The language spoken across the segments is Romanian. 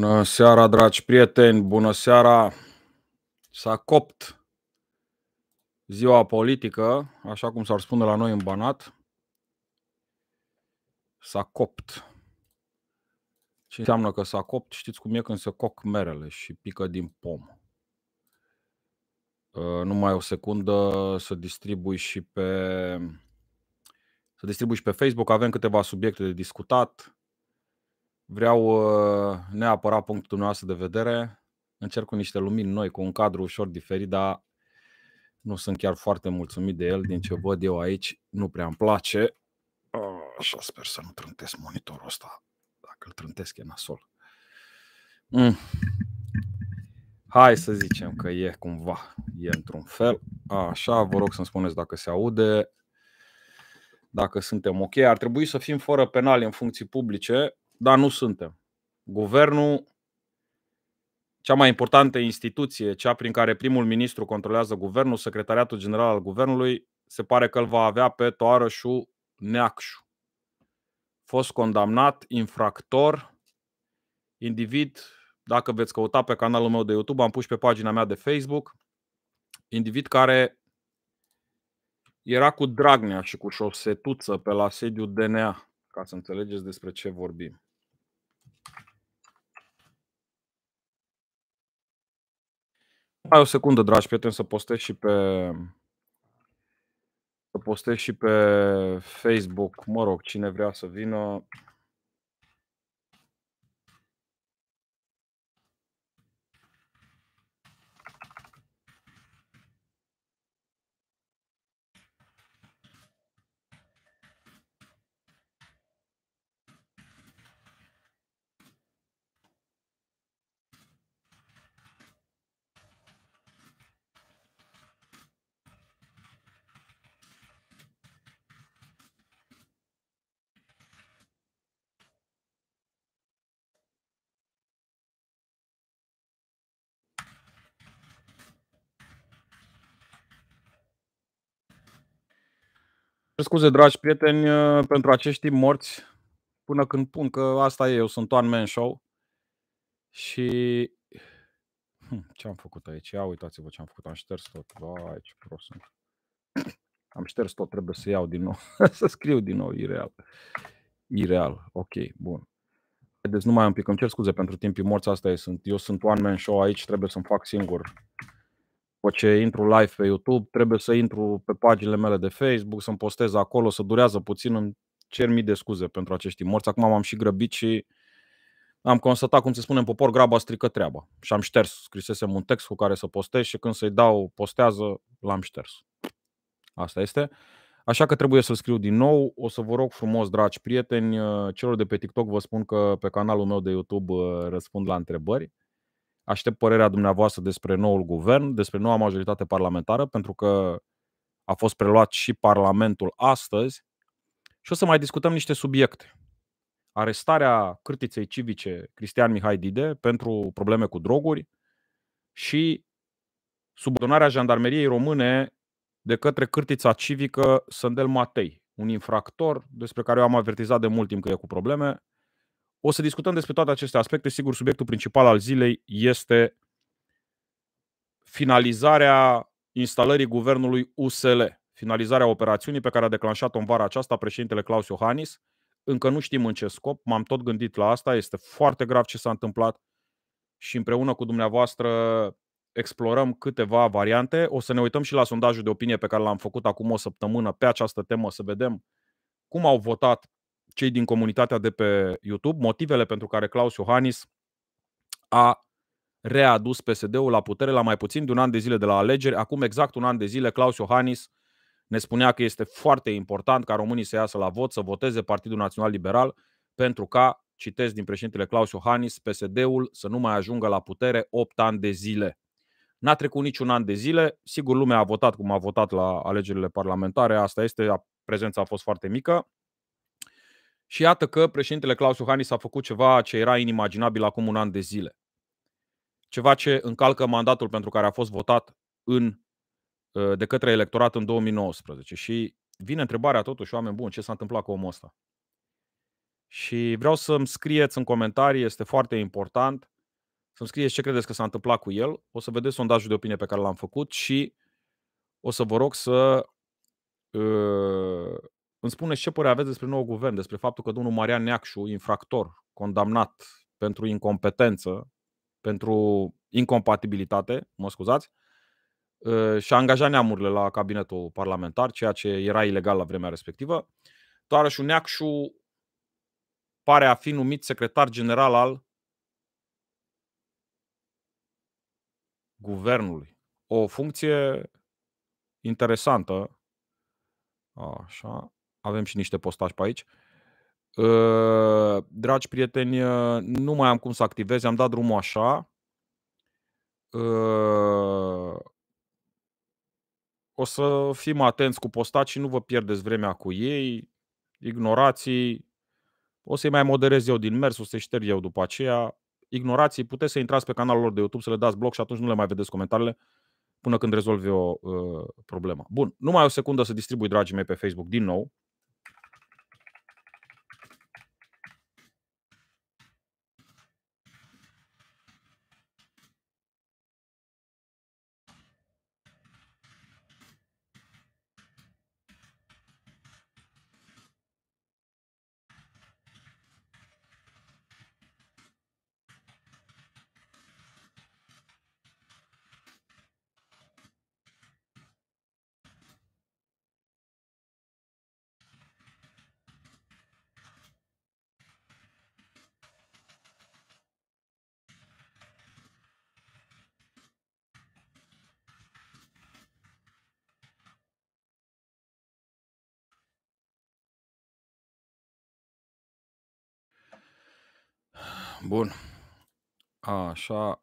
Bună seara, dragi prieteni! Bună seara! S-a copt ziua politică, așa cum s-ar spune la noi în Banat. S-a copt. Ce înseamnă că s-a copt? Știți cum e când se coc merele și pică din pom. Ă, numai o secundă să distribui și pe să distribui și pe Facebook. Avem câteva subiecte de discutat Vreau uh, neapărat punctul dumneavoastră de vedere. Încerc cu niște lumini noi, cu un cadru ușor diferit, dar nu sunt chiar foarte mulțumit de el. Din ce văd eu aici, nu prea îmi place. Ah, așa sper să nu trântesc monitorul ăsta. Dacă îl trântesc e nasol. Mm. Hai să zicem că e cumva, e într-un fel. Așa, vă rog să-mi spuneți dacă se aude, dacă suntem ok. Ar trebui să fim fără penali în funcții publice, dar nu suntem. Guvernul, cea mai importantă instituție, cea prin care primul ministru controlează guvernul, secretariatul general al guvernului, se pare că îl va avea pe toarășul Neacșu. Fost condamnat, infractor, individ, dacă veți căuta pe canalul meu de YouTube, am pus pe pagina mea de Facebook, individ care era cu Dragnea și cu șosetuță pe la sediu DNA, ca să înțelegeți despre ce vorbim. Mai o secundă, dragi prieteni, să postez și pe să postez și pe Facebook, mă rog, cine vrea să vină, scuze, dragi prieteni, uh, pentru acești timp morți, până când pun că asta e, eu sunt One Man Show și hm, ce am făcut aici? Ia uitați-vă ce am făcut, am șters tot. Vai, ce prost sunt. Am șters tot, trebuie să iau din nou, să scriu din nou, ireal. Ireal, ok, bun. Haideți numai un pic, îmi cer scuze pentru timpii morți, asta e, sunt, eu sunt One Man Show aici, trebuie să-mi fac singur după ce intru live pe YouTube, trebuie să intru pe paginile mele de Facebook, să-mi postez acolo, să durează puțin, îmi cer mii de scuze pentru acești morți. Acum m-am și grăbit și am constatat, cum se spune în popor, graba strică treaba. Și am șters, scrisesem un text cu care să postez și când să-i dau postează, l-am șters. Asta este. Așa că trebuie să-l scriu din nou. O să vă rog frumos, dragi prieteni, eh, celor de pe TikTok vă spun că pe canalul meu de YouTube eh, răspund la întrebări. Aștept părerea dumneavoastră despre noul guvern, despre noua majoritate parlamentară, pentru că a fost preluat și Parlamentul astăzi și o să mai discutăm niște subiecte. Arestarea cârtiței civice Cristian Mihai Dide pentru probleme cu droguri și subordonarea jandarmeriei române de către cârtița civică Sândel Matei, un infractor despre care eu am avertizat de mult timp că e cu probleme, o să discutăm despre toate aceste aspecte. Sigur, subiectul principal al zilei este finalizarea instalării guvernului USL, finalizarea operațiunii pe care a declanșat-o în vara aceasta președintele Claus Iohannis. Încă nu știm în ce scop, m-am tot gândit la asta, este foarte grav ce s-a întâmplat și împreună cu dumneavoastră explorăm câteva variante. O să ne uităm și la sondajul de opinie pe care l-am făcut acum o săptămână pe această temă, să vedem cum au votat cei din comunitatea de pe YouTube motivele pentru care Claus Iohannis a readus PSD-ul la putere la mai puțin de un an de zile de la alegeri. Acum exact un an de zile, Claus Iohannis ne spunea că este foarte important ca românii să iasă la vot, să voteze Partidul Național Liberal, pentru ca, citesc din președintele Claus Iohannis, PSD-ul să nu mai ajungă la putere 8 ani de zile. N-a trecut niciun an de zile, sigur lumea a votat cum a votat la alegerile parlamentare, asta este, prezența a fost foarte mică, și iată că președintele Claus Iohannis a făcut ceva ce era inimaginabil acum un an de zile. Ceva ce încalcă mandatul pentru care a fost votat în, uh, de către electorat în 2019. Și vine întrebarea totuși, oameni buni, ce s-a întâmplat cu omul ăsta? Și vreau să-mi scrieți în comentarii, este foarte important, să-mi scrieți ce credeți că s-a întâmplat cu el. O să vedeți sondajul de opinie pe care l-am făcut și o să vă rog să uh, îmi spune ce părere aveți despre nou guvern, despre faptul că domnul Marian Neacșu, infractor, condamnat pentru incompetență, pentru incompatibilitate, mă scuzați, uh, și-a angajat neamurile la cabinetul parlamentar, ceea ce era ilegal la vremea respectivă. și Neacșu pare a fi numit secretar general al guvernului. O funcție interesantă. Așa avem și niște postaj pe aici. Ă, dragi prieteni, ă, nu mai am cum să activez, am dat drumul așa. Ă, o să fim atenți cu postat și nu vă pierdeți vremea cu ei, ignorații. O să-i mai moderez eu din mers, o să-i șterg eu după aceea. Ignorații, puteți să intrați pe canalul lor de YouTube, să le dați bloc și atunci nu le mai vedeți comentariile până când rezolv eu uh, problema. Bun, numai o secundă să distribui, dragii mei, pe Facebook din nou. Bun. Așa,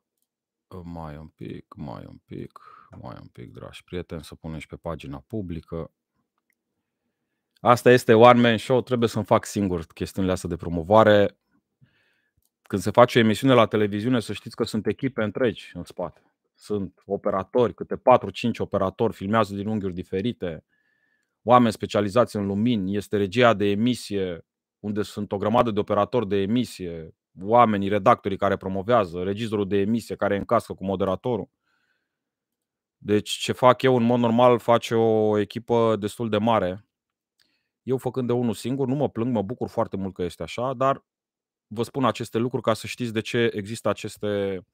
mai un pic, mai un pic, mai un pic, dragi prieteni, să punem și pe pagina publică. Asta este One Man Show, trebuie să-mi fac singur chestiunile astea de promovare. Când se face o emisiune la televiziune, să știți că sunt echipe întregi în spate. Sunt operatori, câte 4-5 operatori, filmează din unghiuri diferite, oameni specializați în lumini, este regia de emisie, unde sunt o grămadă de operatori de emisie, oamenii, redactorii care promovează, regizorul de emisie care încască cu moderatorul. Deci ce fac eu în mod normal face o echipă destul de mare. Eu făcând de unul singur, nu mă plâng, mă bucur foarte mult că este așa, dar vă spun aceste lucruri ca să știți de ce există aceste,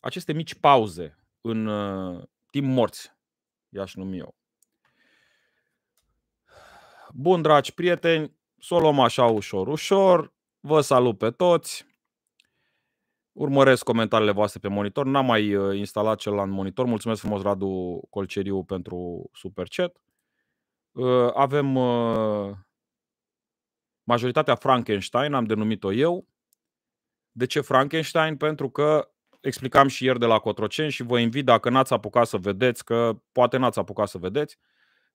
aceste mici pauze în uh, timp morți, i-aș numi eu. Bun, dragi prieteni, să o luăm așa ușor, ușor. Vă salut pe toți. Urmăresc comentariile voastre pe monitor. N-am mai uh, instalat cel la monitor. Mulțumesc frumos, Radu Colceriu, pentru super chat. Uh, avem uh, majoritatea Frankenstein, am denumit-o eu. De ce Frankenstein? Pentru că explicam și ieri de la Cotroceni și vă invit, dacă n-ați apucat să vedeți, că poate n-ați apucat să vedeți,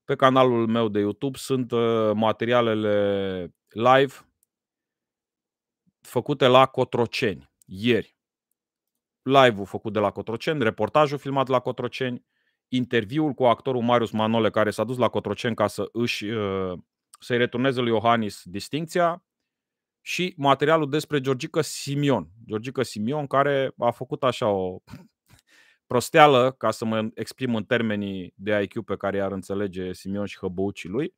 pe canalul meu de YouTube sunt materialele live făcute la Cotroceni ieri. Live-ul făcut de la Cotroceni, reportajul filmat la Cotroceni, interviul cu actorul Marius Manole care s-a dus la Cotroceni ca să își, uh, să-i returneze lui Iohannis distinția și materialul despre Georgica Simion. Georgica Simion care a făcut așa o prosteală, ca să mă exprim în termenii de IQ pe care i-ar înțelege Simion și hăbăucii lui,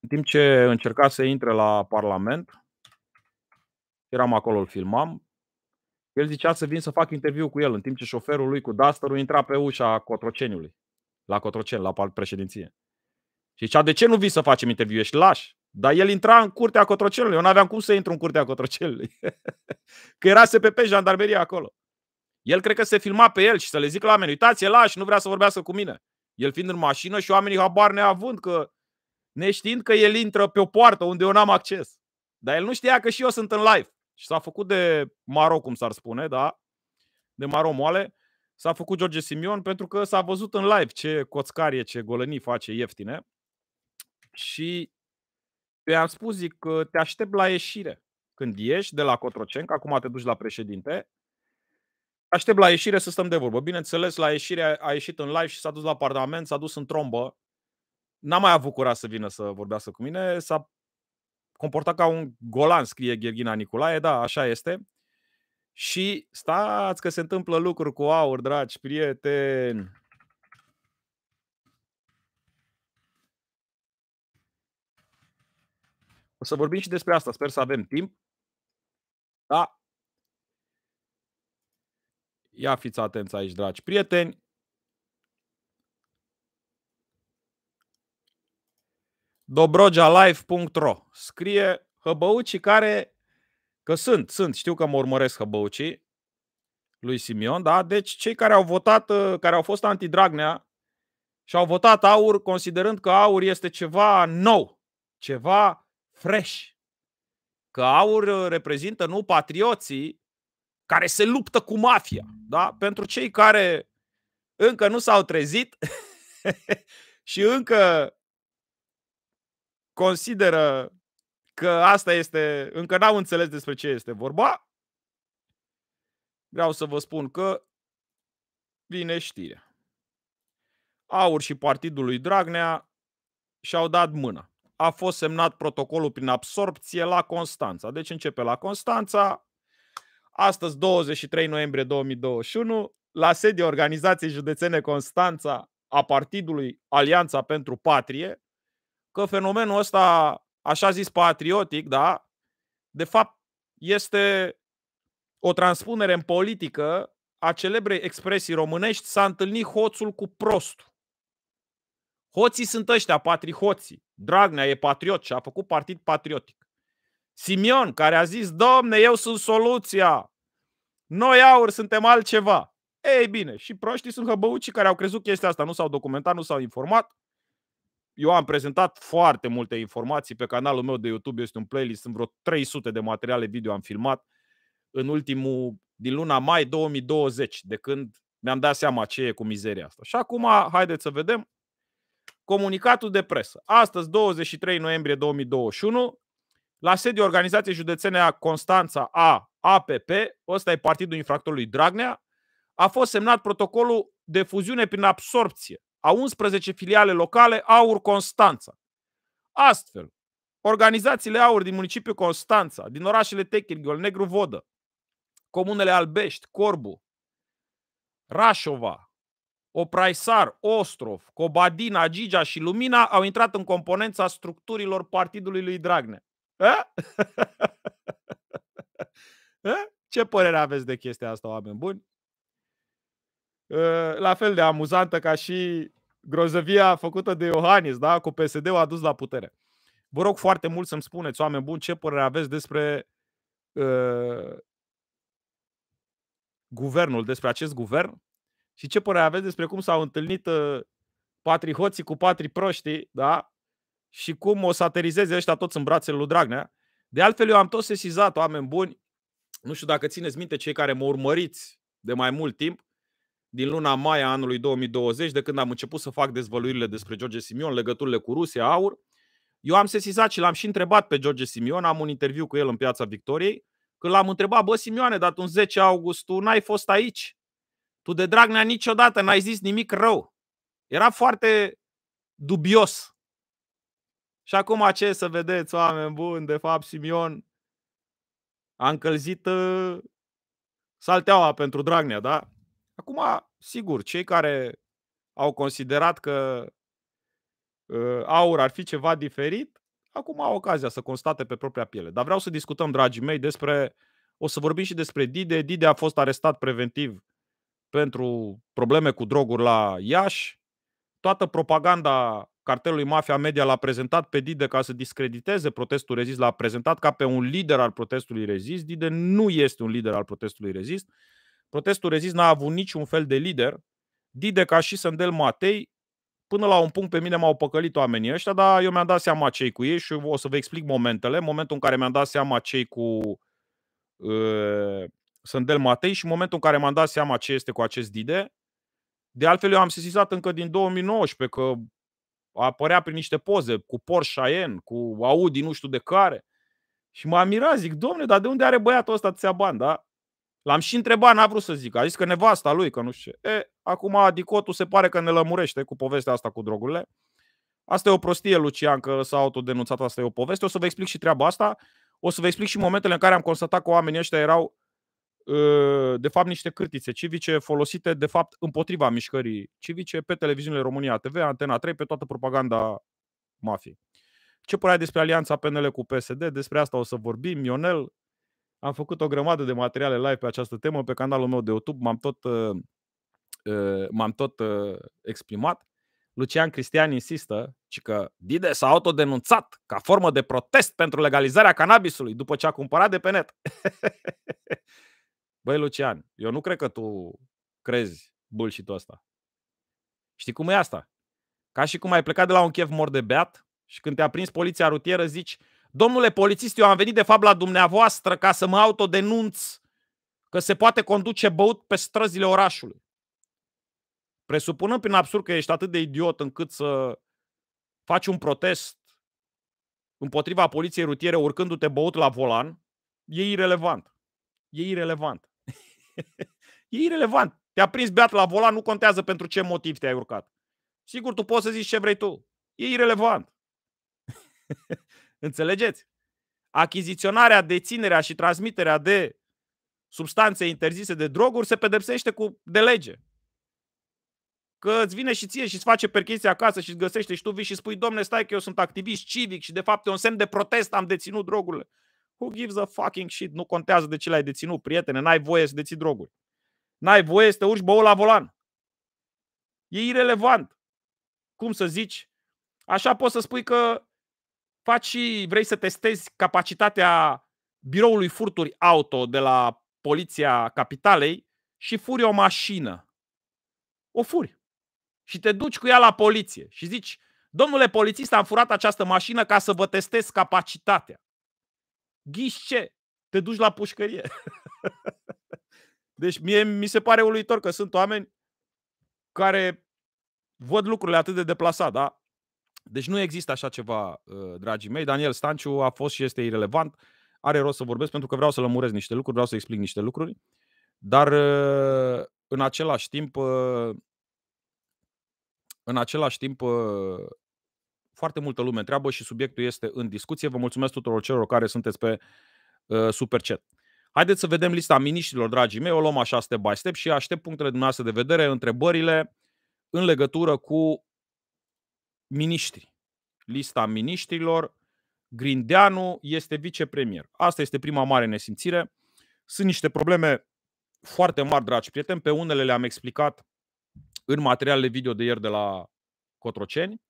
în timp ce încerca să intre la Parlament, eram acolo, îl filmam. El zicea să vin să fac interviu cu el, în timp ce șoferul lui cu Dusterul intra pe ușa Cotroceniului, la Cotroceni, la președinție. Și zicea, de ce nu vii să facem interviu? Ești laș. Dar el intra în curtea Cotrocelului. Eu nu aveam cum să intru în curtea Cotrocelului. că era SPP jandarmeria acolo. El cred că se filma pe el și să le zic la oameni, uitați, e laș, nu vrea să vorbească cu mine. El fiind în mașină și oamenii habar neavând că, neștiind că el intră pe o poartă unde eu n-am acces. Dar el nu știa că și eu sunt în live. Și s-a făcut de maro, cum s-ar spune, da? De maro moale. S-a făcut George Simion pentru că s-a văzut în live ce coțcarie, ce golănii face ieftine. Și i-am spus, zic, că te aștept la ieșire. Când ieși de la Cotrocen, acum te duci la președinte, aștept la ieșire să stăm de vorbă. Bineînțeles, la ieșire a ieșit în live și s-a dus la parlament, s-a dus în trombă. N-a mai avut curaj să vină să vorbească cu mine, s-a comportat ca un golan, scrie Gherghina Nicolae, da, așa este. Și stați că se întâmplă lucruri cu aur, dragi prieteni. O să vorbim și despre asta, sper să avem timp. Da. Ia fiți atenți aici, dragi prieteni. dobrogealive.ro Scrie hăbăucii care, că sunt, sunt, știu că mă urmăresc hăbăucii lui Simion, da? Deci cei care au votat, ă, care au fost antidragnea și au votat aur considerând că aur este ceva nou, ceva fresh. Că aur ă, reprezintă nu patrioții care se luptă cu mafia, da? Pentru cei care încă nu s-au trezit și încă consideră că asta este, încă n-au înțeles despre ce este vorba, vreau să vă spun că vine știrea. Aur și partidul lui Dragnea și-au dat mână. A fost semnat protocolul prin absorpție la Constanța. Deci începe la Constanța, astăzi 23 noiembrie 2021, la sediul Organizației Județene Constanța a Partidului Alianța pentru Patrie, că fenomenul ăsta, așa zis patriotic, da, de fapt este o transpunere în politică a celebrei expresii românești s-a întâlnit hoțul cu prostul. Hoții sunt ăștia, patrihoții. Dragnea e patriot și a făcut partid patriotic. Simion, care a zis, domne, eu sunt soluția. Noi aur suntem altceva. Ei bine, și proștii sunt hăbăucii care au crezut chestia asta, nu s-au documentat, nu s-au informat eu am prezentat foarte multe informații pe canalul meu de YouTube, este un playlist, sunt vreo 300 de materiale video am filmat în ultimul, din luna mai 2020, de când mi-am dat seama ce e cu mizeria asta. Și acum, haideți să vedem comunicatul de presă. Astăzi, 23 noiembrie 2021, la sediul Organizației Județene a Constanța a APP, ăsta e partidul infractorului Dragnea, a fost semnat protocolul de fuziune prin absorpție a 11 filiale locale Aur Constanța. Astfel, organizațiile Aur din municipiul Constanța, din orașele Techirghiol, Negru Vodă, comunele Albești, Corbu, Rașova, Opraisar, Ostrov, Cobadina, Gigea și Lumina au intrat în componența structurilor partidului lui Dragnea. Ă? Ă? Ce părere aveți de chestia asta, oameni buni? Ă, la fel de amuzantă ca și grozăvia făcută de Iohannis, da? cu PSD-ul adus la putere. Vă rog foarte mult să-mi spuneți, oameni buni, ce părere aveți despre uh, guvernul, despre acest guvern și ce părere aveți despre cum s-au întâlnit uh, ă, hoții cu patri proștii da? și cum o satirizeze ăștia toți în brațele lui Dragnea. De altfel, eu am tot sesizat, oameni buni, nu știu dacă țineți minte cei care mă urmăriți de mai mult timp, din luna mai a anului 2020, de când am început să fac dezvăluirile despre George Simion, legăturile cu Rusia, aur, eu am sesizat și l-am și întrebat pe George Simion, am un interviu cu el în Piața Victoriei, când l-am întrebat, bă Simioane, dar în 10 august tu n-ai fost aici. Tu de Dragnea niciodată n-ai zis nimic rău. Era foarte dubios. Și acum ce să vedeți, oameni buni, de fapt Simion a încălzit uh, salteaua pentru Dragnea, da? Acum, sigur, cei care au considerat că ă, aur ar fi ceva diferit, acum au ocazia să constate pe propria piele. Dar vreau să discutăm, dragii mei, despre. O să vorbim și despre Dide. Dide a fost arestat preventiv pentru probleme cu droguri la Iași. Toată propaganda cartelului Mafia Media l-a prezentat pe Dide ca să discrediteze protestul rezist, l-a prezentat ca pe un lider al protestului rezist. Dide nu este un lider al protestului rezist. Protestul rezist n-a avut niciun fel de lider. Dide ca și Sandel Matei, până la un punct pe mine m-au păcălit oamenii ăștia, dar eu mi-am dat seama cei cu ei și o să vă explic momentele. Momentul în care mi-am dat seama cei cu uh, Sandel Matei și momentul în care mi-am dat seama ce este cu acest Dide. De altfel, eu am sesizat încă din 2019 că apărea prin niște poze cu Porsche Cayenne, cu Audi nu știu de care. Și m-am mirat, zic, domne, dar de unde are băiatul ăsta atâția bani, da? L-am și întrebat, n-a vrut să zic. A zis că nevasta lui, că nu știu ce. E, acum adicotul se pare că ne lămurește cu povestea asta cu drogurile. Asta e o prostie, Lucian, că s-a autodenunțat, asta e o poveste. O să vă explic și treaba asta. O să vă explic și momentele în care am constatat că oamenii ăștia erau ă, de fapt niște cârtițe civice folosite de fapt împotriva mișcării civice pe televiziunile România TV, Antena 3, pe toată propaganda mafiei. Ce părere despre alianța PNL cu PSD? Despre asta o să vorbim. Ionel, am făcut o grămadă de materiale live pe această temă pe canalul meu de YouTube. M-am tot, uh, uh, m-am tot uh, exprimat. Lucian Cristian insistă ci că Dide s-a autodenunțat ca formă de protest pentru legalizarea cannabisului după ce a cumpărat de pe net. Băi, Lucian, eu nu cred că tu crezi bullshit-ul ăsta. Știi cum e asta? Ca și cum ai plecat de la un chef mor de beat și când te-a prins poliția rutieră zici Domnule polițist, eu am venit de fapt la dumneavoastră ca să mă autodenunț că se poate conduce băut pe străzile orașului. Presupunând prin absurd că ești atât de idiot încât să faci un protest împotriva poliției rutiere urcându-te băut la volan, e irelevant. E irelevant. e irelevant. Te-a prins beat la volan, nu contează pentru ce motiv te-ai urcat. Sigur, tu poți să zici ce vrei tu. E irelevant. Înțelegeți? Achiziționarea, deținerea și transmiterea de substanțe interzise de droguri se pedepsește cu de lege. Că îți vine și ție și îți face percheziție acasă și îți găsește și tu vii și spui, domne, stai că eu sunt activist civic și de fapt e un semn de protest, am deținut drogurile. Who gives a fucking shit? Nu contează de ce l ai deținut, prietene, n-ai voie să deții droguri. N-ai voie să te urci băul la volan. E irelevant. Cum să zici? Așa poți să spui că faci, vrei să testezi capacitatea biroului furturi auto de la poliția capitalei și furi o mașină. O furi. Și te duci cu ea la poliție și zici, domnule polițist, am furat această mașină ca să vă testez capacitatea. Ghiși ce? Te duci la pușcărie. Deci mie mi se pare uluitor că sunt oameni care văd lucrurile atât de deplasat, da? Deci nu există așa ceva, uh, dragii mei. Daniel Stanciu a fost și este irrelevant. Are rost să vorbesc pentru că vreau să lămurez niște lucruri, vreau să explic niște lucruri. Dar uh, în același timp, uh, în același timp, foarte multă lume întreabă și subiectul este în discuție. Vă mulțumesc tuturor celor care sunteți pe Superchat. Haideți să vedem lista miniștrilor, dragii mei. O luăm așa step by step și aștept punctele dumneavoastră de vedere, întrebările în legătură cu miniștri. Lista miniștrilor, Grindeanu este vicepremier. Asta este prima mare nesimțire. Sunt niște probleme foarte mari, dragi prieteni, pe unele le-am explicat în materialele video de ieri de la Cotroceni.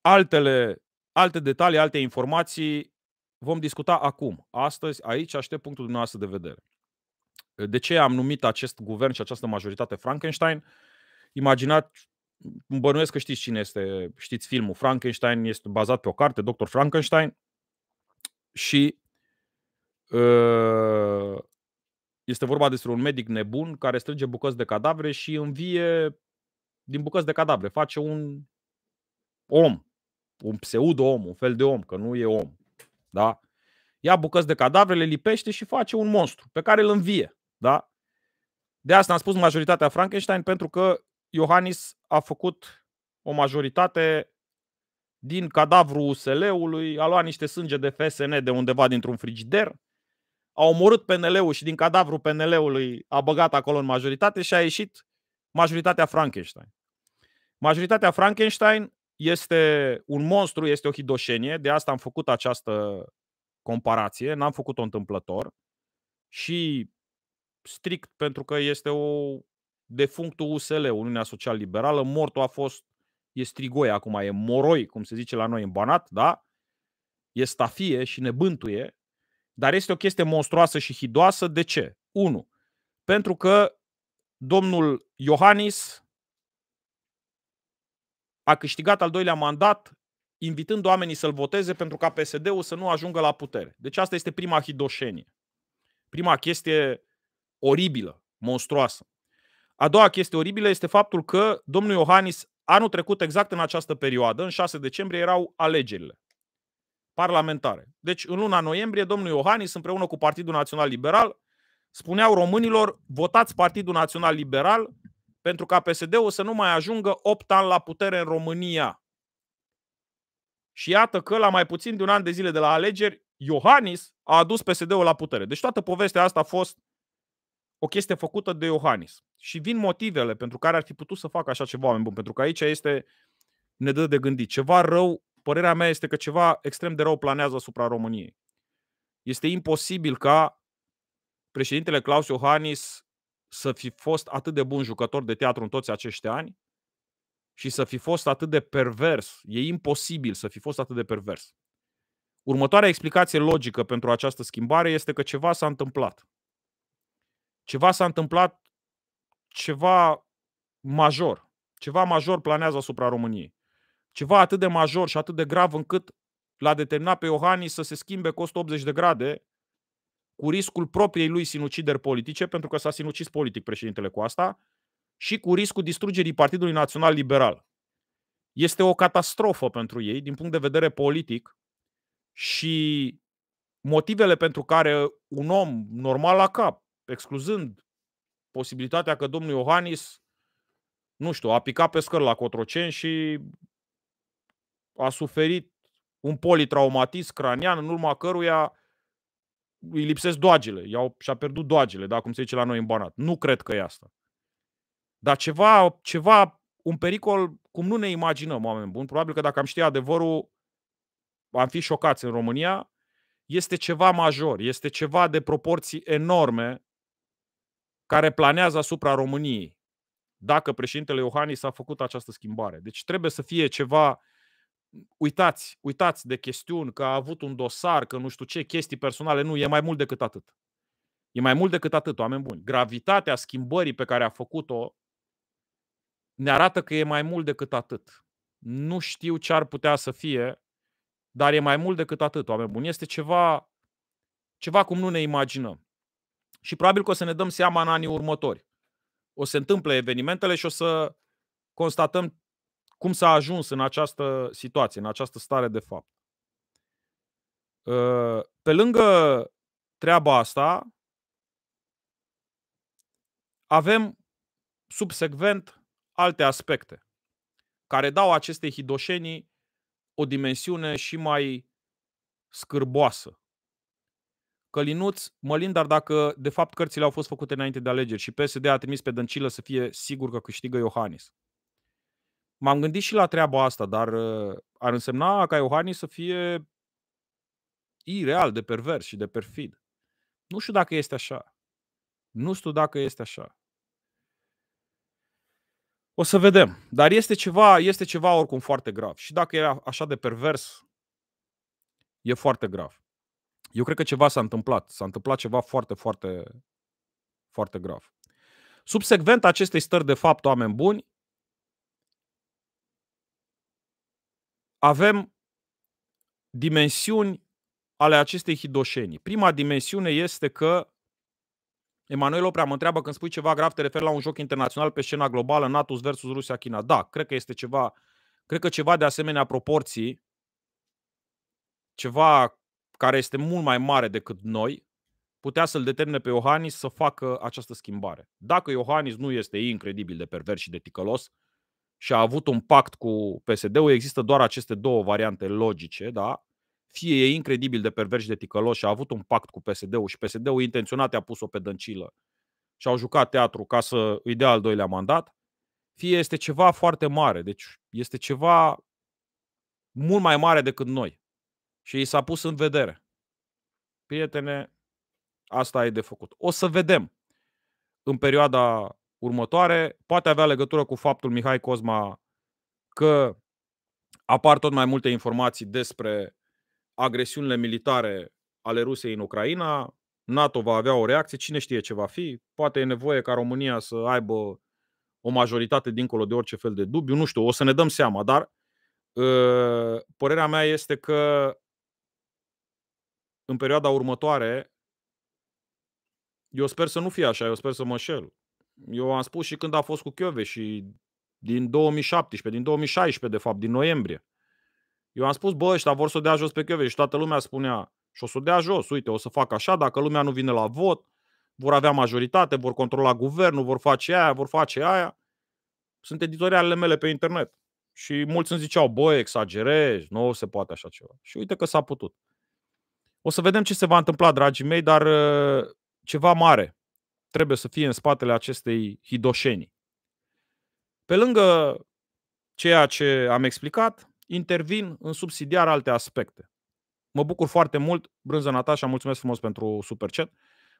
Altele, alte detalii, alte informații vom discuta acum, astăzi, aici, aștept punctul dumneavoastră de vedere. De ce am numit acest guvern și această majoritate Frankenstein? Imaginați bănuiesc că știți cine este, știți filmul Frankenstein, este bazat pe o carte, Dr. Frankenstein și uh, este vorba despre un medic nebun care strânge bucăți de cadavre și învie din bucăți de cadavre, face un om, un pseudo-om, un fel de om, că nu e om. Da? Ia bucăți de cadavre, le lipește și face un monstru pe care îl învie. Da? De asta am spus majoritatea Frankenstein pentru că Iohannis a făcut o majoritate din cadavrul USL-ului, a luat niște sânge de FSN de undeva dintr-un frigider, a omorât PNL-ul și din cadavrul PNL-ului a băgat acolo în majoritate și a ieșit majoritatea Frankenstein. Majoritatea Frankenstein este un monstru, este o hidoșenie, de asta am făcut această comparație, n-am făcut-o întâmplător și strict pentru că este o defunctul USL, Uniunea Social-Liberală, mortul a fost, e strigoi acum, e moroi, cum se zice la noi în Banat, da? E stafie și bântuie, dar este o chestie monstruoasă și hidoasă. De ce? 1. Pentru că domnul Iohannis a câștigat al doilea mandat invitând oamenii să-l voteze pentru ca PSD-ul să nu ajungă la putere. Deci asta este prima hidoșenie. Prima chestie oribilă, monstruoasă. A doua chestie oribilă este faptul că domnul Iohannis, anul trecut, exact în această perioadă, în 6 decembrie, erau alegerile parlamentare. Deci, în luna noiembrie, domnul Iohannis, împreună cu Partidul Național Liberal, spuneau românilor, votați Partidul Național Liberal pentru ca PSD-ul să nu mai ajungă 8 ani la putere în România. Și iată că la mai puțin de un an de zile de la alegeri, Iohannis a adus PSD-ul la putere. Deci toată povestea asta a fost o chestie făcută de Iohannis. Și vin motivele pentru care ar fi putut să facă așa ceva, oameni buni, pentru că aici este, ne dă de gândit. Ceva rău, părerea mea este că ceva extrem de rău planează asupra României. Este imposibil ca președintele Claus Iohannis să fi fost atât de bun jucător de teatru în toți acești ani și să fi fost atât de pervers. E imposibil să fi fost atât de pervers. Următoarea explicație logică pentru această schimbare este că ceva s-a întâmplat. Ceva s-a întâmplat, ceva major. Ceva major planează asupra României. Ceva atât de major și atât de grav încât l-a determinat pe Iohannis să se schimbe cu 180 de grade cu riscul propriei lui sinucideri politice, pentru că s-a sinucis politic președintele cu asta, și cu riscul distrugerii Partidului Național Liberal. Este o catastrofă pentru ei din punct de vedere politic și motivele pentru care un om normal la cap, excluzând posibilitatea că domnul Iohannis, nu știu, a picat pe scări la Cotroceni și a suferit un politraumatism cranian în urma căruia îi lipsesc doagele. I-au, și-a pierdut doagele, da, cum se zice la noi în Banat. Nu cred că e asta. Dar ceva, ceva, un pericol cum nu ne imaginăm, oameni buni. Probabil că dacă am ști adevărul, am fi șocați în România. Este ceva major, este ceva de proporții enorme care planează asupra României. Dacă președintele Iohannis a făcut această schimbare. Deci trebuie să fie ceva uitați, uitați de chestiuni, că a avut un dosar, că nu știu ce, chestii personale, nu, e mai mult decât atât. E mai mult decât atât, oameni buni. Gravitatea schimbării pe care a făcut-o ne arată că e mai mult decât atât. Nu știu ce ar putea să fie, dar e mai mult decât atât, oameni buni. Este ceva, ceva cum nu ne imaginăm. Și probabil că o să ne dăm seama în anii următori. O să se întâmple evenimentele și o să constatăm cum s-a ajuns în această situație, în această stare de fapt. Ă, pe lângă treaba asta, avem subsecvent alte aspecte care dau acestei hidoșenii o dimensiune și mai scârboasă. Călinuț, Mălin, dar dacă de fapt cărțile au fost făcute înainte de alegeri și PSD a trimis pe Dăncilă să fie sigur că câștigă Iohannis. M-am gândit și la treaba asta, dar uh, ar însemna ca Iohannis să fie ireal, de pervers și de perfid. Nu știu dacă este așa. Nu știu dacă este așa. O să vedem. Dar este ceva, este ceva oricum foarte grav. Și dacă e așa de pervers, e foarte grav. Eu cred că ceva s-a întâmplat. S-a întâmplat ceva foarte, foarte, foarte grav. Subsecvent acestei stări de fapt, oameni buni, avem dimensiuni ale acestei hidoșenii. Prima dimensiune este că Emanuel Oprea mă întreabă când spui ceva grav, te referi la un joc internațional pe scena globală, Natus versus Rusia, China. Da, cred că este ceva, cred că ceva de asemenea proporții, ceva care este mult mai mare decât noi, putea să-l determine pe Iohannis să facă această schimbare. Dacă Iohannis nu este incredibil de pervers și de ticălos și a avut un pact cu PSD-ul, există doar aceste două variante logice, da? Fie e incredibil de pervers și de ticălos și a avut un pact cu PSD-ul și PSD-ul intenționat a pus-o pe dăncilă și au jucat teatru ca să îi dea al doilea mandat, fie este ceva foarte mare, deci este ceva mult mai mare decât noi și i s-a pus în vedere. Prietene, asta e de făcut. O să vedem în perioada următoare. Poate avea legătură cu faptul, Mihai Cosma, că apar tot mai multe informații despre agresiunile militare ale Rusiei în Ucraina. NATO va avea o reacție, cine știe ce va fi. Poate e nevoie ca România să aibă o majoritate dincolo de orice fel de dubiu, nu știu, o să ne dăm seama, dar ă, părerea mea este că în perioada următoare, eu sper să nu fie așa, eu sper să mă șel. Eu am spus și când a fost cu Chiove și din 2017, din 2016 de fapt, din noiembrie. Eu am spus, bă, ăștia vor să o dea jos pe Chiove și toată lumea spunea, și o să o dea jos, uite, o să fac așa, dacă lumea nu vine la vot, vor avea majoritate, vor controla guvernul, vor face aia, vor face aia. Sunt editorialele mele pe internet. Și mulți îmi ziceau, bă, exagerezi, nu se poate așa ceva. Și uite că s-a putut. O să vedem ce se va întâmpla, dragii mei, dar uh, ceva mare trebuie să fie în spatele acestei hidoșeni. Pe lângă ceea ce am explicat, intervin în subsidiar alte aspecte. Mă bucur foarte mult, Brânză Natasha, mulțumesc frumos pentru super chat.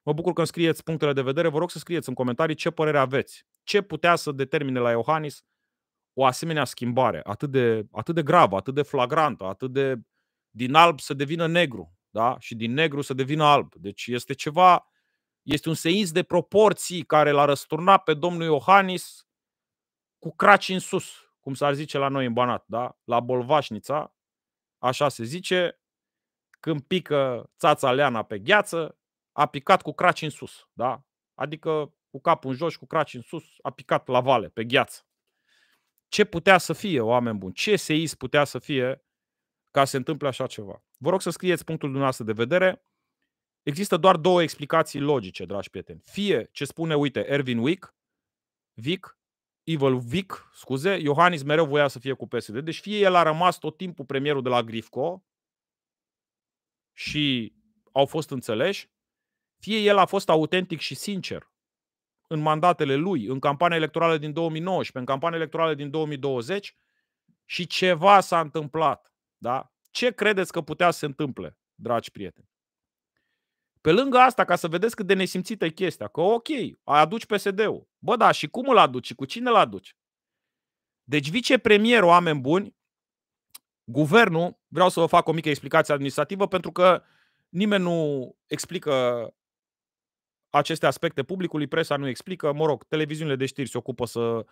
Mă bucur că îmi scrieți punctele de vedere. Vă rog să scrieți în comentarii ce părere aveți. Ce putea să determine la Iohannis o asemenea schimbare atât de, atât de gravă, atât de flagrantă, atât de din alb să devină negru, da? și din negru să devină alb. Deci este ceva, este un seiz de proporții care l-a răsturnat pe domnul Iohannis cu craci în sus, cum s-ar zice la noi în Banat, da? la Bolvașnița, așa se zice, când pică țața leana pe gheață, a picat cu craci în sus, da? adică cu capul în jos cu craci în sus, a picat la vale, pe gheață. Ce putea să fie, oameni buni? Ce seiz putea să fie ca să se întâmple așa ceva. Vă rog să scrieți punctul dumneavoastră de vedere. Există doar două explicații logice, dragi prieteni. Fie ce spune, uite, Ervin Wick, Vic, Evil Vic, scuze, Iohannis mereu voia să fie cu PSD. Deci fie el a rămas tot timpul premierul de la Grifco și au fost înțeleși, fie el a fost autentic și sincer în mandatele lui, în campania electorală din 2019, în campania electorală din 2020 și ceva s-a întâmplat. Da? Ce credeți că putea să se întâmple, dragi prieteni? Pe lângă asta, ca să vedeți cât de nesimțită e chestia, că ok, aduci PSD-ul. Bă, da, și cum îl aduci cu cine îl aduci? Deci vicepremier, oameni buni, guvernul, vreau să vă fac o mică explicație administrativă, pentru că nimeni nu explică aceste aspecte publicului, presa nu explică, mă rog, televiziunile de știri se ocupă să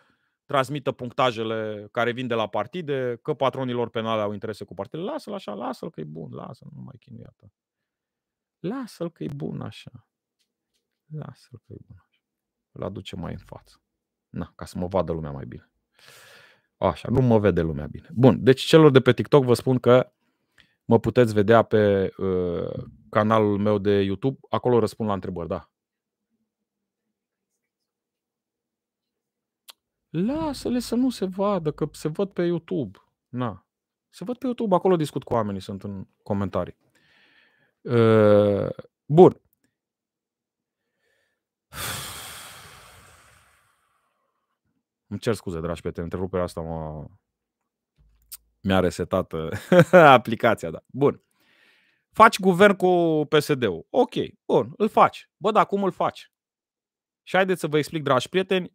transmită punctajele care vin de la partide, că patronilor penale au interese cu partidele. Lasă-l așa, lasă-l că e bun, lasă-l, nu mai atât. Lasă-l că e bun așa. Lasă-l că e bun așa. Îl aduce mai în față. Na, ca să mă vadă lumea mai bine. Așa, nu mă vede lumea bine. Bun, deci celor de pe TikTok vă spun că mă puteți vedea pe uh, canalul meu de YouTube. Acolo răspund la întrebări, da. lasă-le să nu se vadă, că se văd pe YouTube. Na. Se văd pe YouTube, acolo discut cu oamenii, sunt în comentarii. Ă, bun. Îmi cer scuze, dragi prieteni, întreruperea asta m-a... mi-a resetat ă, aplicația, da. Bun. Faci guvern cu PSD-ul. Ok, bun, îl faci. Bă, dar cum îl faci? Și haideți să vă explic, dragi prieteni,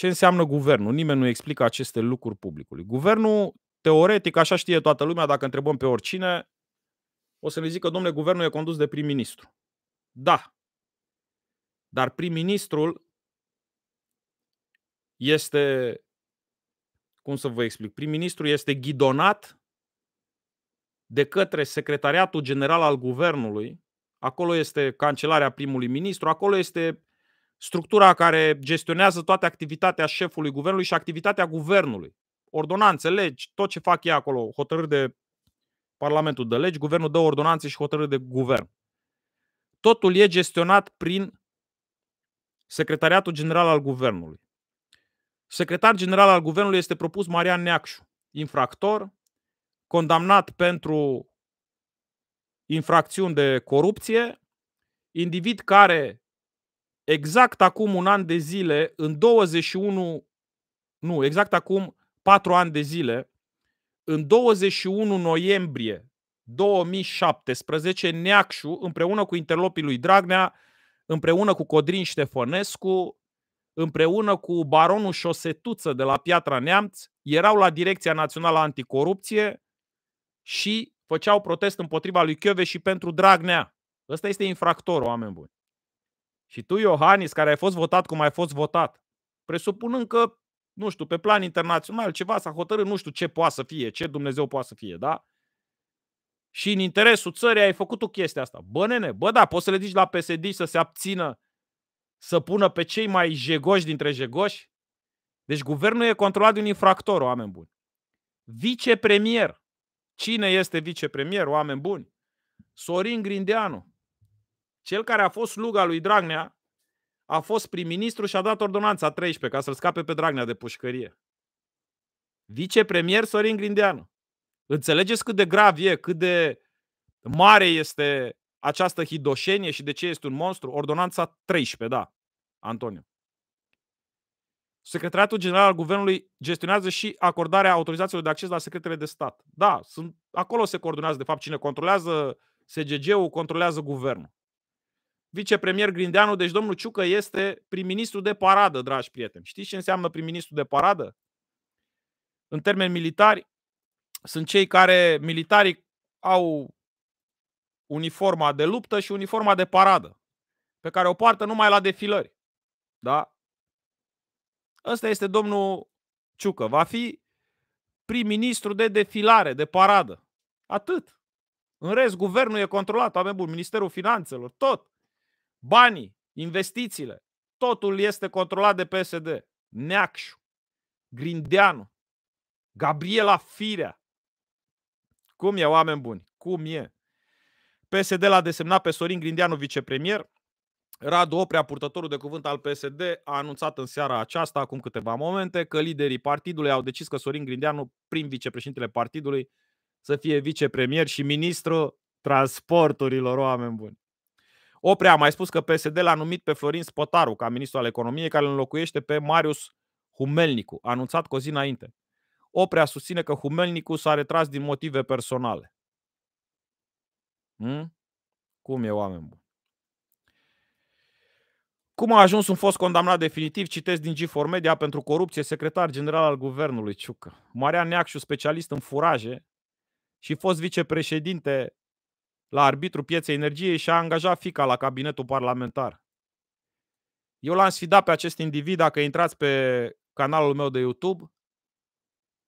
ce înseamnă guvernul. Nimeni nu explică aceste lucruri publicului. Guvernul, teoretic, așa știe toată lumea, dacă întrebăm pe oricine, o să ne zică, domnule, guvernul e condus de prim-ministru. Da. Dar prim-ministrul este, cum să vă explic, prim-ministru este ghidonat de către Secretariatul General al Guvernului, acolo este cancelarea primului ministru, acolo este structura care gestionează toate activitatea șefului guvernului și activitatea guvernului. Ordonanțe, legi, tot ce fac ei acolo, hotărâri de Parlamentul de legi, guvernul dă ordonanțe și hotărâri de guvern. Totul e gestionat prin Secretariatul General al Guvernului. Secretar general al guvernului este propus Marian Neacșu, infractor, condamnat pentru infracțiuni de corupție, individ care exact acum un an de zile, în 21, nu, exact acum 4 ani de zile, în 21 noiembrie 2017, Neacșu, împreună cu interlopii lui Dragnea, împreună cu Codrin Ștefănescu, împreună cu baronul Șosetuță de la Piatra Neamț, erau la Direcția Națională Anticorupție și făceau protest împotriva lui Chiove și pentru Dragnea. Ăsta este infractor, oameni buni. Și tu, Iohannis, care ai fost votat cum ai fost votat, presupunând că, nu știu, pe plan internațional ceva s-a hotărât, nu știu ce poate să fie, ce Dumnezeu poate să fie, da? Și în interesul țării ai făcut o chestia asta. Bă, nene, bă, da, poți să le zici la PSD să se abțină, să pună pe cei mai jegoși dintre jegoși? Deci guvernul e controlat de un infractor, oameni buni. Vicepremier. Cine este vicepremier, oameni buni? Sorin Grindeanu. Cel care a fost sluga lui Dragnea a fost prim-ministru și a dat ordonanța 13 ca să-l scape pe Dragnea de pușcărie. Vicepremier Sorin Grindeanu. Înțelegeți cât de grav e, cât de mare este această hidoșenie și de ce este un monstru? Ordonanța 13, da, Antonio. Secretariatul General al Guvernului gestionează și acordarea autorizațiilor de acces la secretele de stat. Da, sunt, acolo se coordonează, de fapt, cine controlează SGG-ul, controlează guvernul vicepremier Grindeanu, deci domnul Ciucă este prim-ministru de paradă, dragi prieteni. Știți ce înseamnă prim-ministru de paradă? În termeni militari, sunt cei care, militarii, au uniforma de luptă și uniforma de paradă, pe care o poartă numai la defilări. Da? Ăsta este domnul Ciucă. Va fi prim-ministru de defilare, de paradă. Atât. În rest, guvernul e controlat, oameni buni, Ministerul Finanțelor, tot banii, investițiile, totul este controlat de PSD. Neacșu, Grindeanu, Gabriela Firea. Cum e, oameni buni? Cum e? PSD l-a desemnat pe Sorin Grindeanu vicepremier. Radu Oprea, purtătorul de cuvânt al PSD, a anunțat în seara aceasta, acum câteva momente, că liderii partidului au decis că Sorin Grindeanu, prim vicepreședintele partidului, să fie vicepremier și ministru transporturilor, oameni buni. Oprea a mai spus că PSD l-a numit pe Florin Spătaru ca ministru al economiei, care îl înlocuiește pe Marius Humelnicu, anunțat cu o zi înainte. Oprea susține că Humelnicu s-a retras din motive personale. Hmm? Cum e oameni buni? Cum a ajuns un fost condamnat definitiv? Citesc din G4 Media pentru corupție, secretar general al guvernului Ciucă. Marian Neacșu, specialist în furaje și fost vicepreședinte la arbitru pieței energiei și a angajat fica la cabinetul parlamentar. Eu l-am sfidat pe acest individ, dacă intrați pe canalul meu de YouTube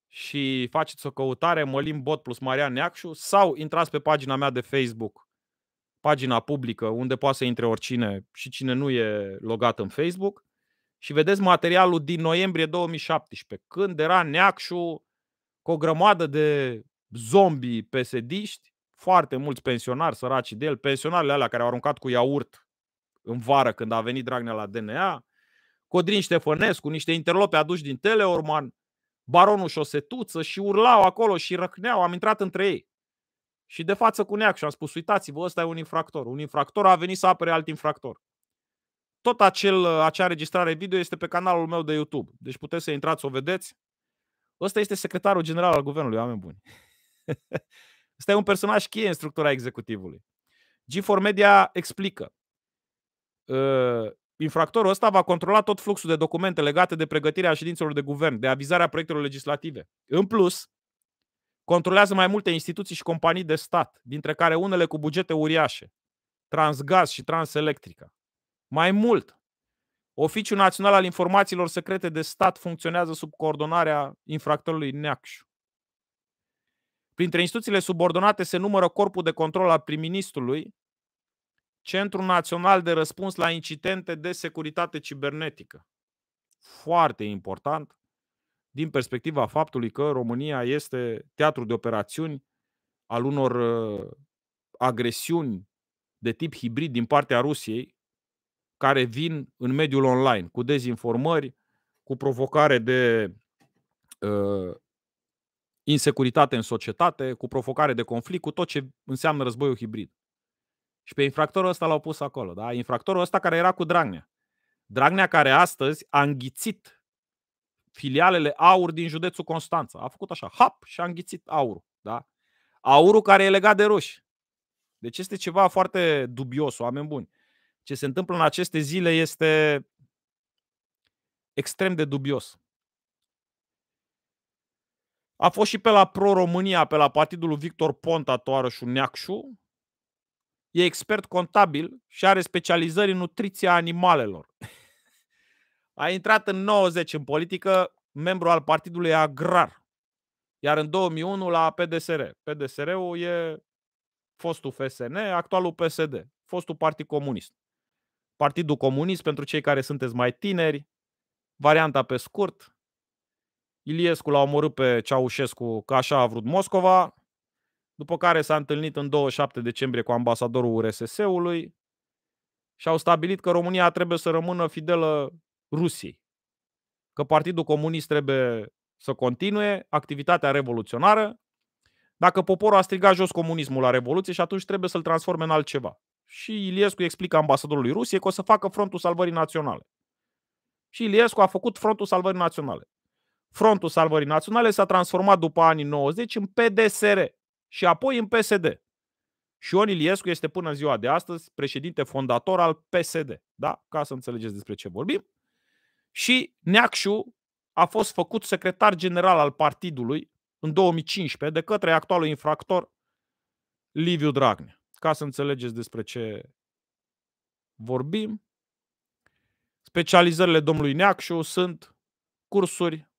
și faceți o căutare, Mălim Bot plus Marian Neacșu, sau intrați pe pagina mea de Facebook, pagina publică, unde poate să intre oricine și cine nu e logat în Facebook, și vedeți materialul din noiembrie 2017, când era Neacșu cu o grămadă de zombii pesediști, foarte mulți pensionari săraci de el, pensionarele alea care au aruncat cu iaurt în vară când a venit Dragnea la DNA, Codrin Ștefănescu, niște interlope aduși din Teleorman, baronul Șosetuță și urlau acolo și răcneau, am intrat între ei. Și de față cu Neac și am spus, uitați-vă, ăsta e un infractor. Un infractor a venit să apere alt infractor. Tot acel, acea registrare video este pe canalul meu de YouTube. Deci puteți să intrați să o vedeți. Ăsta este secretarul general al guvernului, oameni buni. Este un personaj cheie în structura executivului. G4 Media explică. Ă, infractorul ăsta va controla tot fluxul de documente legate de pregătirea ședințelor de guvern, de avizarea proiectelor legislative. În plus, controlează mai multe instituții și companii de stat, dintre care unele cu bugete uriașe, Transgaz și Transelectrica. Mai mult, Oficiul Național al Informațiilor Secrete de Stat funcționează sub coordonarea infractorului Neacșu. Printre instituțiile subordonate se numără Corpul de Control al Prim-Ministrului, Centrul Național de Răspuns la Incidente de Securitate Cibernetică. Foarte important din perspectiva faptului că România este teatru de operațiuni al unor uh, agresiuni de tip hibrid din partea Rusiei, care vin în mediul online, cu dezinformări, cu provocare de uh, insecuritate în societate, cu provocare de conflict, cu tot ce înseamnă războiul hibrid. Și pe infractorul ăsta l-au pus acolo. Da? Infractorul ăsta care era cu Dragnea. Dragnea care astăzi a înghițit filialele aur din județul Constanța. A făcut așa, hap, și a înghițit aurul. Da? Aurul care e legat de ruși. Deci este ceva foarte dubios, oameni buni. Ce se întâmplă în aceste zile este extrem de dubios. A fost și pe la Pro-România, pe la partidul lui Victor Ponta, Toarășu Neacșu. E expert contabil și are specializări în nutriția animalelor. A intrat în 90 în politică, membru al partidului agrar. Iar în 2001 la PDSR. PDSR-ul e fostul FSN, actualul PSD, fostul Partid Comunist. Partidul Comunist, pentru cei care sunteți mai tineri, varianta pe scurt, Iliescu l-a omorât pe Ceaușescu că așa a vrut Moscova, după care s-a întâlnit în 27 decembrie cu ambasadorul URSS-ului și au stabilit că România trebuie să rămână fidelă Rusiei, că Partidul Comunist trebuie să continue activitatea revoluționară, dacă poporul a strigat jos comunismul la Revoluție și atunci trebuie să-l transforme în altceva. Și Iliescu explică ambasadorului Rusiei că o să facă Frontul Salvării Naționale. Și Iliescu a făcut Frontul Salvării Naționale. Frontul Salvării Naționale s-a transformat după anii 90 în PDSR și apoi în PSD. Și Ion Iliescu este până în ziua de astăzi președinte fondator al PSD. Da? Ca să înțelegeți despre ce vorbim. Și Neacșu a fost făcut secretar general al partidului în 2015 de către actualul infractor Liviu Dragnea. Ca să înțelegeți despre ce vorbim, specializările domnului Neacșu sunt cursuri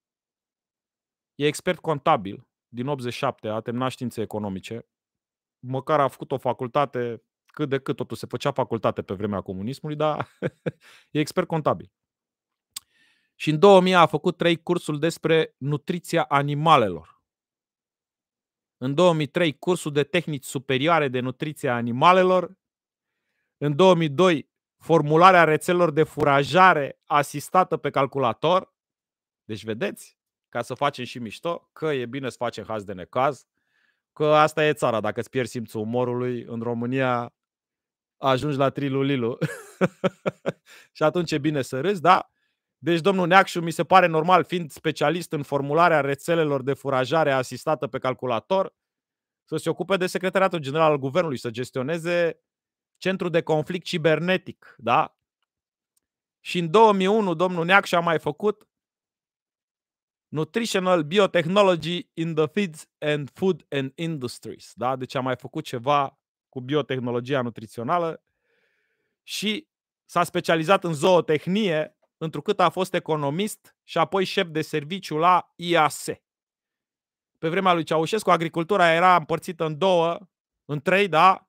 E expert contabil din 87, a terminat științe economice, măcar a făcut o facultate, cât de cât totul se făcea facultate pe vremea comunismului, dar e expert contabil. Și în 2000 a făcut trei cursuri despre nutriția animalelor. În 2003 cursul de tehnici superioare de nutriție a animalelor. În 2002 formularea rețelor de furajare asistată pe calculator. Deci vedeți, ca să facem și mișto, că e bine să facem haz de necaz, că asta e țara. Dacă îți pierzi simțul umorului, în România ajungi la trilulilu. și atunci e bine să râzi, da? Deci, domnul Neacșu, mi se pare normal, fiind specialist în formularea rețelelor de furajare asistată pe calculator, să se ocupe de Secretariatul General al Guvernului, să gestioneze centru de conflict cibernetic, da? Și în 2001, domnul Neacșu a mai făcut Nutritional Biotechnology in the Feeds and Food and Industries. Da? Deci am mai făcut ceva cu biotehnologia nutrițională și s-a specializat în zootehnie, întrucât a fost economist și apoi șef de serviciu la IAS. Pe vremea lui Ceaușescu, agricultura era împărțită în două, în trei, da?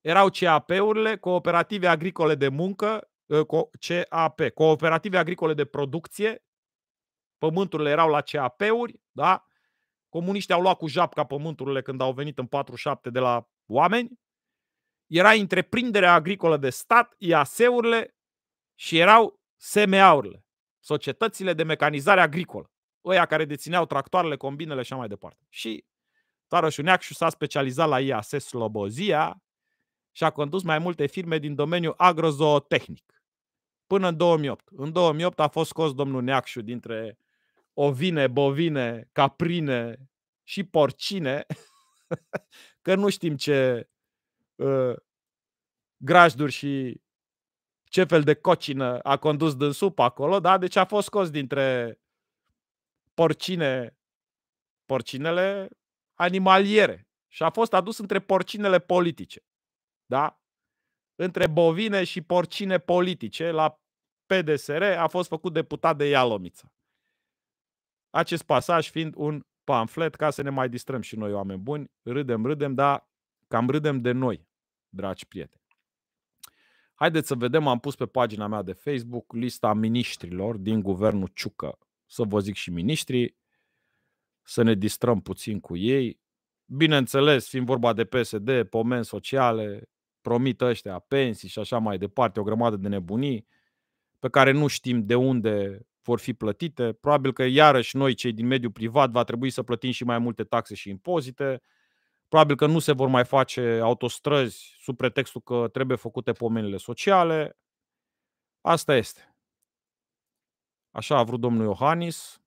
Erau CAP-urile, cooperative agricole de muncă, ă, CAP, cooperative agricole de producție pământurile erau la CAP-uri, da? Comuniștii au luat cu japca pământurile când au venit în 47 de la oameni. Era întreprinderea agricolă de stat, IAS-urile și erau SMA-urile, societățile de mecanizare agricolă, ăia care dețineau tractoarele, combinele și așa mai departe. Și Tarășu Neacșu s-a specializat la IAS Slobozia și a condus mai multe firme din domeniul agrozootehnic până în 2008. În 2008 a fost scos domnul Neacșu dintre ovine, bovine, caprine și porcine, că nu știm ce ă, grajduri și ce fel de cocină a condus din pe acolo, da? Deci a fost scos dintre porcine, porcinele animaliere și a fost adus între porcinele politice, da? Între bovine și porcine politice la PDSR a fost făcut deputat de Ialomița. Acest pasaj fiind un pamflet ca să ne mai distrăm și noi oameni buni, râdem, râdem, dar cam râdem de noi, dragi prieteni. Haideți să vedem, am pus pe pagina mea de Facebook lista miniștrilor din guvernul Ciucă. Să vă zic și miniștrii, să ne distrăm puțin cu ei. Bineînțeles, fiind vorba de PSD, pomeni sociale, promită ăștia pensii și așa mai departe, o grămadă de nebunii pe care nu știm de unde vor fi plătite. Probabil că iarăși noi, cei din mediul privat, va trebui să plătim și mai multe taxe și impozite. Probabil că nu se vor mai face autostrăzi sub pretextul că trebuie făcute pomenile sociale. Asta este. Așa a vrut domnul Iohannis,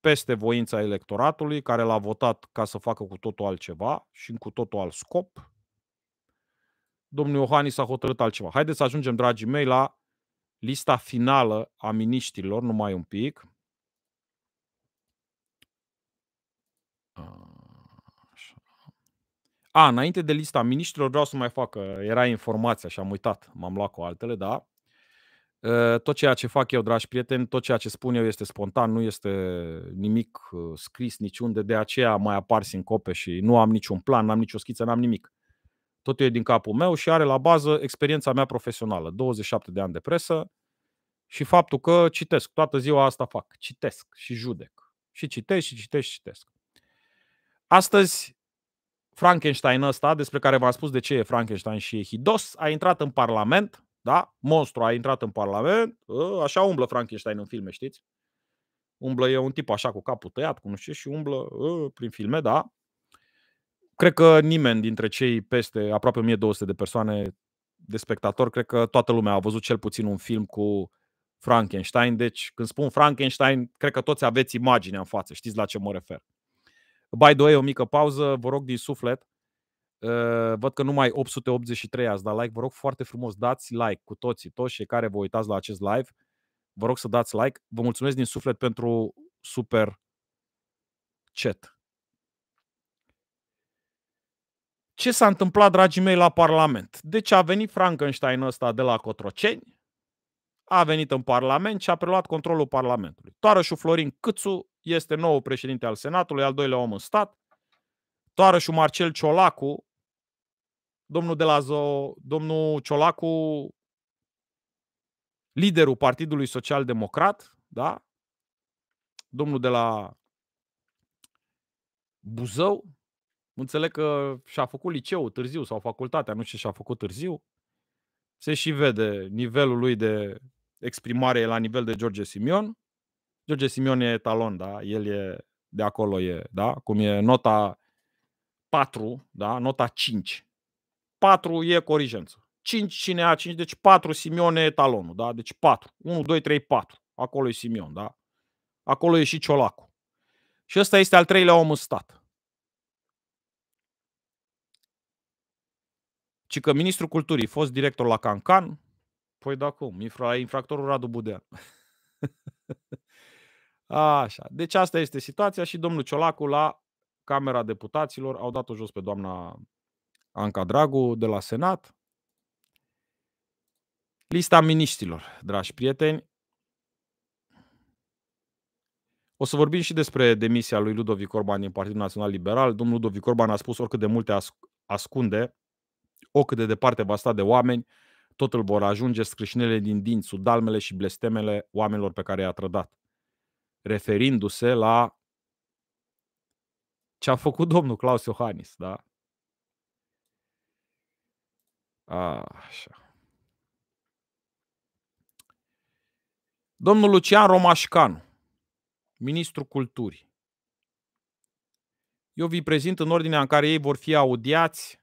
peste voința electoratului, care l-a votat ca să facă cu totul altceva și cu totul alt scop. Domnul Iohannis a hotărât altceva. Haideți să ajungem, dragii mei, la lista finală a miniștilor, numai un pic. Așa. A, înainte de lista miniștilor, vreau să mai fac, uh, era informația și am uitat, m-am luat cu altele, da. Uh, tot ceea ce fac eu, dragi prieteni, tot ceea ce spun eu este spontan, nu este nimic uh, scris niciunde, de aceea mai apar sincope și nu am niciun plan, n-am nicio schiță, n-am nimic totul e din capul meu și are la bază experiența mea profesională, 27 de ani de presă și faptul că citesc, toată ziua asta fac, citesc și judec. Și citesc și citesc și citesc. Astăzi, Frankenstein ăsta, despre care v-am spus de ce e Frankenstein și e hidos, a intrat în Parlament, da? Monstru a intrat în Parlament, ă, așa umblă Frankenstein în filme, știți? Umblă e un tip așa cu capul tăiat, cu nu știu și umblă ă, prin filme, da? cred că nimeni dintre cei peste aproape 1200 de persoane de spectatori, cred că toată lumea a văzut cel puțin un film cu Frankenstein. Deci, când spun Frankenstein, cred că toți aveți imaginea în față, știți la ce mă refer. By the way, o mică pauză, vă rog din suflet. Uh, văd că numai 883 ați dat like, vă rog foarte frumos, dați like cu toții, toți cei care vă uitați la acest live. Vă rog să dați like. Vă mulțumesc din suflet pentru super chat. Ce s-a întâmplat, dragii mei, la Parlament? Deci a venit Frankenstein ăsta de la Cotroceni, a venit în Parlament și a preluat controlul Parlamentului. Toarășul Florin Câțu este nou președinte al Senatului, al doilea om în stat. Toarășul Marcel Ciolacu, domnul de la Zo, domnul Ciolacu, liderul Partidului Social Democrat, da? Domnul de la Buzău, Înțeleg că și-a făcut liceul târziu sau facultatea, nu știu și-a făcut târziu. Se și vede nivelul lui de exprimare la nivel de George Simion. George Simion e talon, da? El e de acolo, e, da? Cum e nota 4, da? Nota 5. 4 e corigență. 5 cine a 5, deci 4 Simion e talonul, da? Deci 4. 1, 2, 3, 4. Acolo e Simion, da? Acolo e și Ciolacu. Și ăsta este al treilea om în stat. ci că ministrul culturii, fost director la Cancan, păi da cum, infractorul Radu Budea. Așa, deci asta este situația și domnul Ciolacu la Camera Deputaților au dat-o jos pe doamna Anca Dragu de la Senat. Lista miniștilor, dragi prieteni. O să vorbim și despre demisia lui Ludovic Orban din Partidul Național Liberal. Domnul Ludovic Orban a spus oricât de multe ascunde, o cât de departe va sta de oameni, tot îl vor ajunge scrâșnele din dinți, sudalmele și blestemele oamenilor pe care i-a trădat. Referindu-se la ce a făcut domnul Claus Iohannis, da? A, așa. Domnul Lucian Romașcanu, ministrul culturii. Eu vi prezint în ordinea în care ei vor fi audiați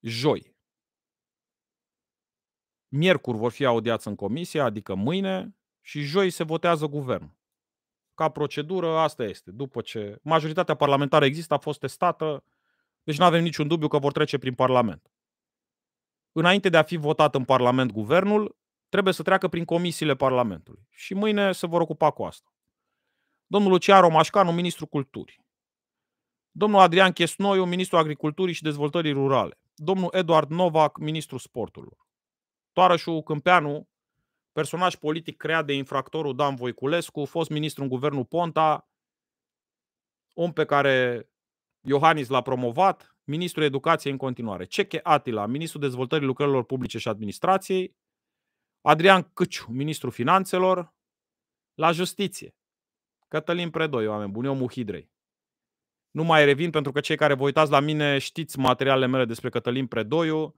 joi. Miercuri vor fi audiați în comisie, adică mâine, și joi se votează guvern. Ca procedură, asta este. După ce majoritatea parlamentară există, a fost testată, deci nu avem niciun dubiu că vor trece prin Parlament. Înainte de a fi votat în Parlament guvernul, trebuie să treacă prin comisiile Parlamentului. Și mâine se vor ocupa cu asta. Domnul Lucian Romașcanu, ministrul culturii. Domnul Adrian Chesnoiu, ministrul agriculturii și dezvoltării rurale domnul Eduard Novak, ministrul sportului. Toarășul Câmpeanu, personaj politic creat de infractorul Dan Voiculescu, fost ministru în guvernul Ponta, om pe care Iohannis l-a promovat, ministrul educației în continuare. Ceche Atila, ministrul dezvoltării lucrărilor publice și administrației, Adrian Căciu, ministrul finanțelor, la justiție. Cătălin Predoi, oameni buni, omul Hidrei. Nu mai revin pentru că cei care vă uitați la mine știți materialele mele despre Cătălin Predoiu.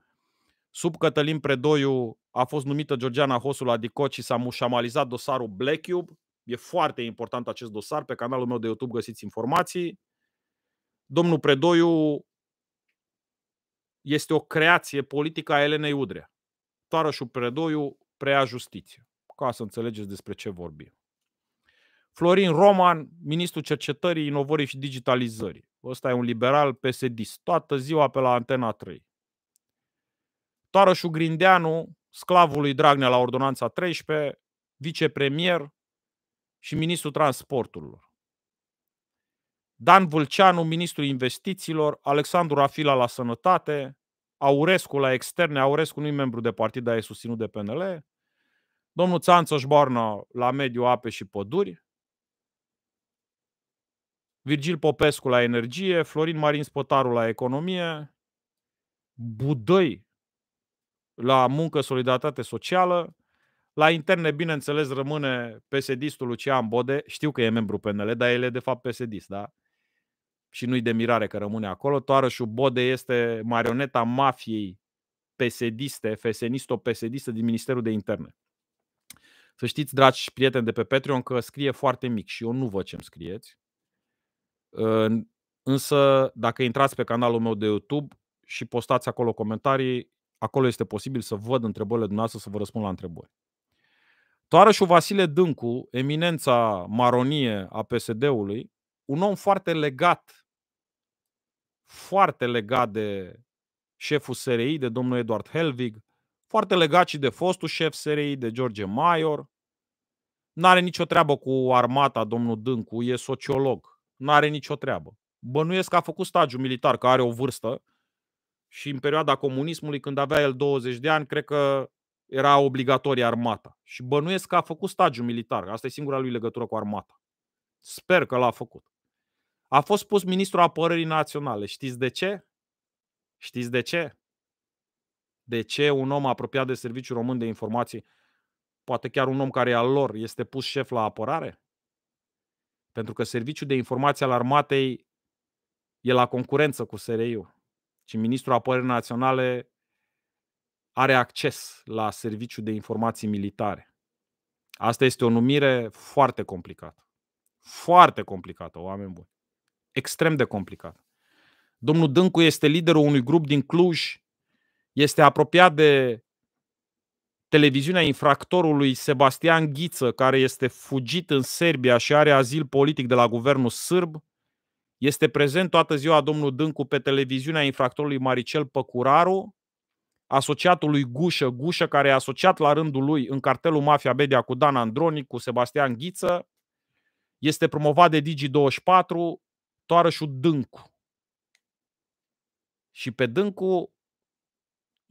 Sub Cătălin Predoiu a fost numită Georgiana Hosul la DICOT și s-a mușamalizat dosarul Black Cube. E foarte important acest dosar. Pe canalul meu de YouTube găsiți informații. Domnul Predoiu este o creație politică a Elenei Udrea. Toarășul Predoiu prea justiție. Ca să înțelegeți despre ce vorbim. Florin Roman, ministrul cercetării, inovării și digitalizării. Ăsta e un liberal psd Toată ziua pe la Antena 3. Toarășu Grindeanu, sclavul lui Dragnea la Ordonanța 13, vicepremier și ministrul transporturilor. Dan Vâlceanu, ministrul investițiilor, Alexandru Rafila la sănătate, Aurescu la externe, Aurescu nu e membru de partid, dar e susținut de PNL, domnul Țanțoș Borna la mediu, ape și păduri, Virgil Popescu la energie, Florin Marin Spătaru la economie, Budăi la muncă, solidaritate socială, la interne, bineînțeles, rămâne PSD-istul Lucian Bode. Știu că e membru PNL, dar el e de fapt psd da? Și nu-i de mirare că rămâne acolo. Toarășul Bode este marioneta mafiei PSD-iste, psd din Ministerul de Interne. Să știți, dragi prieteni de pe Patreon, că scrie foarte mic și eu nu vă ce scrieți. Însă, dacă intrați pe canalul meu de YouTube și postați acolo comentarii, acolo este posibil să văd întrebările dumneavoastră, să vă răspund la întrebări. Toarășul Vasile Dâncu, eminența maronie a PSD-ului, un om foarte legat, foarte legat de șeful SRI, de domnul Eduard Helvig, foarte legat și de fostul șef SRI, de George Maior. N-are nicio treabă cu armata, domnul Dâncu, e sociolog nu are nicio treabă. Bănuiesc că a făcut stagiu militar, că are o vârstă și în perioada comunismului, când avea el 20 de ani, cred că era obligatorie armata. Și bănuiesc că a făcut stagiu militar. Asta e singura lui legătură cu armata. Sper că l-a făcut. A fost pus ministru apărării naționale. Știți de ce? Știți de ce? De ce un om apropiat de Serviciul Român de Informații, poate chiar un om care e al lor, este pus șef la apărare? Pentru că Serviciul de Informații al Armatei e la concurență cu SRIU. Și Ministrul Apărării Naționale are acces la Serviciul de Informații Militare. Asta este o numire foarte complicată. Foarte complicată, oameni buni. Extrem de complicată. Domnul Dâncu este liderul unui grup din Cluj, este apropiat de televiziunea infractorului Sebastian Ghiță, care este fugit în Serbia și are azil politic de la guvernul sârb, este prezent toată ziua domnul Dâncu pe televiziunea infractorului Maricel Păcuraru, asociatul lui Gușă, Gușă care e asociat la rândul lui în cartelul Mafia Bedia cu Dan Andronic, cu Sebastian Ghiță, este promovat de Digi24, Toarășul Dâncu. Și pe Dâncu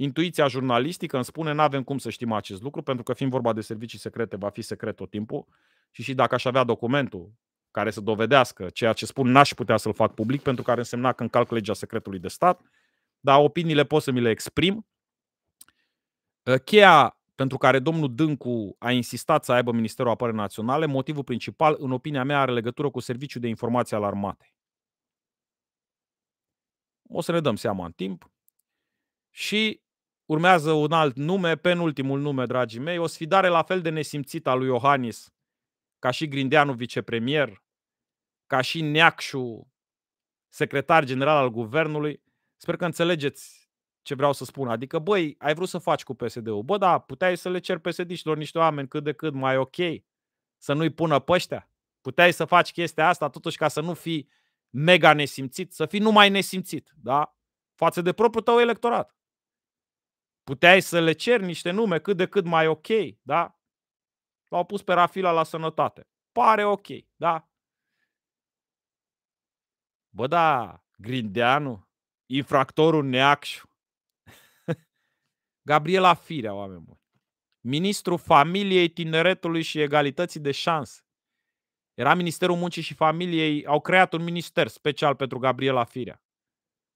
Intuiția jurnalistică îmi spune, nu avem cum să știm acest lucru, pentru că fiind vorba de servicii secrete, va fi secret tot timpul și și dacă aș avea documentul care să dovedească ceea ce spun, n-aș putea să-l fac public, pentru că ar însemna că încalc legea secretului de stat, dar opiniile pot să mi le exprim. Ă, cheia pentru care domnul Dâncu a insistat să aibă Ministerul Apărării Naționale, motivul principal, în opinia mea, are legătură cu Serviciul de Informație al Armatei. O să ne dăm seama în timp. Și Urmează un alt nume, penultimul nume, dragii mei, o sfidare la fel de nesimțită a lui Iohannis, ca și Grindeanu vicepremier, ca și Neacșu, secretar general al guvernului. Sper că înțelegeți ce vreau să spun. Adică, băi, ai vrut să faci cu PSD-ul. Bă, da, puteai să le cer psd niște oameni cât de cât mai ok, să nu-i pună păștea. Puteai să faci chestia asta, totuși, ca să nu fii mega nesimțit, să fii numai nesimțit, da? Față de propriul tău electorat. Puteai să le ceri niște nume cât de cât mai ok, da? L-au pus pe Rafila la sănătate. Pare ok, da? Bă, da, Grindeanu, infractorul Neacșu, Gabriela Firea, oameni buni. Ministrul Familiei, Tineretului și Egalității de Șanse. Era Ministerul Muncii și Familiei, au creat un minister special pentru Gabriela Firea.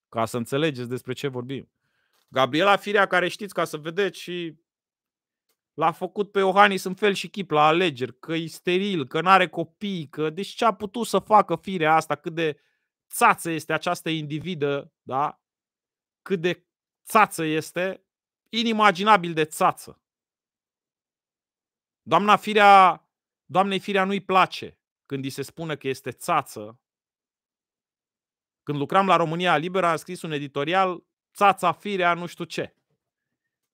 Ca să înțelegeți despre ce vorbim. Gabriela Firea, care știți ca să vedeți și l-a făcut pe Iohannis în fel și chip la alegeri, că e steril, că nu are copii, că deci ce a putut să facă firea asta, cât de țață este această individă, da? cât de țață este, inimaginabil de țață. Doamna Firea, doamnei Firea nu-i place când îi se spune că este țață. Când lucram la România Liberă, am scris un editorial țața firea nu știu ce.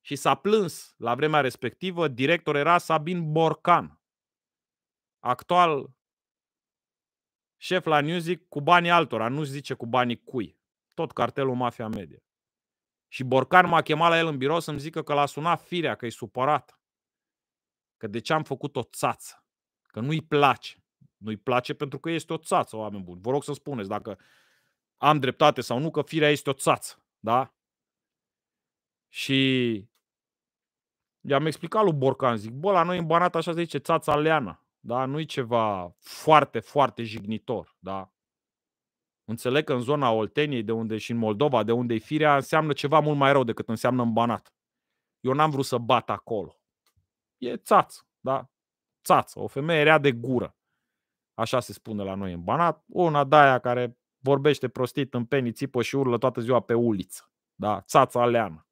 Și s-a plâns la vremea respectivă, director era Sabin Borcan, actual șef la Newsic cu banii altora, nu zice cu banii cui. Tot cartelul Mafia Media. Și Borcan m-a chemat la el în birou să-mi zică că l-a sunat firea, că e supărat. Că de ce am făcut o țață? Că nu-i place. Nu-i place pentru că este o țață, oameni buni. Vă rog să spuneți dacă am dreptate sau nu, că firea este o țață. Da? Și i-am explicat lui Borcan, zic, bă, la noi în Banat așa se zice țața leana, da? Nu-i ceva foarte, foarte jignitor, da? Înțeleg că în zona Olteniei, de unde și în Moldova, de unde e firea, înseamnă ceva mult mai rău decât înseamnă în Banat. Eu n-am vrut să bat acolo. E țaț, da? Țață, o femeie rea de gură. Așa se spune la noi în Banat. Una de aia care vorbește prostit în penii, țipă și urlă toată ziua pe uliță. Da? Țața aleană.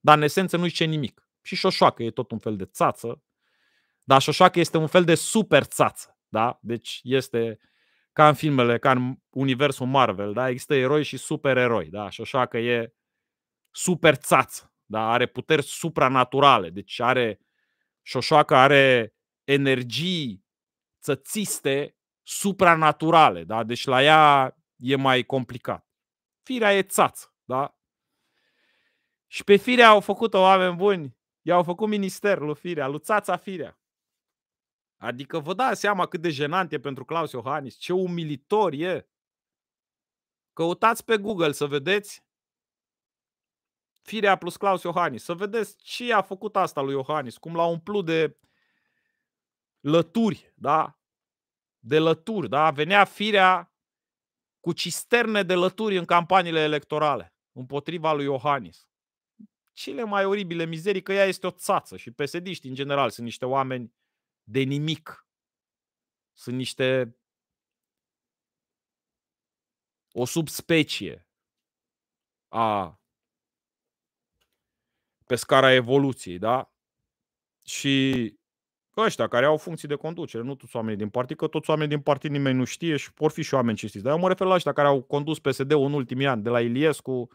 Dar în esență nu zice nimic. Și șoșoacă e tot un fel de țață, dar șoșoacă este un fel de super țață. Da? Deci este ca în filmele, ca în universul Marvel, da? există eroi și supereroi. Da? Șoșoacă e super țață, da? are puteri supranaturale, deci are șoșoacă are energii țățiste supranaturale, da? deci la ea e mai complicat. Firea e țață, da? Și pe firea au făcut-o oameni buni, i-au făcut minister lui firea, lui țața firea. Adică vă dați seama cât de jenant e pentru Claus Iohannis, ce umilitor e. Căutați pe Google să vedeți Firea plus Claus Iohannis. Să vedeți ce a făcut asta lui Iohannis, cum l-a umplut de lături, da? de lături, da? Venea firea cu cisterne de lături în campaniile electorale împotriva lui Iohannis. Cele mai oribile mizerii că ea este o țață și pesediști în general sunt niște oameni de nimic. Sunt niște o subspecie a pe scara evoluției, da? Și ăștia care au funcții de conducere, nu toți oamenii din partid, că toți oamenii din partid nimeni nu știe și vor fi și oameni cinstiți. Dar eu mă refer la ăștia care au condus PSD-ul în ultimii ani, de la Iliescu,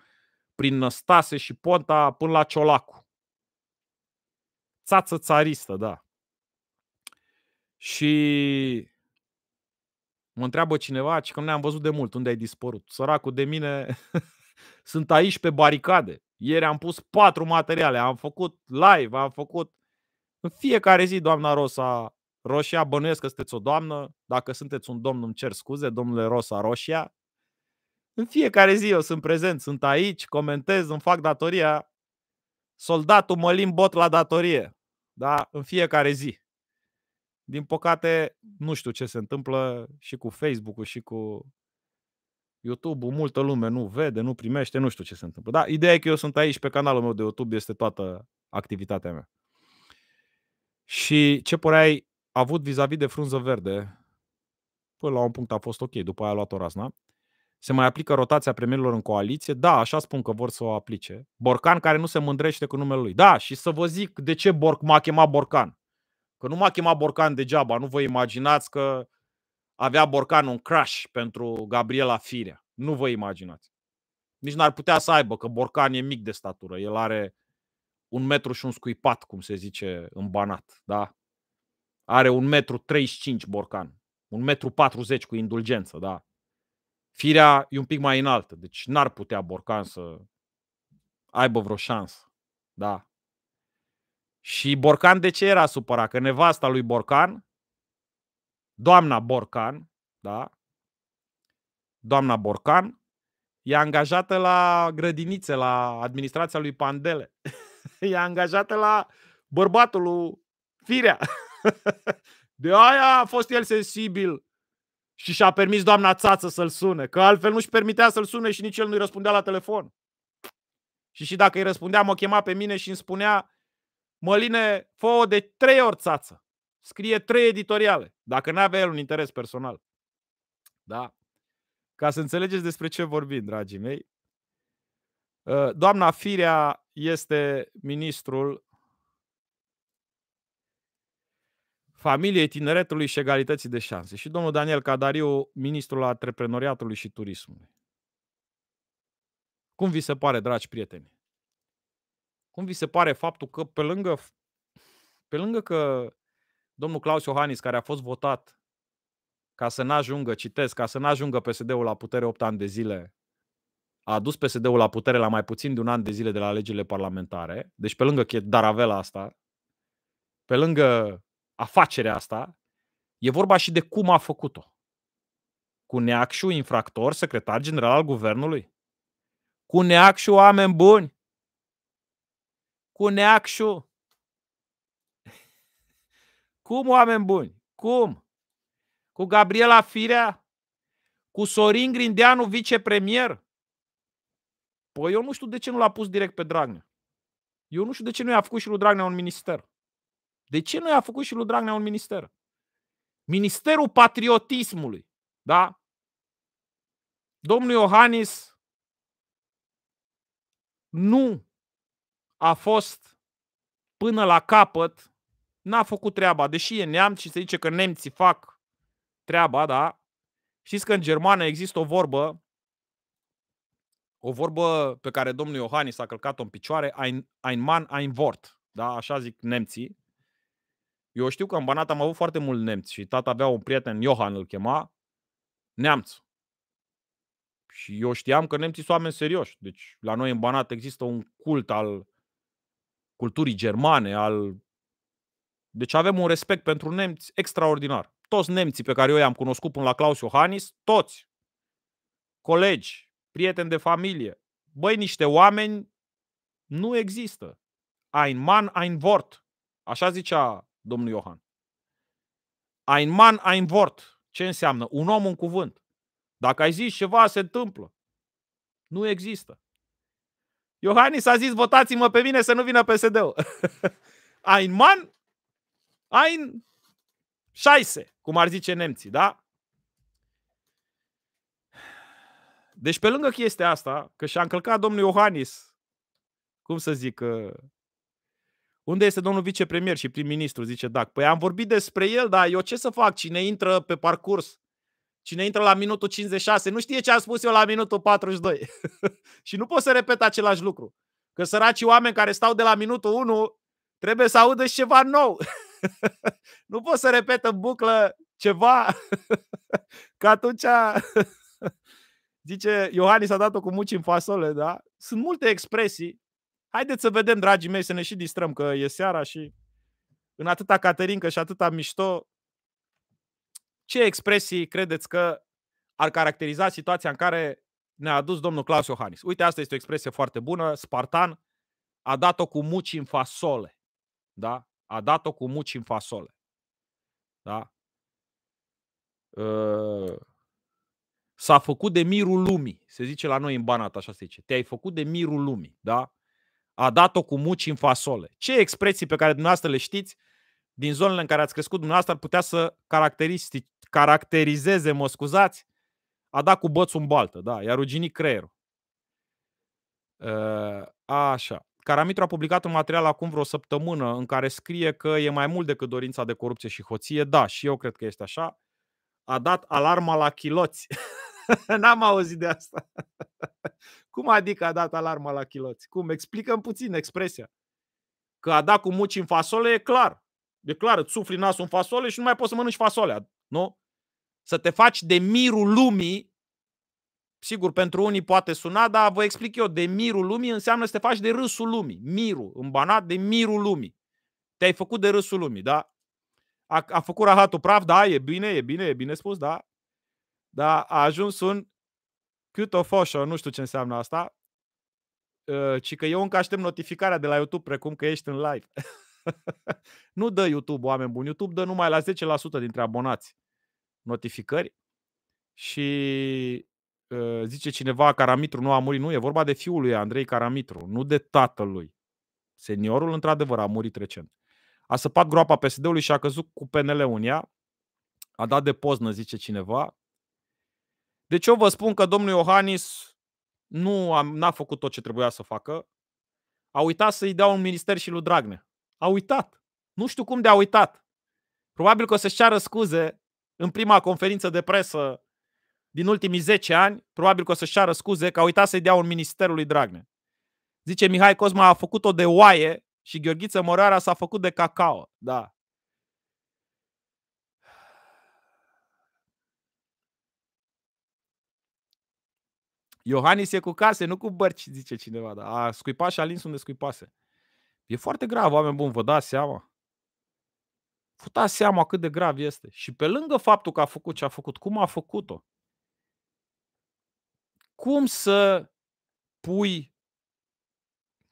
prin Năstase și Ponta, până la Ciolacu. Țață țaristă, da. Și mă întreabă cineva, că nu ne-am văzut de mult, unde ai dispărut? Săracul de mine, sunt aici pe baricade. Ieri am pus patru materiale, am făcut live, am făcut în fiecare zi, doamna Rosa Roșia, bănuiesc că sunteți o doamnă, dacă sunteți un domn îmi cer scuze, domnule Rosa Roșia. În fiecare zi eu sunt prezent, sunt aici, comentez, îmi fac datoria. Soldatul mă bot la datorie, da? În fiecare zi. Din păcate, nu știu ce se întâmplă și cu Facebook-ul și cu YouTube-ul. Multă lume nu vede, nu primește, nu știu ce se întâmplă. Da, ideea e că eu sunt aici pe canalul meu de YouTube, este toată activitatea mea. Și ce părere ai avut vis-a-vis de frunză verde? Până la un punct a fost ok, după aia a luat-o razna. Se mai aplică rotația premierilor în coaliție? Da, așa spun că vor să o aplice. Borcan care nu se mândrește cu numele lui. Da, și să vă zic de ce Borc m-a chemat Borcan. Că nu m-a chemat Borcan degeaba. Nu vă imaginați că avea Borcan un crash pentru Gabriela Firea. Nu vă imaginați. Nici n-ar putea să aibă, că Borcan e mic de statură. El are un metru și un scuipat, cum se zice în banat, da? Are un metru 35 borcan, un metru 40 cu indulgență, da? Firea e un pic mai înaltă, deci n-ar putea borcan să aibă vreo șansă, da? Și Borcan de ce era supărat? Că nevasta lui Borcan, doamna Borcan, da? Doamna Borcan, e angajată la grădinițe, la administrația lui Pandele. e angajată la bărbatul lui Firea. De aia a fost el sensibil și și-a permis doamna Țață să-l sune, că altfel nu-și permitea să-l sune și nici el nu-i răspundea la telefon. Și și dacă îi răspundea, mă chema pe mine și îmi spunea Măline, fă de trei ori țață. Scrie trei editoriale, dacă nu avea el un interes personal. Da? Ca să înțelegeți despre ce vorbim, dragii mei, ă, doamna Firea este ministrul familiei, tineretului și egalității de șanse și domnul Daniel Cadariu, ministrul antreprenoriatului și turismului. Cum vi se pare, dragi prieteni? Cum vi se pare faptul că pe lângă, pe lângă că domnul Claus Iohannis, care a fost votat ca să n-ajungă, citesc, ca să n-ajungă PSD-ul la putere 8 ani de zile, a adus PSD-ul la putere la mai puțin de un an de zile de la alegerile parlamentare, deci pe lângă daravela asta, pe lângă afacerea asta, e vorba și de cum a făcut-o. Cu Neacșu, infractor, secretar general al guvernului. Cu Neacșu, oameni buni. Cu Neacșu. Cum, oameni buni? Cum? Cu Gabriela Firea? Cu Sorin Grindeanu, vicepremier? Păi eu nu știu de ce nu l-a pus direct pe Dragnea. Eu nu știu de ce nu i-a făcut și lui Dragnea un minister. De ce nu i-a făcut și lui Dragnea un minister? Ministerul Patriotismului. Da? Domnul Iohannis nu a fost până la capăt, n-a făcut treaba. Deși e neamț și se zice că nemții fac treaba, da? Știți că în germană există o vorbă o vorbă pe care domnul Iohannis a călcat-o în picioare, ein, ein Mann, ein Wort, da? așa zic nemții. Eu știu că în Banat am avut foarte mulți nemți și tata avea un prieten, Johan îl chema, neamț. Și eu știam că nemții sunt oameni serioși. Deci la noi în Banat există un cult al culturii germane, al... Deci avem un respect pentru nemți extraordinar. Toți nemții pe care eu i-am cunoscut până la Claus Iohannis, toți, colegi, prieteni de familie. Băi, niște oameni nu există. Ein Mann, ein Wort. Așa zicea domnul Iohan. Ein Mann, ein Wort. Ce înseamnă? Un om, un cuvânt. Dacă ai zis ceva, se întâmplă. Nu există. Iohannis a zis, votați-mă pe mine să nu vină PSD-ul. ein Mann, ein șase, cum ar zice nemții, da? Deci pe lângă chestia asta, că și-a încălcat domnul Iohannis, cum să zic, unde este domnul vicepremier și prim-ministru, zice Dac. Păi am vorbit despre el, dar eu ce să fac? Cine intră pe parcurs, cine intră la minutul 56, nu știe ce am spus eu la minutul 42. și nu pot să repet același lucru. Că săracii oameni care stau de la minutul 1 trebuie să audă și ceva nou. nu pot să repet în buclă ceva, că atunci Zice, Iohannis a dat-o cu muci în fasole, da? Sunt multe expresii. Haideți să vedem, dragii mei, să ne și distrăm, că e seara și în atâta caterincă și atâta mișto, ce expresii credeți că ar caracteriza situația în care ne-a adus domnul Claus Iohannis? Uite, asta este o expresie foarte bună. Spartan a dat-o cu muci în fasole. Da? A dat-o cu muci în fasole. Da? Uh s-a făcut de mirul lumii. Se zice la noi în Banat, așa se zice. Te-ai făcut de mirul lumii, da? A dat-o cu muci în fasole. Ce expresii pe care dumneavoastră le știți din zonele în care ați crescut dumneavoastră ar putea să caracterizeze, mă scuzați, a dat cu bățul în baltă, da, i-a ruginit creierul. A, ă, așa. Caramitru a publicat un material acum vreo săptămână în care scrie că e mai mult decât dorința de corupție și hoție. Da, și eu cred că este așa. A dat alarma la chiloți. N-am auzit de asta. Cum adică a dat alarma la chiloți? Cum? Explică-mi puțin expresia. Că a dat cu muci în fasole e clar. E clar, îți sufli nasul în fasole și nu mai poți să mănânci fasolea. Nu? Să te faci de mirul lumii Sigur, pentru unii poate suna, dar vă explic eu, de mirul lumii înseamnă să te faci de râsul lumii. Mirul, îmbanat de mirul lumii. Te-ai făcut de râsul lumii, da? A, a făcut rahatul praf, da, e bine, e bine, e bine spus, da? Dar a ajuns un cât nu știu ce înseamnă asta, ă, ci că eu încă aștept notificarea de la YouTube precum că ești în live. nu dă YouTube, oameni buni. YouTube dă numai la 10% dintre abonați notificări și ă, zice cineva Caramitru nu a murit. Nu, e vorba de fiul lui Andrei Caramitru, nu de tatălui. Seniorul, într-adevăr, a murit recent. A săpat groapa PSD-ului și a căzut cu PNL-ul în ea. A dat de poznă, zice cineva. Deci eu vă spun că domnul Iohannis nu a, n-a făcut tot ce trebuia să facă. A uitat să-i dea un minister și lui Dragnea. A uitat. Nu știu cum de a uitat. Probabil că o să-și ceară scuze în prima conferință de presă din ultimii 10 ani, probabil că o să-și ceară scuze că a uitat să-i dea un ministerul lui Dragnea. Zice Mihai Cosma, a făcut-o de oaie și Gheorghiță Morara s-a făcut de cacao. Da. Iohannis e cu case, nu cu bărci, zice cineva. Da. A scuipat și a lins unde scuipase. E foarte grav, oameni buni, vă dați seama. Vă dați seama cât de grav este. Și pe lângă faptul că a făcut ce a făcut, cum a făcut-o? Cum să pui...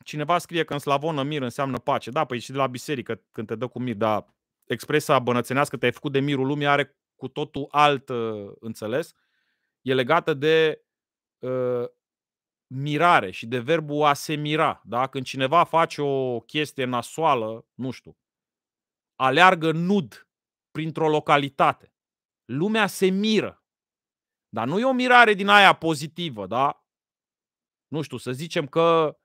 Cineva scrie că în slavonă mir înseamnă pace. Da, păi și de la biserică când te dă cu mir, dar expresia bănățenească te-ai făcut de mirul lumii are cu totul alt uh, înțeles. E legată de Uh, mirare și de verbul a se mira. Da? Când cineva face o chestie nasoală, nu știu, aleargă nud printr-o localitate. Lumea se miră. Dar nu e o mirare din aia pozitivă, da? Nu știu, să zicem că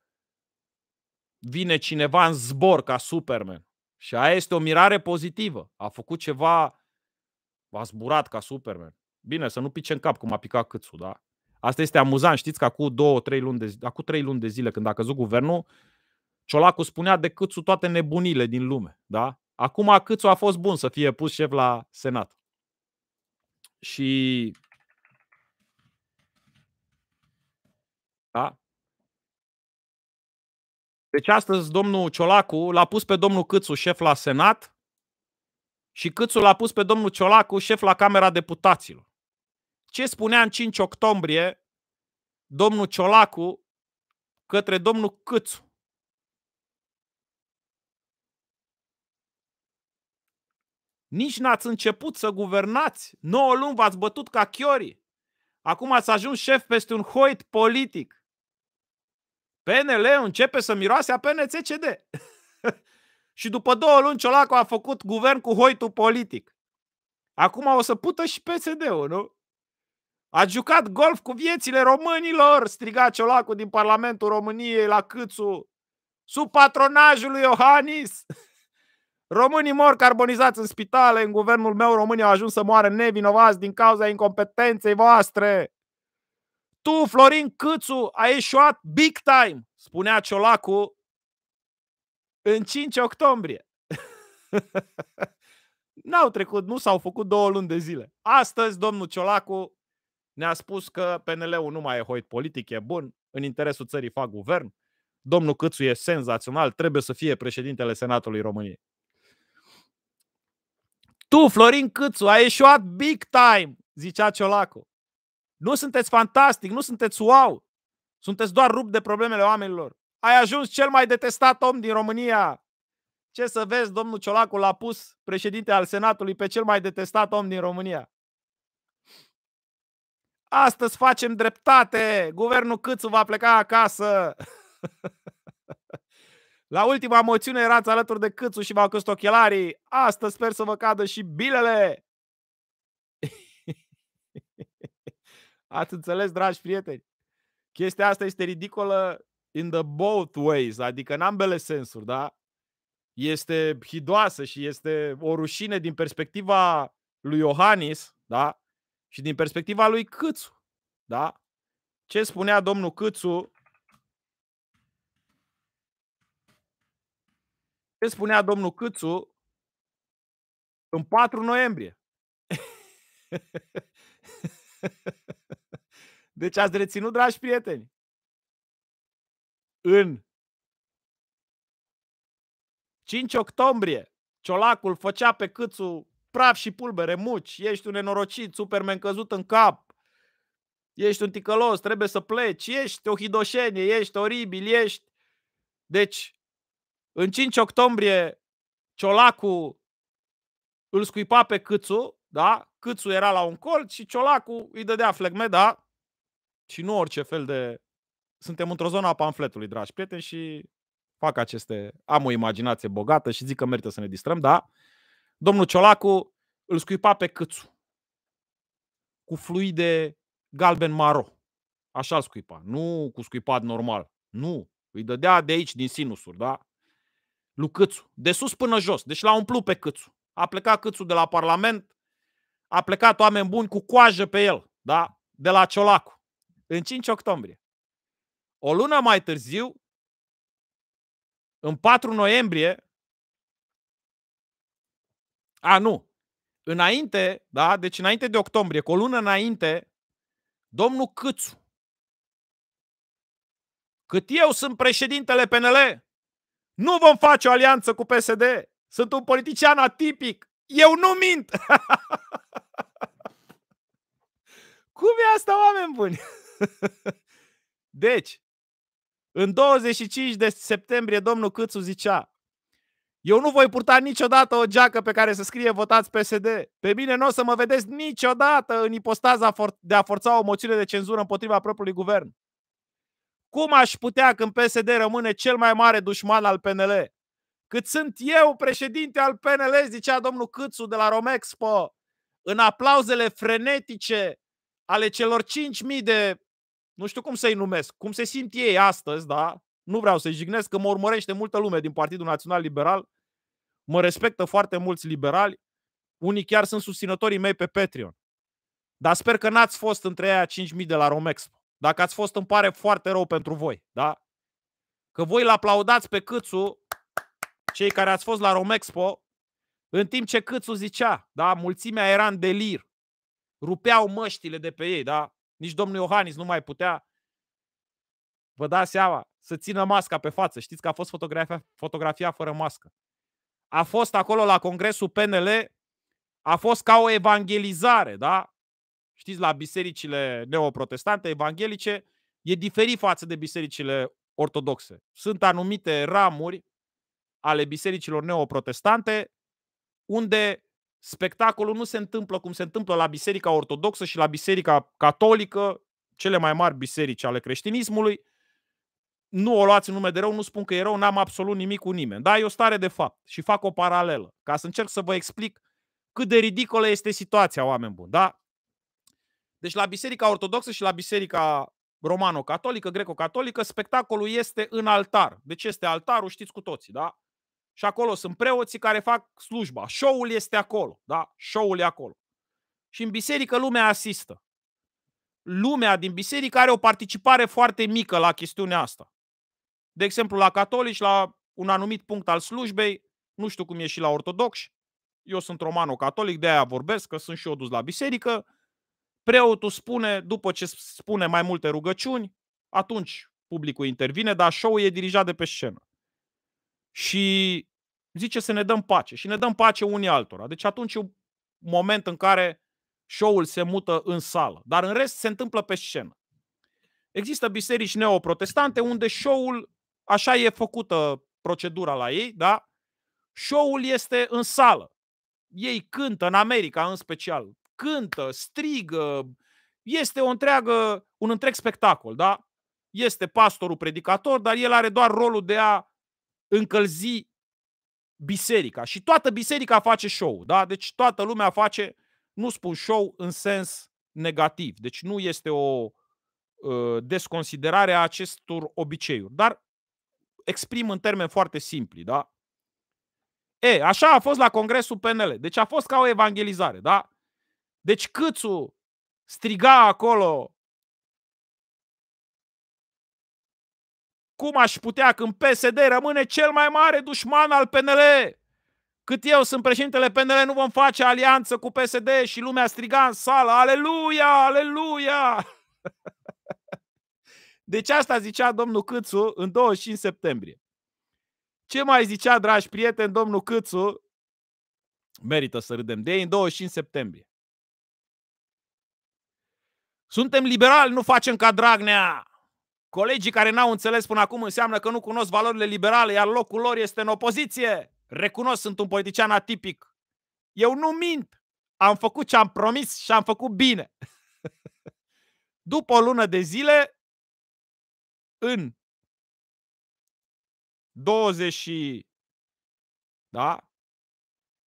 vine cineva în zbor ca Superman. Și aia este o mirare pozitivă. A făcut ceva, a zburat ca Superman. Bine, să nu pice în cap cum a picat câțu, da? Asta este amuzant, știți că acum două, trei luni de, acum trei luni de zile când a căzut guvernul, Ciolacu spunea de câțu toate nebunile din lume, da? Acum câțu a fost bun să fie pus șef la Senat. Și da? Deci astăzi domnul Ciolacu l-a pus pe domnul Câțu șef la Senat și Câțu l-a pus pe domnul Ciolacu șef la Camera Deputaților ce spunea în 5 octombrie domnul Ciolacu către domnul Câțu. Nici n-ați început să guvernați. 9 luni v-ați bătut ca chiorii. Acum ați ajuns șef peste un hoit politic. PNL începe să miroase a PNCCD. și după două luni Ciolacu a făcut guvern cu hoitul politic. Acum o să pută și PSD-ul, nu? A jucat golf cu viețile românilor, striga Ciolacu din Parlamentul României la Câțu, sub patronajul lui Iohannis. Românii mor carbonizați în spitale, în guvernul meu România au ajuns să moară nevinovați din cauza incompetenței voastre. Tu, Florin Câțu, ai ieșuat big time, spunea Ciolacu în 5 octombrie. N-au trecut, nu s-au făcut două luni de zile. Astăzi, domnul Ciolacu ne-a spus că PNL-ul nu mai e hoit politic, e bun, în interesul țării fac guvern, domnul Câțu e senzațional, trebuie să fie președintele Senatului României. Tu, Florin Câțu, ai ieșuat big time, zicea Ciolacu. Nu sunteți fantastic, nu sunteți wow. Sunteți doar rupt de problemele oamenilor. Ai ajuns cel mai detestat om din România. Ce să vezi, domnul Ciolacu l-a pus președinte al Senatului pe cel mai detestat om din România. Astăzi facem dreptate! Guvernul Câțu va pleca acasă! La ultima moțiune erați alături de Câțu și v-au căzut ochelarii. Astăzi sper să vă cadă și bilele! Ați înțeles, dragi prieteni? Chestia asta este ridicolă in the both ways, adică în ambele sensuri, da? Este hidoasă și este o rușine din perspectiva lui Iohannis, da? și din perspectiva lui Câțu. Da? Ce spunea domnul Câțu Ce spunea domnul Câțu în 4 noiembrie? deci ați reținut, dragi prieteni, în 5 octombrie Ciolacul făcea pe Câțu praf și pulbere, muci, ești un nenorocit, Superman căzut în cap, ești un ticălos, trebuie să pleci, ești o hidoșenie, ești oribil, ești... Deci, în 5 octombrie, Ciolacu îl scuipa pe Câțu, da? Câțu era la un colț și Ciolacu îi dădea flegme, da? Și nu orice fel de... Suntem într-o zonă a pamfletului, dragi prieteni, și fac aceste... Am o imaginație bogată și zic că merită să ne distrăm, da? Domnul Ciolacu îl scuipa pe câțu cu fluide galben-maro. Așa îl scuipa, nu cu scuipat normal. Nu, îi dădea de aici, din sinusuri, da? Lui Câțu, de sus până jos, deci l-a umplut pe Câțu. A plecat Câțu de la Parlament, a plecat oameni buni cu coajă pe el, da? De la Ciolacu, în 5 octombrie. O lună mai târziu, în 4 noiembrie, a, nu. Înainte, da? Deci înainte de octombrie, cu o lună înainte, domnul Câțu, cât eu sunt președintele PNL, nu vom face o alianță cu PSD. Sunt un politician atipic. Eu nu mint! Cum e asta, oameni buni? deci, în 25 de septembrie, domnul Câțu zicea eu nu voi purta niciodată o geacă pe care să scrie votați PSD. Pe mine nu o să mă vedeți niciodată în ipostaza de a forța o moțiune de cenzură împotriva propriului guvern. Cum aș putea când PSD rămâne cel mai mare dușman al PNL? Cât sunt eu președinte al PNL, zicea domnul Câțu de la Romexpo, în aplauzele frenetice ale celor 5.000 de, nu știu cum să-i numesc, cum se simt ei astăzi, da? Nu vreau să-i jignesc, că mă urmărește multă lume din Partidul Național Liberal Mă respectă foarte mulți liberali, unii chiar sunt susținătorii mei pe Patreon. Dar sper că n-ați fost între aia 5.000 de la Romexpo. Dacă ați fost, îmi pare foarte rău pentru voi. Da? Că voi îl aplaudați pe Câțu, cei care ați fost la Romexpo, în timp ce Câțu zicea, da, mulțimea era în delir. Rupeau măștile de pe ei, da? Nici domnul Iohannis nu mai putea. Vă dați seama, să țină masca pe față. Știți că a fost fotografia, fotografia fără mască a fost acolo la congresul PNL, a fost ca o evangelizare, da? Știți, la bisericile neoprotestante, evanghelice, e diferit față de bisericile ortodoxe. Sunt anumite ramuri ale bisericilor neoprotestante unde spectacolul nu se întâmplă cum se întâmplă la Biserica Ortodoxă și la Biserica Catolică, cele mai mari biserici ale creștinismului, nu o luați în nume de rău, nu spun că e rău, n-am absolut nimic cu nimeni. Da, e o stare de fapt și fac o paralelă ca să încerc să vă explic cât de ridicolă este situația, oameni buni. Da? Deci la Biserica Ortodoxă și la Biserica Romano-Catolică, Greco-Catolică, spectacolul este în altar. Deci este altarul, știți cu toții, da? Și acolo sunt preoții care fac slujba. Show-ul este acolo, da? Show-ul e acolo. Și în biserică lumea asistă. Lumea din biserică are o participare foarte mică la chestiunea asta de exemplu, la catolici, la un anumit punct al slujbei, nu știu cum e și la ortodoxi, eu sunt romano-catolic, de aia vorbesc, că sunt și eu dus la biserică, preotul spune, după ce spune mai multe rugăciuni, atunci publicul intervine, dar show-ul e dirijat de pe scenă. Și zice să ne dăm pace și ne dăm pace unii altora. Deci atunci e un moment în care show-ul se mută în sală, dar în rest se întâmplă pe scenă. Există biserici neoprotestante unde show-ul Așa e făcută procedura la ei, da? Show-ul este în sală. Ei cântă, în America în special, cântă, strigă, este o întreagă, un întreg spectacol, da? Este pastorul predicator, dar el are doar rolul de a încălzi biserica. Și toată biserica face show, da? Deci toată lumea face, nu spun show în sens negativ. Deci nu este o uh, desconsiderare a acestor obiceiuri. Dar exprim în termeni foarte simpli, da? E, așa a fost la congresul PNL. Deci a fost ca o evangelizare, da? Deci Câțu striga acolo cum aș putea când PSD rămâne cel mai mare dușman al PNL. Cât eu sunt președintele PNL, nu vom face alianță cu PSD și lumea striga în sală, aleluia, aleluia! Deci asta zicea domnul Câțu în 25 septembrie. Ce mai zicea, dragi prieteni, domnul Câțu? Merită să râdem de ei în 25 septembrie. Suntem liberali, nu facem ca Dragnea. Colegii care n-au înțeles până acum înseamnă că nu cunosc valorile liberale, iar locul lor este în opoziție. Recunosc, sunt un politician atipic. Eu nu mint. Am făcut ce am promis și am făcut bine. După o lună de zile, în 20 și, da?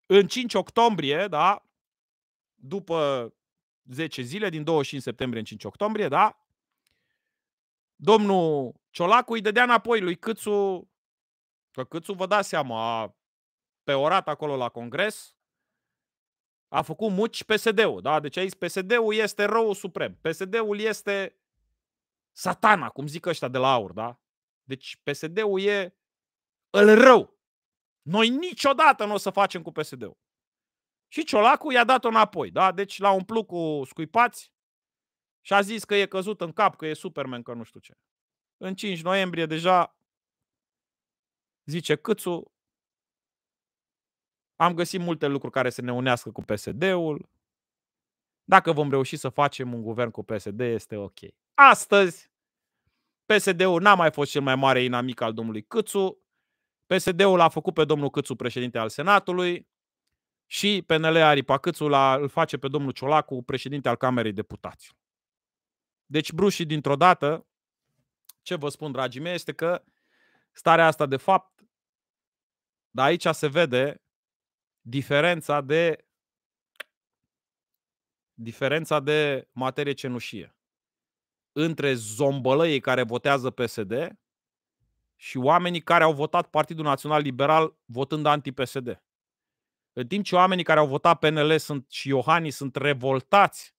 În 5 octombrie, da? După 10 zile, din 25 septembrie în 5 octombrie, da? Domnul Ciolacu îi dădea înapoi lui Câțu, că Câțu vă dați seama, a peorat acolo la congres, a făcut muci PSD-ul, da? Deci aici PSD-ul este rău suprem. PSD-ul este satana, cum zic ăștia de la aur, da? Deci PSD-ul e îl rău. Noi niciodată nu o să facem cu PSD-ul. Și Ciolacu i-a dat-o înapoi, da? Deci l-a umplut cu scuipați și a zis că e căzut în cap, că e Superman, că nu știu ce. În 5 noiembrie deja zice Câțu, am găsit multe lucruri care să ne unească cu PSD-ul. Dacă vom reuși să facem un guvern cu PSD, este ok astăzi PSD-ul n-a mai fost cel mai mare inamic al domnului Câțu, PSD-ul l-a făcut pe domnul Câțu președinte al Senatului și PNL Aripa Câțu la, îl face pe domnul Ciolacu președinte al Camerei Deputaților. Deci brușii dintr-o dată, ce vă spun dragii mei, este că starea asta de fapt, dar aici se vede diferența de diferența de materie cenușie între zombălăii care votează PSD și oamenii care au votat Partidul Național Liberal votând anti-PSD. În timp ce oamenii care au votat PNL sunt, și Iohannis sunt revoltați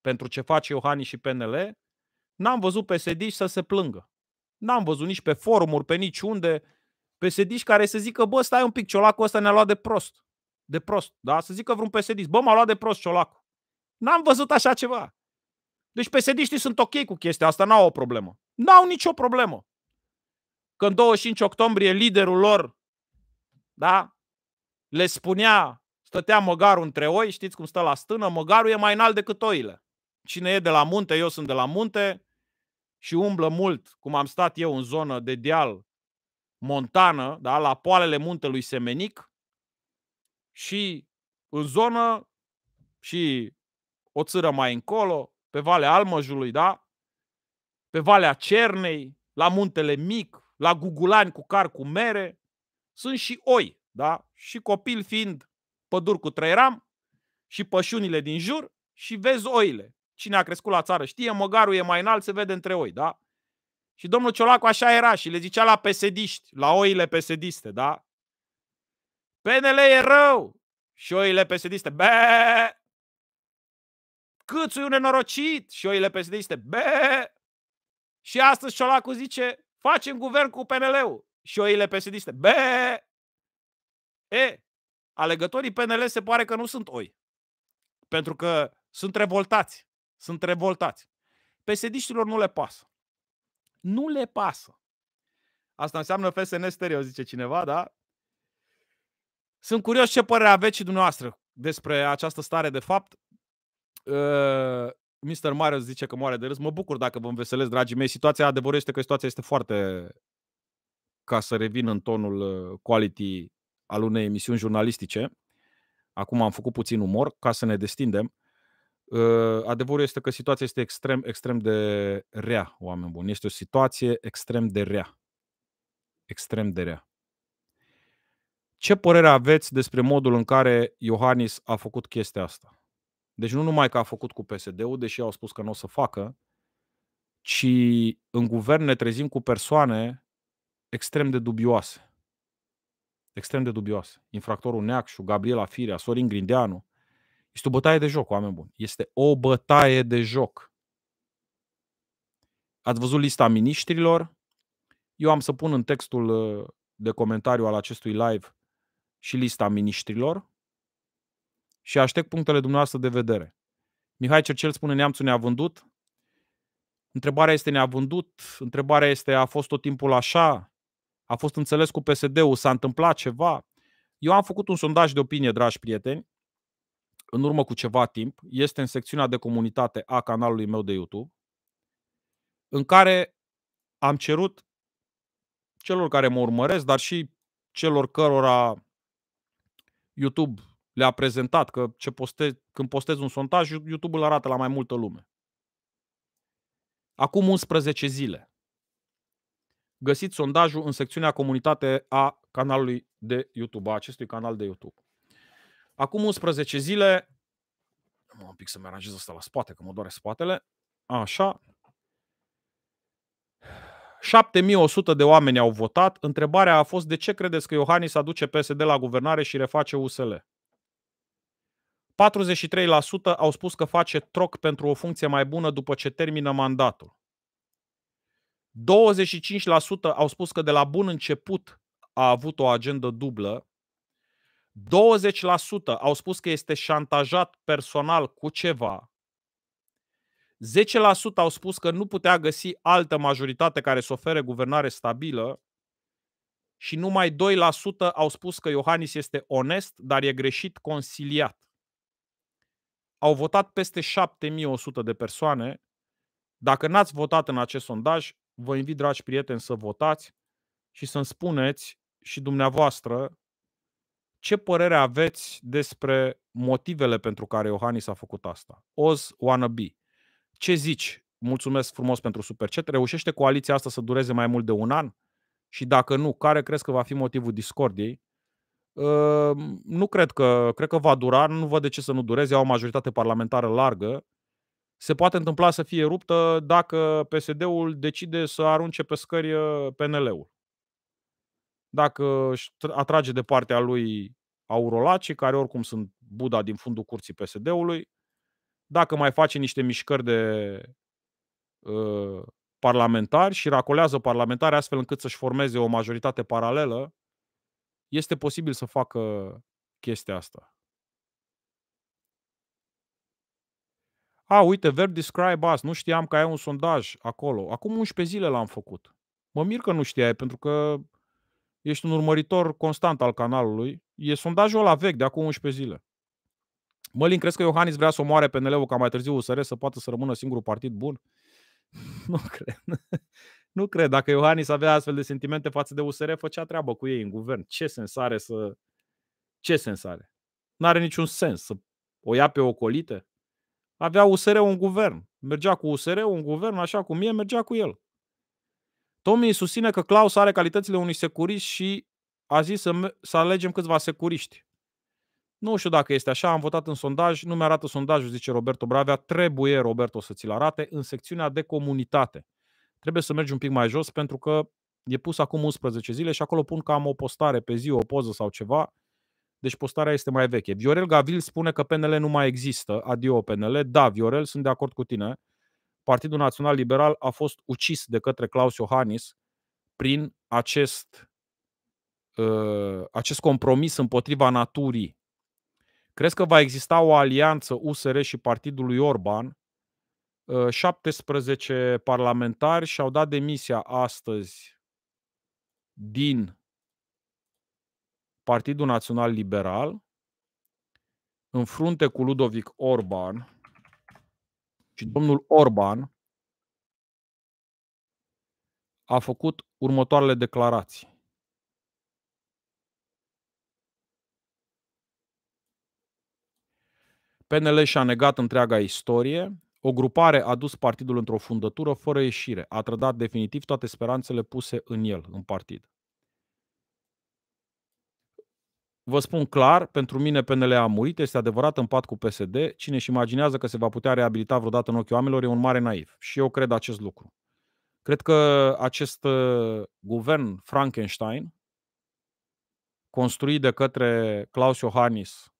pentru ce face Iohannis și PNL, n-am văzut psd să se plângă. N-am văzut nici pe forumuri, pe niciunde, psd care să zică, bă, stai un pic, Ciolacul ăsta ne-a luat de prost. De prost, da? Să zică vreun psd bă, m-a luat de prost Ciolacul. N-am văzut așa ceva. Deci psd sunt ok cu chestia asta, n-au o problemă. N-au nicio problemă. Când 25 octombrie liderul lor, da, le spunea, stătea măgarul între oi, știți cum stă la stână, măgarul e mai înalt decât oile. Cine e de la munte, eu sunt de la munte și umblă mult, cum am stat eu în zonă de deal montană, da, la poalele muntelui Semenic și în zonă și o țără mai încolo, pe Valea Almăjului, da? Pe Valea Cernei, la Muntele Mic, la Gugulani cu car cu mere, sunt și oi, da? Și copil fiind păduri cu trăieram și pășunile din jur și vezi oile. Cine a crescut la țară știe, măgarul e mai înalt, se vede între oi, da? Și domnul Ciolacu așa era și le zicea la pesediști, la oile pesediste, da? PNL e rău! Și oile pesediste, bă, Câțu e un nenorocit și oile psd Be! Și astăzi Ciolacu zice, facem guvern cu PNL-ul. Și oile psd Be! E, alegătorii PNL se pare că nu sunt oi. Pentru că sunt revoltați. Sunt revoltați. Pesediștilor nu le pasă. Nu le pasă. Asta înseamnă FSN stereo, zice cineva, da? Sunt curios ce părere aveți și dumneavoastră despre această stare de fapt uh, Mr. Mario zice că moare de râs. Mă bucur dacă vă înveseles, dragii mei. Situația adevărul este că situația este foarte ca să revin în tonul uh, quality al unei emisiuni jurnalistice. Acum am făcut puțin umor ca să ne destindem. Uh, adevărul este că situația este extrem, extrem de rea, oameni buni. Este o situație extrem de rea. Extrem de rea. Ce părere aveți despre modul în care Iohannis a făcut chestia asta? Deci nu numai că a făcut cu PSD-ul, deși au spus că nu o să facă, ci în guvern ne trezim cu persoane extrem de dubioase. Extrem de dubioase. Infractorul Neacșu, Gabriela Firea, Sorin Grindeanu. Este o bătaie de joc, oameni buni. Este o bătaie de joc. Ați văzut lista miniștrilor. Eu am să pun în textul uh, de comentariu al acestui live și lista miniștrilor și aștept punctele dumneavoastră de vedere. Mihai Cercel spune neamțul ne-a vândut. Întrebarea este ne-a vândut? Întrebarea este a fost tot timpul așa? A fost înțeles cu PSD-ul? S-a întâmplat ceva? Eu am făcut un sondaj de opinie, dragi prieteni, în urmă cu ceva timp. Este în secțiunea de comunitate a canalului meu de YouTube, în care am cerut celor care mă urmăresc, dar și celor cărora YouTube le-a prezentat că ce postezi, când postez un sondaj, YouTube îl arată la mai multă lume. Acum 11 zile. Găsiți sondajul în secțiunea comunitate a canalului de YouTube, a acestui canal de YouTube. Acum 11 zile, mă un pic să-mi aranjez asta la spate, că mă doare spatele, așa, 7100 de oameni au votat. Întrebarea a fost de ce credeți că Iohannis aduce PSD la guvernare și reface USL? 43% au spus că face troc pentru o funcție mai bună după ce termină mandatul. 25% au spus că de la bun început a avut o agendă dublă. 20% au spus că este șantajat personal cu ceva. 10% au spus că nu putea găsi altă majoritate care să ofere guvernare stabilă și numai 2% au spus că Iohannis este onest, dar e greșit consiliat au votat peste 7100 de persoane. Dacă n-ați votat în acest sondaj, vă invit, dragi prieteni, să votați și să-mi spuneți și dumneavoastră ce părere aveți despre motivele pentru care Iohannis a făcut asta. Oz be. Ce zici? Mulțumesc frumos pentru supercet. Reușește coaliția asta să dureze mai mult de un an? Și dacă nu, care crezi că va fi motivul discordiei? Ehm, nu cred că, cred că va dura, nu văd de ce să nu dureze, au o majoritate parlamentară largă. Se poate întâmpla să fie ruptă dacă PSD-ul decide să arunce pe scări ă, PNL-ul. Dacă atrage de partea lui aurolacii, care oricum sunt Buda din fundul curții PSD-ului, dacă mai face niște mișcări de uh, parlamentari și racolează parlamentari astfel încât să-și formeze o majoritate paralelă, este posibil să facă chestia asta. A, uite, verb describe us. Nu știam că ai un sondaj acolo. Acum 11 zile l-am făcut. Mă mir că nu știai, pentru că ești un urmăritor constant al canalului. E sondajul ăla vechi, de acum 11 zile. Mălin, crezi că Iohannis vrea să omoare PNL-ul ca mai târziu USR să poată să rămână singurul partid bun? Nu cred. Nu cred. Dacă Iohannis avea astfel de sentimente față de USR, făcea treabă cu ei în guvern. Ce sens are să... Ce sens are? Nu are niciun sens să o ia pe ocolite. Avea usr un guvern. Mergea cu usr un guvern, așa cum e, mergea cu el. Tomi susține că Claus are calitățile unui securist și a zis să, să alegem câțiva securiști. Nu știu dacă este așa, am votat în sondaj, nu mi arată sondajul, zice Roberto Bravia, trebuie Roberto să ți-l arate în secțiunea de comunitate trebuie să mergi un pic mai jos pentru că e pus acum 11 zile și acolo pun că am o postare pe zi, o poză sau ceva, deci postarea este mai veche. Viorel Gavil spune că PNL nu mai există, adio PNL. Da, Viorel, sunt de acord cu tine. Partidul Național Liberal a fost ucis de către Claus Iohannis prin acest, uh, acest compromis împotriva naturii. Crezi că va exista o alianță USR și Partidului Orban 17 uh, parlamentari și-au dat demisia astăzi din Partidul Național Liberal, în frunte cu Ludovic Orban. Și domnul Orban a făcut următoarele declarații. PNL și-a negat întreaga istorie, o grupare a dus partidul într-o fundătură fără ieșire. A trădat definitiv toate speranțele puse în el, în partid. Vă spun clar, pentru mine PNL a murit, este adevărat în pat cu PSD. Cine își imaginează că se va putea reabilita vreodată în ochii oamenilor e un mare naiv. Și eu cred acest lucru. Cred că acest uh, guvern Frankenstein, construit de către Klaus Iohannis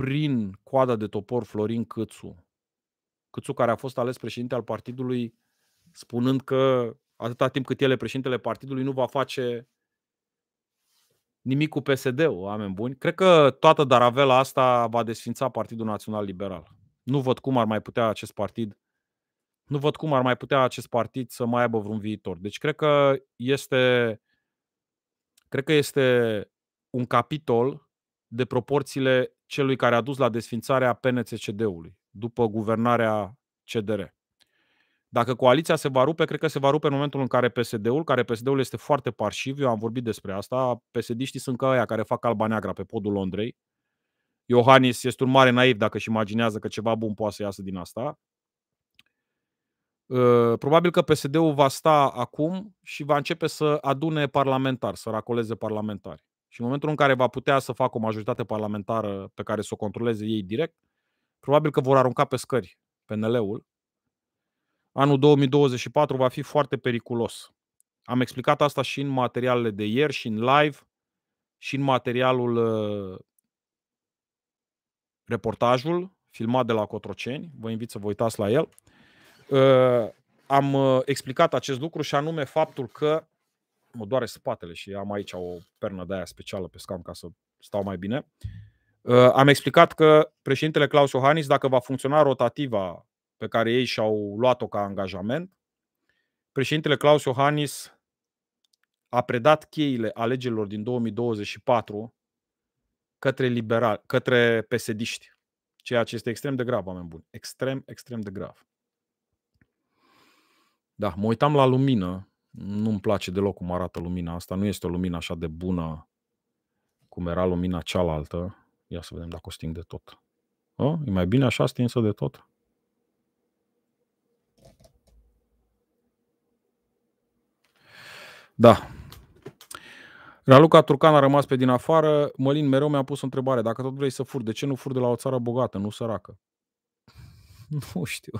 prin coada de topor Florin Câțu. Câțu care a fost ales președinte al partidului spunând că atâta timp cât ele președintele partidului nu va face nimic cu PSD-ul, oameni buni. Cred că toată daravela asta va desfința Partidul Național Liberal. Nu văd cum ar mai putea acest partid nu văd cum ar mai putea acest partid să mai aibă vreun viitor. Deci cred că este cred că este un capitol de proporțiile celui care a dus la desfințarea PNCCD-ului după guvernarea CDR. Dacă coaliția se va rupe, cred că se va rupe în momentul în care PSD-ul, care PSD-ul este foarte parșiv, eu am vorbit despre asta, psd sunt ca aia care fac alba neagră pe podul Londrei. Iohannis este un mare naiv dacă își imaginează că ceva bun poate să iasă din asta. Ă, probabil că PSD-ul va sta acum și va începe să adune parlamentari, să racoleze parlamentari. Și în momentul în care va putea să facă o majoritate parlamentară pe care să o controleze ei direct, probabil că vor arunca pe scări PNL-ul. Anul 2024 va fi foarte periculos. Am explicat asta și în materialele de ieri, și în live, și în materialul ă, reportajul filmat de la Cotroceni. Vă invit să vă uitați la el. Ă, am ă, explicat acest lucru și anume faptul că mă doare spatele și am aici o pernă de aia specială pe scam ca să stau mai bine. Uh, am explicat că președintele Claus Iohannis, dacă va funcționa rotativa pe care ei și-au luat-o ca angajament, președintele Claus Iohannis a predat cheile alegerilor din 2024 către, liberal, către pesediști, ceea ce este extrem de grav, oameni buni. Extrem, extrem de grav. Da, mă uitam la lumină nu-mi place deloc cum arată lumina asta. Nu este o lumină așa de bună cum era lumina cealaltă. Ia să vedem dacă o sting de tot. O, ă, e mai bine așa stinsă de tot? Da. Raluca Turcan a rămas pe din afară. Mălin mereu mi-a pus o întrebare. Dacă tot vrei să fur, de ce nu fur de la o țară bogată, nu săracă? Nu știu.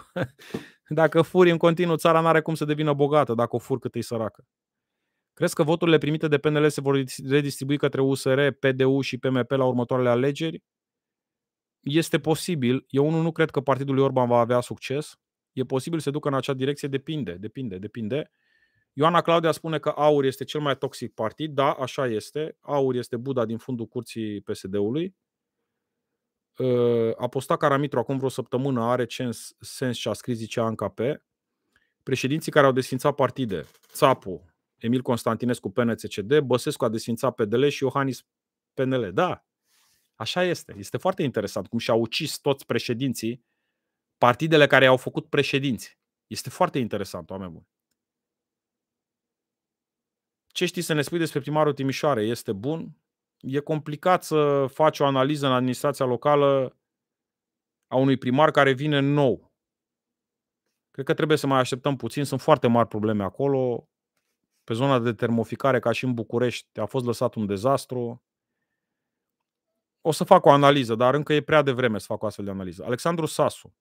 Dacă furi în continuu, țara nu are cum să devină bogată dacă o fur cât e săracă. Crezi că voturile primite de PNL se vor redistribui către USR, PDU și PMP la următoarele alegeri? Este posibil. Eu unul nu cred că partidul lui Orban va avea succes. E posibil să ducă în acea direcție? Depinde, depinde, depinde. Ioana Claudia spune că AUR este cel mai toxic partid. Da, așa este. AUR este Buda din fundul curții PSD-ului. Ă, a postat Caramitru acum vreo săptămână, are sens, sens și a scris, zicea Anca P. Președinții care au desfințat partide, Țapu, Emil Constantinescu, PNCCD, Băsescu a desfințat PDL și Iohannis PNL. Da, așa este. Este foarte interesant cum și-au ucis toți președinții partidele care au făcut președinți. Este foarte interesant, oameni buni. Ce știi să ne spui despre primarul Timișoare? Este bun? e complicat să faci o analiză în administrația locală a unui primar care vine nou. Cred că trebuie să mai așteptăm puțin, sunt foarte mari probleme acolo. Pe zona de termoficare, ca și în București, a fost lăsat un dezastru. O să fac o analiză, dar încă e prea devreme să fac o astfel de analiză. Alexandru Sasu.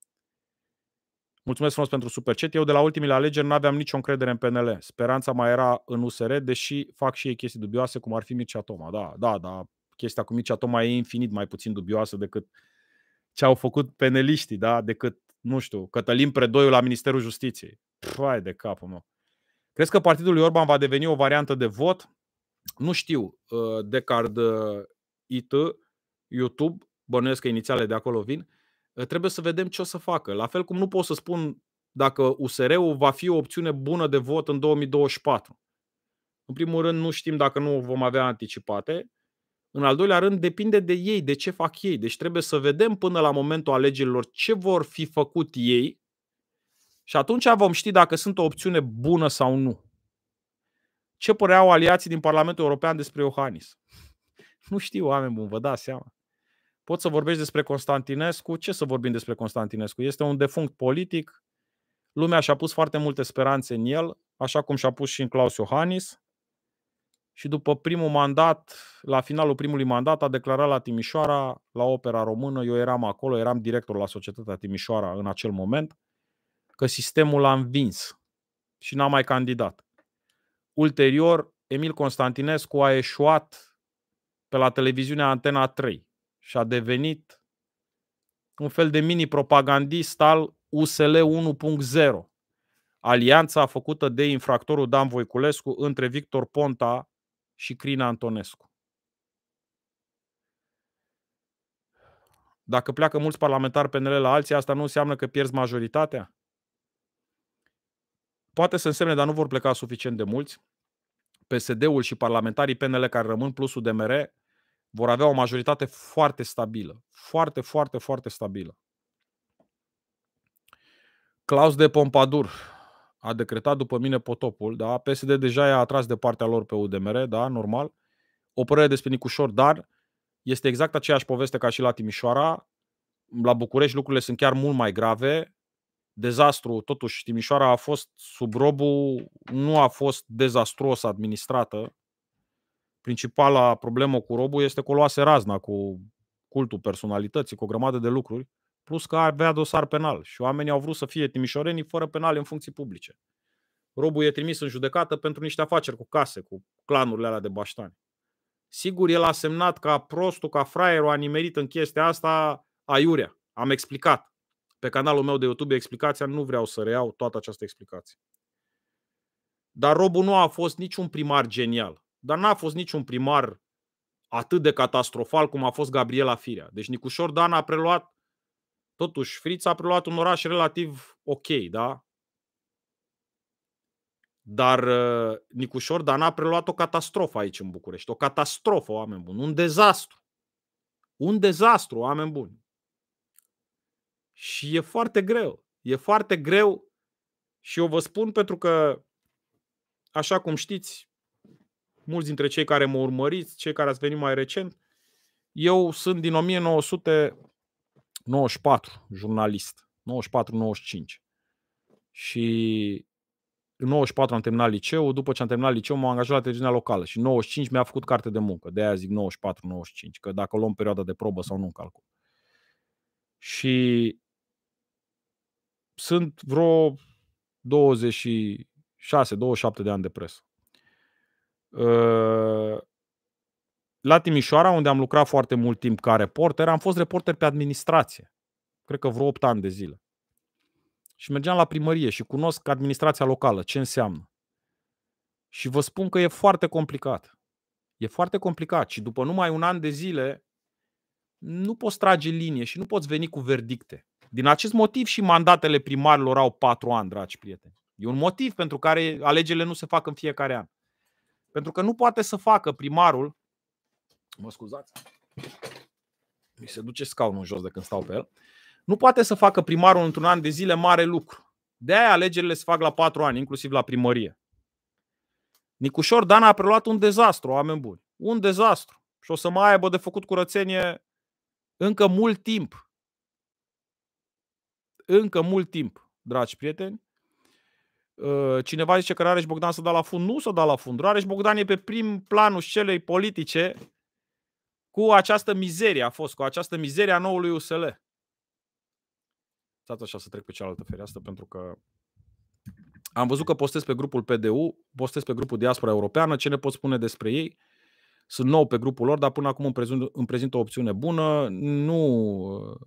Mulțumesc frumos pentru supercet. Eu de la ultimile alegeri nu aveam nicio încredere în PNL. Speranța mai era în USR, deși fac și ei chestii dubioase, cum ar fi Mircea Toma. Da, da, da. Chestia cu Mircea Toma e infinit mai puțin dubioasă decât ce au făcut peneliștii, da, decât, nu știu, Cătălin Predoiu la Ministerul Justiției. Păi de capul meu. Crezi că partidul lui Orban va deveni o variantă de vot? Nu știu. Uh, Decard uh, IT, YouTube, bănuiesc că inițiale de acolo vin. Ă, trebuie să vedem ce o să facă. La fel cum nu pot să spun dacă USR-ul va fi o opțiune bună de vot în 2024. În primul rând, nu știm dacă nu vom avea anticipate. În al doilea rând, depinde de ei, de ce fac ei. Deci trebuie să vedem până la momentul alegerilor ce vor fi făcut ei și atunci vom ști dacă sunt o opțiune bună sau nu. Ce păreau aliații din Parlamentul European despre Iohannis? Nu știu, oameni buni, vă dați seama. Pot să vorbești despre Constantinescu. Ce să vorbim despre Constantinescu? Este un defunct politic. Lumea și-a pus foarte multe speranțe în el, așa cum și-a pus și în Claus Iohannis. Și după primul mandat, la finalul primului mandat, a declarat la Timișoara, la Opera Română, eu eram acolo, eram director la Societatea Timișoara în acel moment, că sistemul l-a învins și n-a mai candidat. Ulterior, Emil Constantinescu a eșuat pe la televiziunea Antena 3 și a devenit un fel de mini-propagandist al USL 1.0. Alianța făcută de infractorul Dan Voiculescu între Victor Ponta și Crina Antonescu. Dacă pleacă mulți parlamentari PNL la alții, asta nu înseamnă că pierzi majoritatea? Poate să însemne, dar nu vor pleca suficient de mulți. PSD-ul și parlamentarii PNL care rămân plusul mere vor avea o majoritate foarte stabilă. Foarte, foarte, foarte stabilă. Claus de Pompadour a decretat după mine potopul, da? PSD deja i-a atras de partea lor pe UDMR, da? Normal. O părere despre Nicușor, dar este exact aceeași poveste ca și la Timișoara. La București lucrurile sunt chiar mult mai grave. Dezastru, totuși, Timișoara a fost sub robul, nu a fost dezastruos administrată, principala problemă cu robul este că o luase razna cu cultul personalității, cu o grămadă de lucruri, plus că avea dosar penal și oamenii au vrut să fie timișorenii fără penale în funcții publice. Robul e trimis în judecată pentru niște afaceri cu case, cu clanurile alea de baștani. Sigur, el a semnat ca prostul, ca fraierul, a nimerit în chestia asta aiurea. Am explicat. Pe canalul meu de YouTube explicația, nu vreau să reiau toată această explicație. Dar Robu nu a fost niciun primar genial dar n-a fost niciun primar atât de catastrofal cum a fost Gabriela Firea. Deci Nicușor Dan a preluat, totuși Friț a preluat un oraș relativ ok, da? Dar uh, Nicușor Dan a preluat o catastrofă aici în București. O catastrofă, oameni buni. Un dezastru. Un dezastru, oameni buni. Și e foarte greu. E foarte greu și eu vă spun pentru că, așa cum știți, mulți dintre cei care mă urmăriți, cei care ați venit mai recent, eu sunt din 1994 jurnalist, 94-95. Și în 94 am terminat liceu, după ce am terminat liceu m-am angajat la televiziunea locală și 95 mi-a făcut carte de muncă, de aia zic 94-95, că dacă luăm perioada de probă sau nu în calcul. Și sunt vreo 26-27 de ani de presă. Ă, la Timișoara, unde am lucrat foarte mult timp ca reporter, am fost reporter pe administrație. Cred că vreo 8 ani de zile. Și mergeam la primărie și cunosc administrația locală, ce înseamnă. Și vă spun că e foarte complicat. E foarte complicat și după numai un an de zile nu poți trage linie și nu poți veni cu verdicte. Din acest motiv și mandatele primarilor au patru ani, dragi prieteni. E un motiv pentru care alegerile nu se fac în fiecare an. Pentru că nu poate să facă primarul, mă scuzați, mi se duce scaunul în jos de când stau pe el, nu poate să facă primarul într-un an de zile mare lucru. De aia alegerile se fac la patru ani, inclusiv la primărie. Nicușor Dan a preluat un dezastru, oameni buni. Un dezastru. Și o să mai aibă de făcut curățenie încă mult timp. Încă mult timp, dragi prieteni. Ă, cineva zice că Rareș Bogdan să da la fund, nu să da la fund. Rareș Bogdan e pe prim planul scelei politice cu această mizerie a fost, cu această mizerie a noului USL. Stați așa să trec pe cealaltă fereastră pentru că am văzut că postez pe grupul PDU, postez pe grupul Diaspora Europeană, ce ne pot spune despre ei. Sunt nou pe grupul lor, dar până acum îmi prezint, îmi prezint o opțiune bună. Nu ă,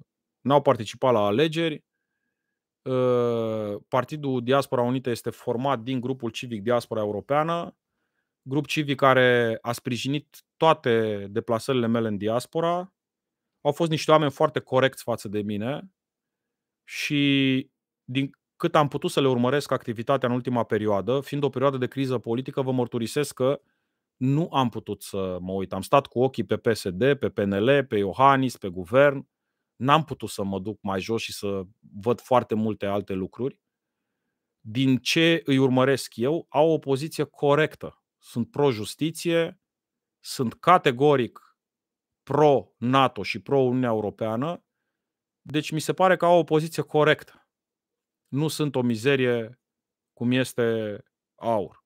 au participat la alegeri, Ă, Partidul Diaspora Unită este format din grupul civic Diaspora Europeană, grup civic care a sprijinit toate deplasările mele în diaspora. Au fost niște oameni foarte corecți față de mine și din cât am putut să le urmăresc activitatea în ultima perioadă, fiind o perioadă de criză politică, vă mărturisesc că nu am putut să mă uit. Am stat cu ochii pe PSD, pe PNL, pe Iohannis, pe guvern n-am putut să mă duc mai jos și să văd foarte multe alte lucruri. Din ce îi urmăresc eu, au o poziție corectă. Sunt pro-justiție, sunt categoric pro-NATO și pro-Uniunea Europeană, deci mi se pare că au o poziție corectă. Nu sunt o mizerie cum este aur.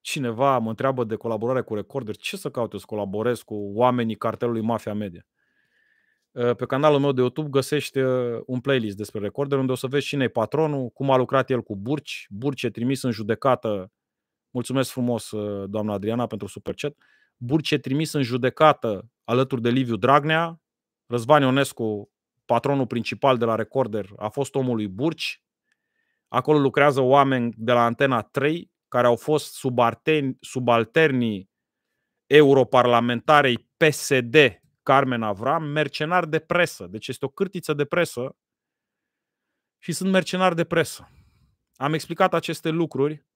Cineva mă întreabă de colaborare cu Recorder, ce să caut eu să colaborez cu oamenii cartelului Mafia Media? Ă, pe canalul meu de YouTube găsești ă, un playlist despre recorder unde o să vezi cine e patronul, cum a lucrat el cu Burci, e trimis în judecată, mulțumesc frumos ă, doamna Adriana pentru Burci e trimis în judecată alături de Liviu Dragnea, Răzvan Ionescu, patronul principal de la recorder, a fost omul lui Burci, acolo lucrează oameni de la Antena 3 care au fost subalternii europarlamentarei PSD Carmen Avram, mercenar de presă. Deci este o cârtiță de presă și sunt mercenar de presă. Am explicat aceste lucruri.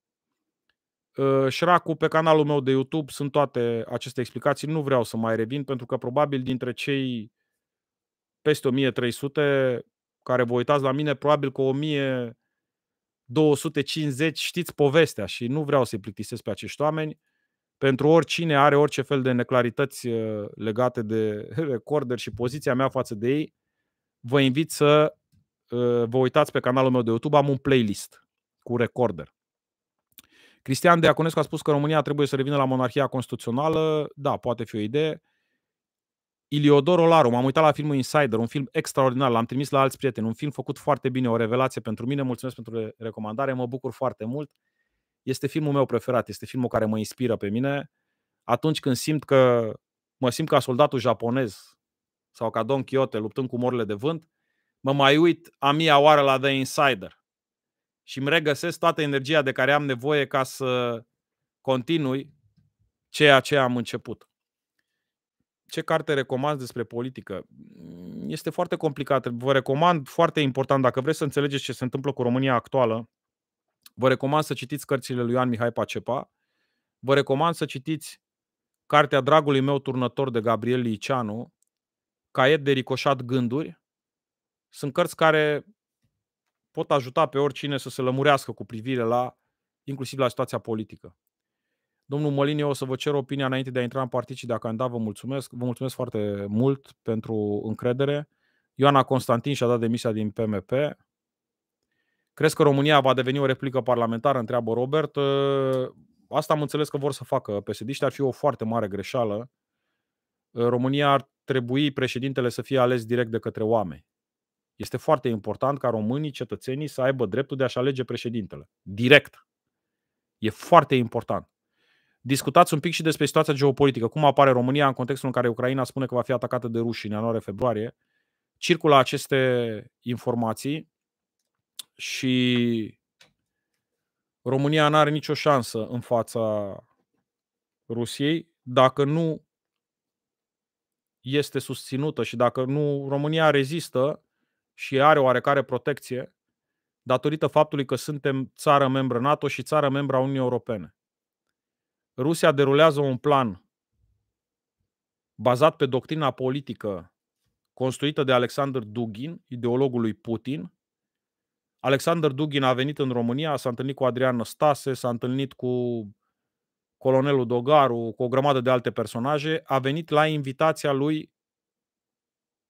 Uh, șracul pe canalul meu de YouTube sunt toate aceste explicații. Nu vreau să mai revin pentru că probabil dintre cei peste 1300 care vă uitați la mine, probabil că 1250 știți povestea și nu vreau să-i plictisesc pe acești oameni pentru oricine are orice fel de neclarități uh, legate de recorder și poziția mea față de ei, vă invit să uh, vă uitați pe canalul meu de YouTube, am un playlist cu recorder. Cristian Deaconescu a spus că România trebuie să revină la monarhia constituțională. Da, poate fi o idee. Iliodor Olaru, m-am uitat la filmul Insider, un film extraordinar, l-am trimis la alți prieteni, un film făcut foarte bine, o revelație pentru mine, mulțumesc pentru recomandare, mă bucur foarte mult este filmul meu preferat, este filmul care mă inspiră pe mine atunci când simt că mă simt ca soldatul japonez sau ca Don Quixote luptând cu morile de vânt, mă mai uit a mia oară la The Insider și îmi regăsesc toată energia de care am nevoie ca să continui ceea ce am început. Ce carte recomand despre politică? Este foarte complicat. Vă recomand, foarte important, dacă vreți să înțelegeți ce se întâmplă cu România actuală, Vă recomand să citiți cărțile lui Ioan Mihai Pacepa. Vă recomand să citiți cartea Dragului meu turnător de Gabriel Liceanu, Caiet de ricoșat gânduri. Sunt cărți care pot ajuta pe oricine să se lămurească cu privire la, inclusiv la situația politică. Domnul Mălin, eu o să vă cer opinia înainte de a intra în partid și de a da, Vă mulțumesc. Vă mulțumesc foarte mult pentru încredere. Ioana Constantin și-a dat demisia din PMP. Crezi că România va deveni o replică parlamentară? Întreabă Robert. Ă, asta am înțeles că vor să facă psd ar fi o foarte mare greșeală. Ă, România ar trebui președintele să fie ales direct de către oameni. Este foarte important ca românii, cetățenii, să aibă dreptul de a-și alege președintele. Direct. E foarte important. Discutați un pic și despre situația geopolitică. Cum apare România în contextul în care Ucraina spune că va fi atacată de ruși în ianuarie-februarie. Circulă aceste informații și România nu are nicio șansă în fața Rusiei dacă nu este susținută și dacă nu România rezistă și are oarecare protecție datorită faptului că suntem țară membră NATO și țară membră a Uniunii Europene. Rusia derulează un plan bazat pe doctrina politică construită de Alexander Dugin, ideologul lui Putin, Alexander Dugin a venit în România, s-a întâlnit cu Adrian Năstase, s-a întâlnit cu colonelul Dogaru, cu o grămadă de alte personaje, a venit la invitația lui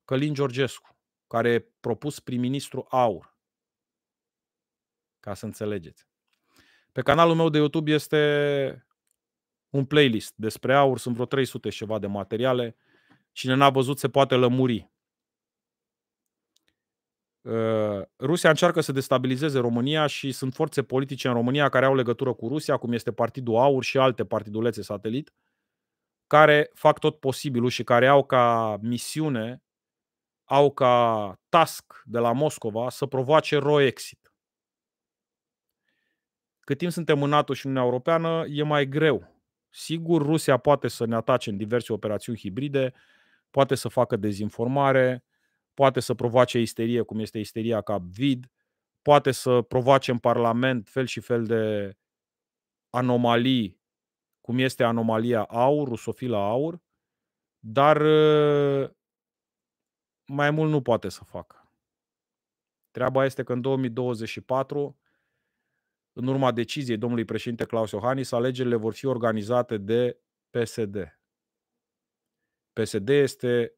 Călin Georgescu, care e propus prim-ministru aur. Ca să înțelegeți. Pe canalul meu de YouTube este un playlist despre aur, sunt vreo 300 și ceva de materiale. Cine n-a văzut se poate lămuri Ă, Rusia încearcă să destabilizeze România și sunt forțe politice în România care au legătură cu Rusia, cum este Partidul Aur și alte partidulețe satelit, care fac tot posibilul și care au ca misiune, au ca task de la Moscova să provoace roexit. Cât timp suntem în NATO și în Uniunea Europeană, e mai greu. Sigur, Rusia poate să ne atace în diverse operațiuni hibride, poate să facă dezinformare, poate să provoace isterie, cum este isteria cap vid, poate să provoace în Parlament fel și fel de anomalii, cum este anomalia aur, rusofila aur, dar ă, mai mult nu poate să facă. Treaba este că în 2024, în urma deciziei domnului președinte Claus Iohannis, alegerile vor fi organizate de PSD. PSD este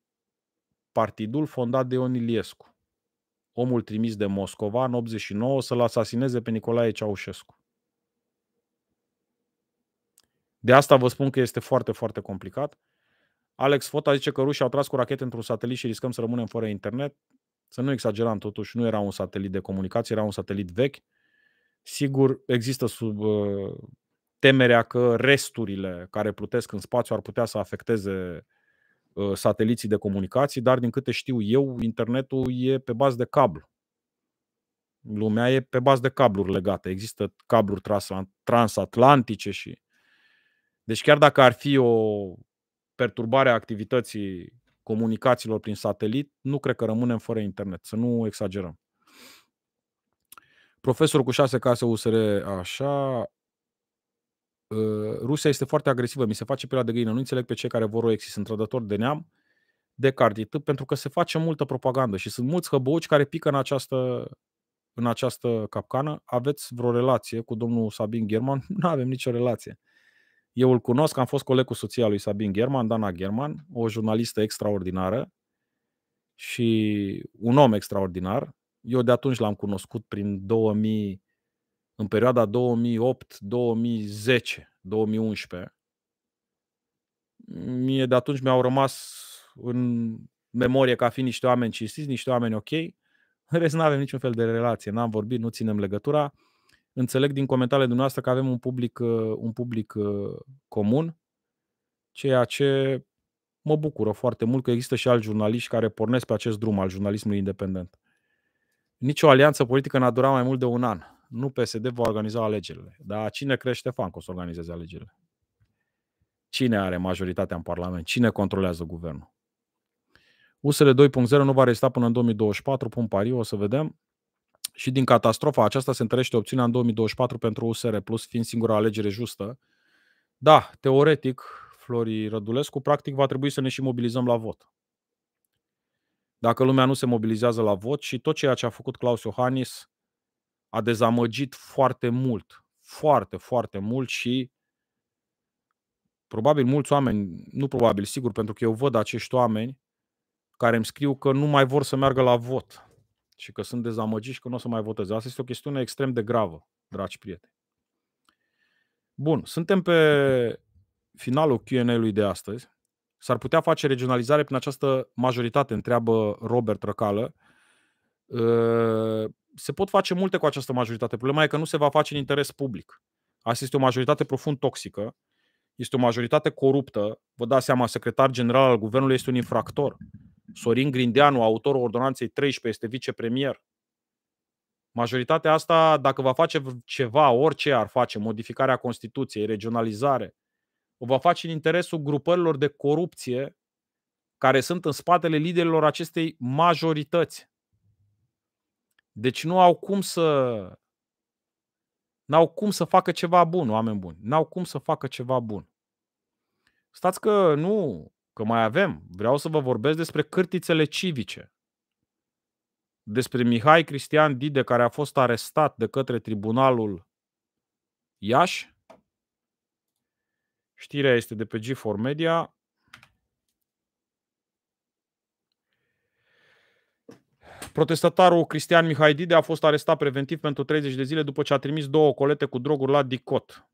partidul fondat de Ion Iliescu, omul trimis de Moscova în 89 să-l asasineze pe Nicolae Ceaușescu. De asta vă spun că este foarte, foarte complicat. Alex Fota zice că rușii au tras cu rachete într-un satelit și riscăm să rămânem fără internet. Să nu exagerăm, totuși nu era un satelit de comunicație, era un satelit vechi. Sigur, există sub uh, temerea că resturile care plutesc în spațiu ar putea să afecteze Uh, sateliții de comunicații, dar din câte știu eu, internetul e pe bază de cablu. Lumea e pe bază de cabluri legate. Există cabluri transatlantice și. Deci, chiar dacă ar fi o perturbare a activității comunicațiilor prin satelit, nu cred că rămânem fără internet, să nu exagerăm. Profesor cu șase case USR, așa, Uh, Rusia este foarte agresivă, mi se face pe de găină, nu înțeleg pe cei care vor o exis, sunt trădători de neam, de cardit, pentru că se face multă propagandă și sunt mulți hăbăuci care pică în această, în această capcană. Aveți vreo relație cu domnul Sabin German? Nu avem nicio relație. Eu îl cunosc, am fost coleg cu soția lui Sabin German, Dana German, o jurnalistă extraordinară și un om extraordinar. Eu de atunci l-am cunoscut prin 2000 în perioada 2008, 2010, 2011, mie de atunci mi-au rămas în memorie ca fiind niște oameni cinstiți, niște oameni ok. În rest, nu avem niciun fel de relație, n-am vorbit, nu ținem legătura. Înțeleg din comentariile dumneavoastră că avem un public, uh, un public uh, comun, ceea ce mă bucură foarte mult că există și alți jurnaliști care pornesc pe acest drum al jurnalismului independent. Nici o alianță politică n-a durat mai mult de un an nu PSD va organiza alegerile. Dar cine crește fan o să organizeze alegerile? Cine are majoritatea în Parlament? Cine controlează guvernul? USL 2.0 nu va rezista până în 2024, pun pariu, o să vedem. Și din catastrofa aceasta se întărește opțiunea în 2024 pentru USR Plus, fiind singura alegere justă. Da, teoretic, Flori Rădulescu, practic va trebui să ne și mobilizăm la vot. Dacă lumea nu se mobilizează la vot și tot ceea ce a făcut Claus Iohannis a dezamăgit foarte mult, foarte, foarte mult și probabil mulți oameni, nu probabil, sigur, pentru că eu văd acești oameni care îmi scriu că nu mai vor să meargă la vot și că sunt dezamăgiți și că nu o să mai voteze. Asta este o chestiune extrem de gravă, dragi prieteni. Bun, suntem pe finalul Q&A-ului de astăzi. S-ar putea face regionalizare prin această majoritate, întreabă Robert Răcală. Ă, se pot face multe cu această majoritate. Problema e că nu se va face în interes public. Asta este o majoritate profund toxică, este o majoritate coruptă. Vă dați seama, secretar general al guvernului este un infractor. Sorin Grindeanu, autorul ordonanței 13, este vicepremier. Majoritatea asta, dacă va face ceva, orice ar face, modificarea Constituției, regionalizare, o va face în interesul grupărilor de corupție care sunt în spatele liderilor acestei majorități. Deci nu au cum să n-au cum să facă ceva bun, oameni buni. N-au cum să facă ceva bun. Stați că nu, că mai avem. Vreau să vă vorbesc despre cârtițele civice. Despre Mihai Cristian Dide, care a fost arestat de către tribunalul Iași. Știrea este de pe G4 Media. Protestatarul Cristian Mihai Dide a fost arestat preventiv pentru 30 de zile după ce a trimis două colete cu droguri la Dicot.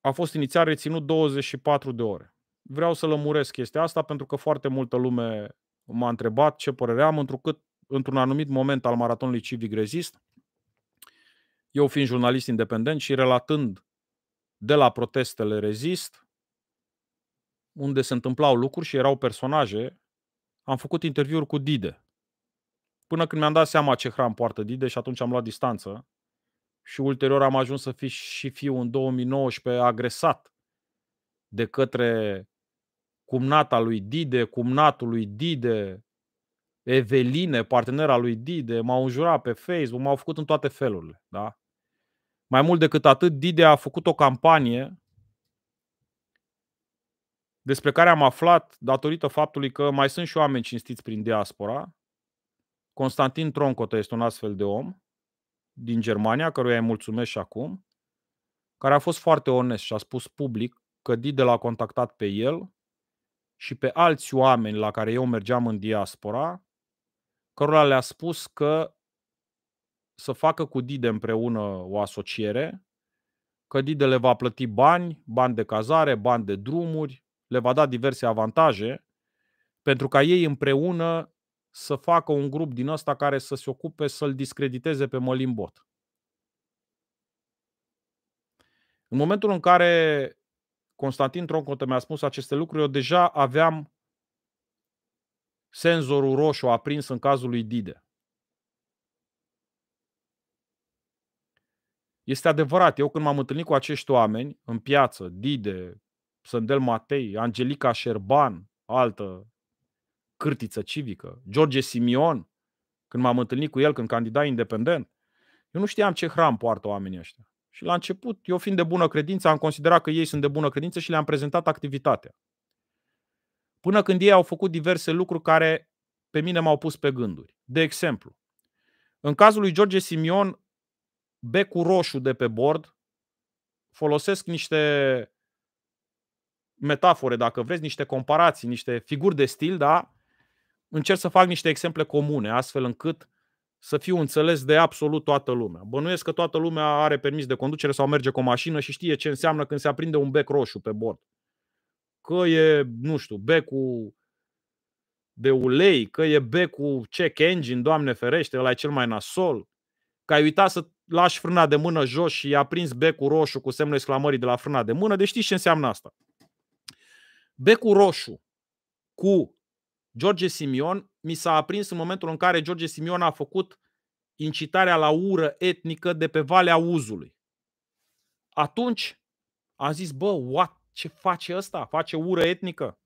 A fost inițial reținut 24 de ore. Vreau să lămuresc chestia asta pentru că foarte multă lume m-a întrebat ce părere am, întrucât într-un anumit moment al maratonului civic rezist, eu fiind jurnalist independent și relatând de la protestele rezist, unde se întâmplau lucruri și erau personaje am făcut interviuri cu Dide. Până când mi-am dat seama ce hram poartă Dide și atunci am luat distanță. Și ulterior am ajuns să fi și fiu în 2019 agresat de către cumnata lui Dide, cumnatul lui Dide, Eveline, partenera lui Dide, m-au înjurat pe Facebook, m-au făcut în toate felurile. Da? Mai mult decât atât, Dide a făcut o campanie despre care am aflat datorită faptului că mai sunt și oameni cinstiți prin diaspora. Constantin Troncotă este un astfel de om din Germania, căruia îi mulțumesc și acum, care a fost foarte onest și a spus public că Dide l-a contactat pe el și pe alți oameni la care eu mergeam în diaspora, cărora le-a spus că să facă cu Dide împreună o asociere, că Dide le va plăti bani, bani de cazare, bani de drumuri, le va da diverse avantaje pentru ca ei împreună să facă un grup din ăsta care să se ocupe să-l discrediteze pe Mălin Bot. În momentul în care Constantin Troncotă mi-a spus aceste lucruri, eu deja aveam senzorul roșu aprins în cazul lui Dide. Este adevărat, eu când m-am întâlnit cu acești oameni în piață, Dide, Sândel Matei, Angelica Șerban, altă cârtiță civică, George Simion, când m-am întâlnit cu el, când candida independent, eu nu știam ce hram poartă oamenii ăștia. Și la început, eu fiind de bună credință, am considerat că ei sunt de bună credință și le-am prezentat activitatea. Până când ei au făcut diverse lucruri care pe mine m-au pus pe gânduri. De exemplu, în cazul lui George Simion, becul roșu de pe bord, folosesc niște metafore, dacă vreți, niște comparații, niște figuri de stil, da? Încerc să fac niște exemple comune, astfel încât să fiu înțeles de absolut toată lumea. Bănuiesc că toată lumea are permis de conducere sau merge cu o mașină și știe ce înseamnă când se aprinde un bec roșu pe bord. Că e, nu știu, becul de ulei, că e becul check engine, doamne ferește, ăla e cel mai nasol, că ai uitat să lași frâna de mână jos și i-a prins becul roșu cu semnul exclamării de la frâna de mână, deci știi ce înseamnă asta. Becul roșu cu George Simion mi s-a aprins în momentul în care George Simion a făcut incitarea la ură etnică de pe Valea Uzului. Atunci am zis, bă, what, ce face ăsta? Face ură etnică?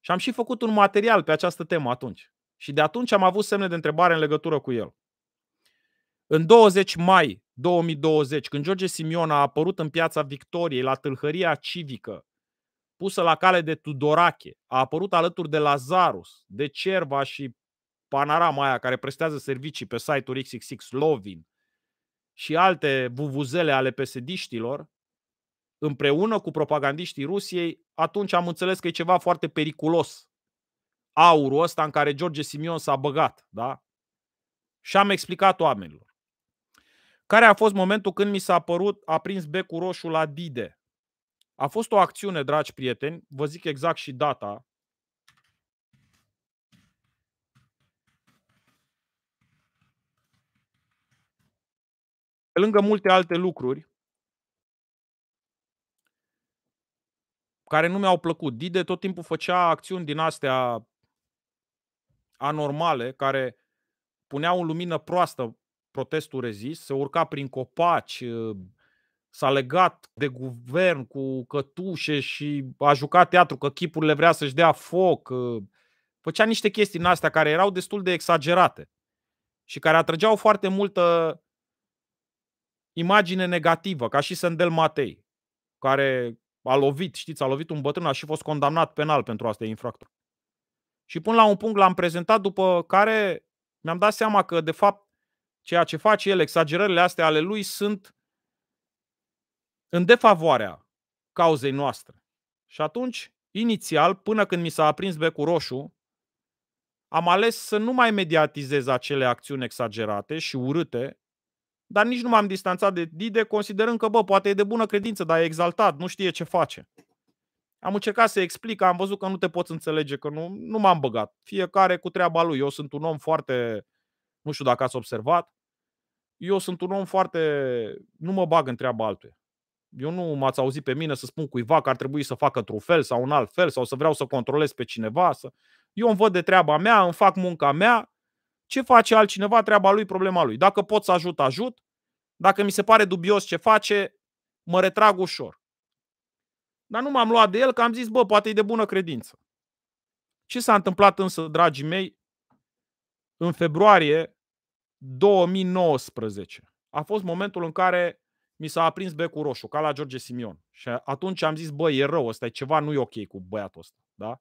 Și am și făcut un material pe această temă atunci. Și de atunci am avut semne de întrebare în legătură cu el. În 20 mai 2020, când George Simion a apărut în piața Victoriei, la tâlhăria civică, pusă la cale de Tudorache, a apărut alături de Lazarus, de Cerva și Panorama aia care prestează servicii pe site-ul XXX Lovin și alte vuvuzele ale pesediștilor, împreună cu propagandiștii Rusiei, atunci am înțeles că e ceva foarte periculos. Aurul ăsta în care George Simion s-a băgat, da? Și am explicat oamenilor. Care a fost momentul când mi s-a părut, a prins becul roșu la Dide, a fost o acțiune, dragi prieteni, vă zic exact și data. Pe lângă multe alte lucruri care nu mi-au plăcut. Dide tot timpul făcea acțiuni din astea anormale care puneau în lumină proastă protestul rezist, se urca prin copaci, s-a legat de guvern cu cătușe și a jucat teatru că chipurile vrea să-și dea foc. Făcea niște chestii în astea care erau destul de exagerate și care atrăgeau foarte multă imagine negativă, ca și Sandel Matei, care a lovit, știți, a lovit un bătrân, a și fost condamnat penal pentru asta, e infractor. Și până la un punct l-am prezentat, după care mi-am dat seama că, de fapt, ceea ce face el, exagerările astea ale lui, sunt în defavoarea cauzei noastre. Și atunci, inițial, până când mi s-a aprins becul roșu, am ales să nu mai mediatizez acele acțiuni exagerate și urâte, dar nici nu m-am distanțat de Dide, considerând că, bă, poate e de bună credință, dar e exaltat, nu știe ce face. Am încercat să explic, am văzut că nu te poți înțelege, că nu, nu m-am băgat. Fiecare cu treaba lui. Eu sunt un om foarte, nu știu dacă ați observat, eu sunt un om foarte, nu mă bag în treaba altuia. Eu nu m-ați auzit pe mine să spun cuiva că ar trebui să facă într-un fel sau un alt fel sau să vreau să controlez pe cineva. Să... Eu îmi văd de treaba mea, îmi fac munca mea. Ce face altcineva, treaba lui, problema lui. Dacă pot să ajut, ajut. Dacă mi se pare dubios ce face, mă retrag ușor. Dar nu m-am luat de el că am zis, bă, poate e de bună credință. Ce s-a întâmplat însă, dragii mei, în februarie 2019? A fost momentul în care mi s-a aprins becul roșu, ca la George Simion. Și atunci am zis, băi, e rău, ăsta e ceva, nu e ok cu băiatul ăsta. Da?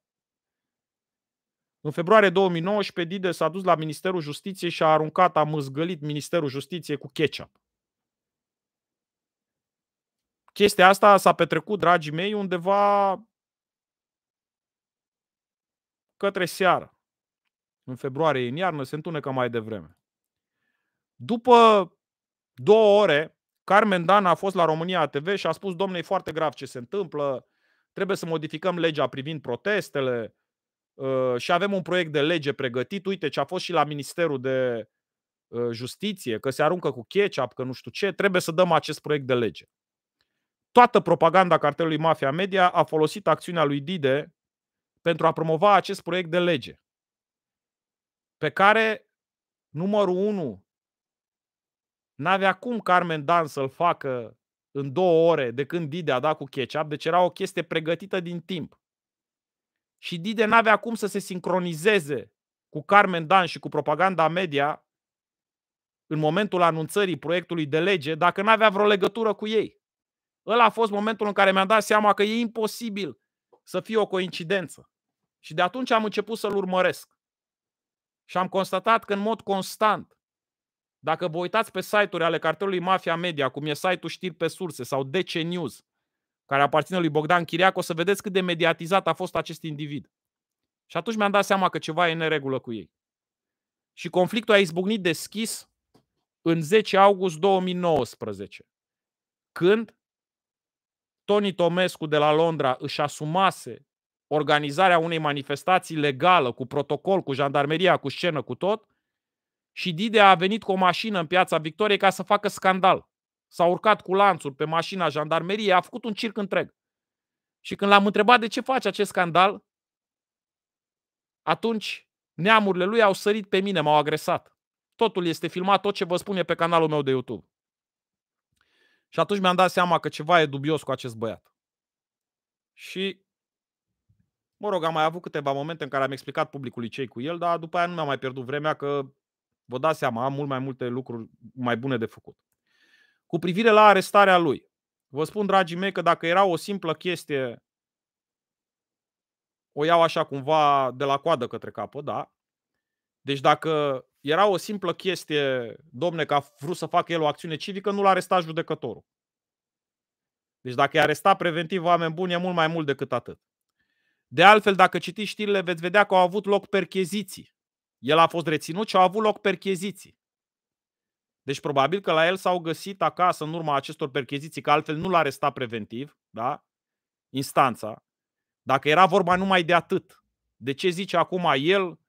În februarie 2019, Dide s-a dus la Ministerul Justiției și a aruncat, a mâzgălit Ministerul Justiției cu ketchup. Chestia asta s-a petrecut, dragii mei, undeva către seară. În februarie, în iarnă, se întunecă mai devreme. După două ore, Carmen Dan a fost la România TV și a spus, domne, e foarte grav ce se întâmplă, trebuie să modificăm legea privind protestele uh, și avem un proiect de lege pregătit. Uite ce a fost și la Ministerul de uh, Justiție, că se aruncă cu ketchup, că nu știu ce, trebuie să dăm acest proiect de lege. Toată propaganda cartelului Mafia Media a folosit acțiunea lui Dide pentru a promova acest proiect de lege pe care numărul 1 N-avea cum Carmen Dan să-l facă în două ore de când Dide a dat cu ketchup, deci era o chestie pregătită din timp. Și Dide n-avea cum să se sincronizeze cu Carmen Dan și cu propaganda media în momentul anunțării proiectului de lege, dacă n-avea vreo legătură cu ei. Ăla a fost momentul în care mi-am dat seama că e imposibil să fie o coincidență. Și de atunci am început să-l urmăresc. Și am constatat că în mod constant dacă vă uitați pe site-uri ale cartelului Mafia Media, cum e site-ul Știri pe Surse sau DC News, care aparține lui Bogdan Chiriac, o să vedeți cât de mediatizat a fost acest individ. Și atunci mi-am dat seama că ceva e neregulă cu ei. Și conflictul a izbucnit deschis în 10 august 2019, când Tony Tomescu de la Londra își asumase organizarea unei manifestații legală, cu protocol, cu jandarmeria, cu scenă, cu tot, și Didea a venit cu o mașină în piața Victoriei ca să facă scandal. S-a urcat cu lanțuri pe mașina jandarmeriei, a făcut un circ întreg. Și când l-am întrebat de ce face acest scandal, atunci neamurile lui au sărit pe mine, m-au agresat. Totul este filmat, tot ce vă spun e pe canalul meu de YouTube. Și atunci mi-am dat seama că ceva e dubios cu acest băiat. Și, mă rog, am mai avut câteva momente în care am explicat publicului cei cu el, dar după aia nu mi-am mai pierdut vremea că Vă dați seama, am mult mai multe lucruri mai bune de făcut. Cu privire la arestarea lui, vă spun, dragii mei, că dacă era o simplă chestie, o iau așa cumva de la coadă către capă, da? Deci dacă era o simplă chestie, domne, că a vrut să facă el o acțiune civică, nu l-a arestat judecătorul. Deci dacă i-a arestat preventiv oameni buni, e mult mai mult decât atât. De altfel, dacă citiți știrile, veți vedea că au avut loc percheziții. El a fost reținut și au avut loc percheziții. Deci probabil că la el s-au găsit acasă în urma acestor percheziții, că altfel nu l-a arestat preventiv, da? instanța. Dacă era vorba numai de atât, de ce zice acum el,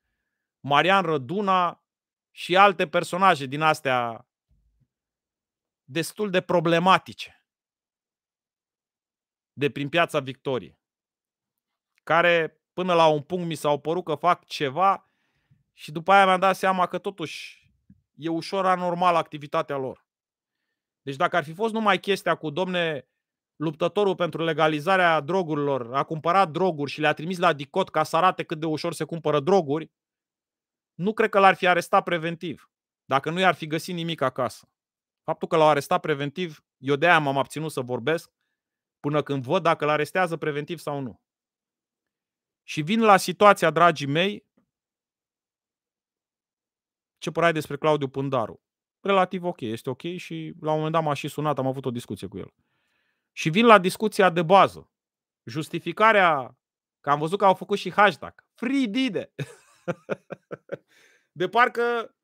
Marian Răduna și alte personaje din astea destul de problematice de prin piața Victoriei, care până la un punct mi s-au părut că fac ceva și după aia mi-am dat seama că totuși e ușor anormal activitatea lor. Deci dacă ar fi fost numai chestia cu domne luptătorul pentru legalizarea drogurilor a cumpărat droguri și le-a trimis la DICOT ca să arate cât de ușor se cumpără droguri, nu cred că l-ar fi arestat preventiv, dacă nu i-ar fi găsit nimic acasă. Faptul că l-au arestat preventiv, eu de-aia m-am abținut să vorbesc, până când văd dacă l arestează preventiv sau nu. Și vin la situația, dragii mei, ce părere ai despre Claudiu Pândaru? Relativ ok, este ok și la un moment dat m-a și sunat, am avut o discuție cu el. Și vin la discuția de bază. Justificarea, că am văzut că au făcut și hashtag. Free Dide! de parcă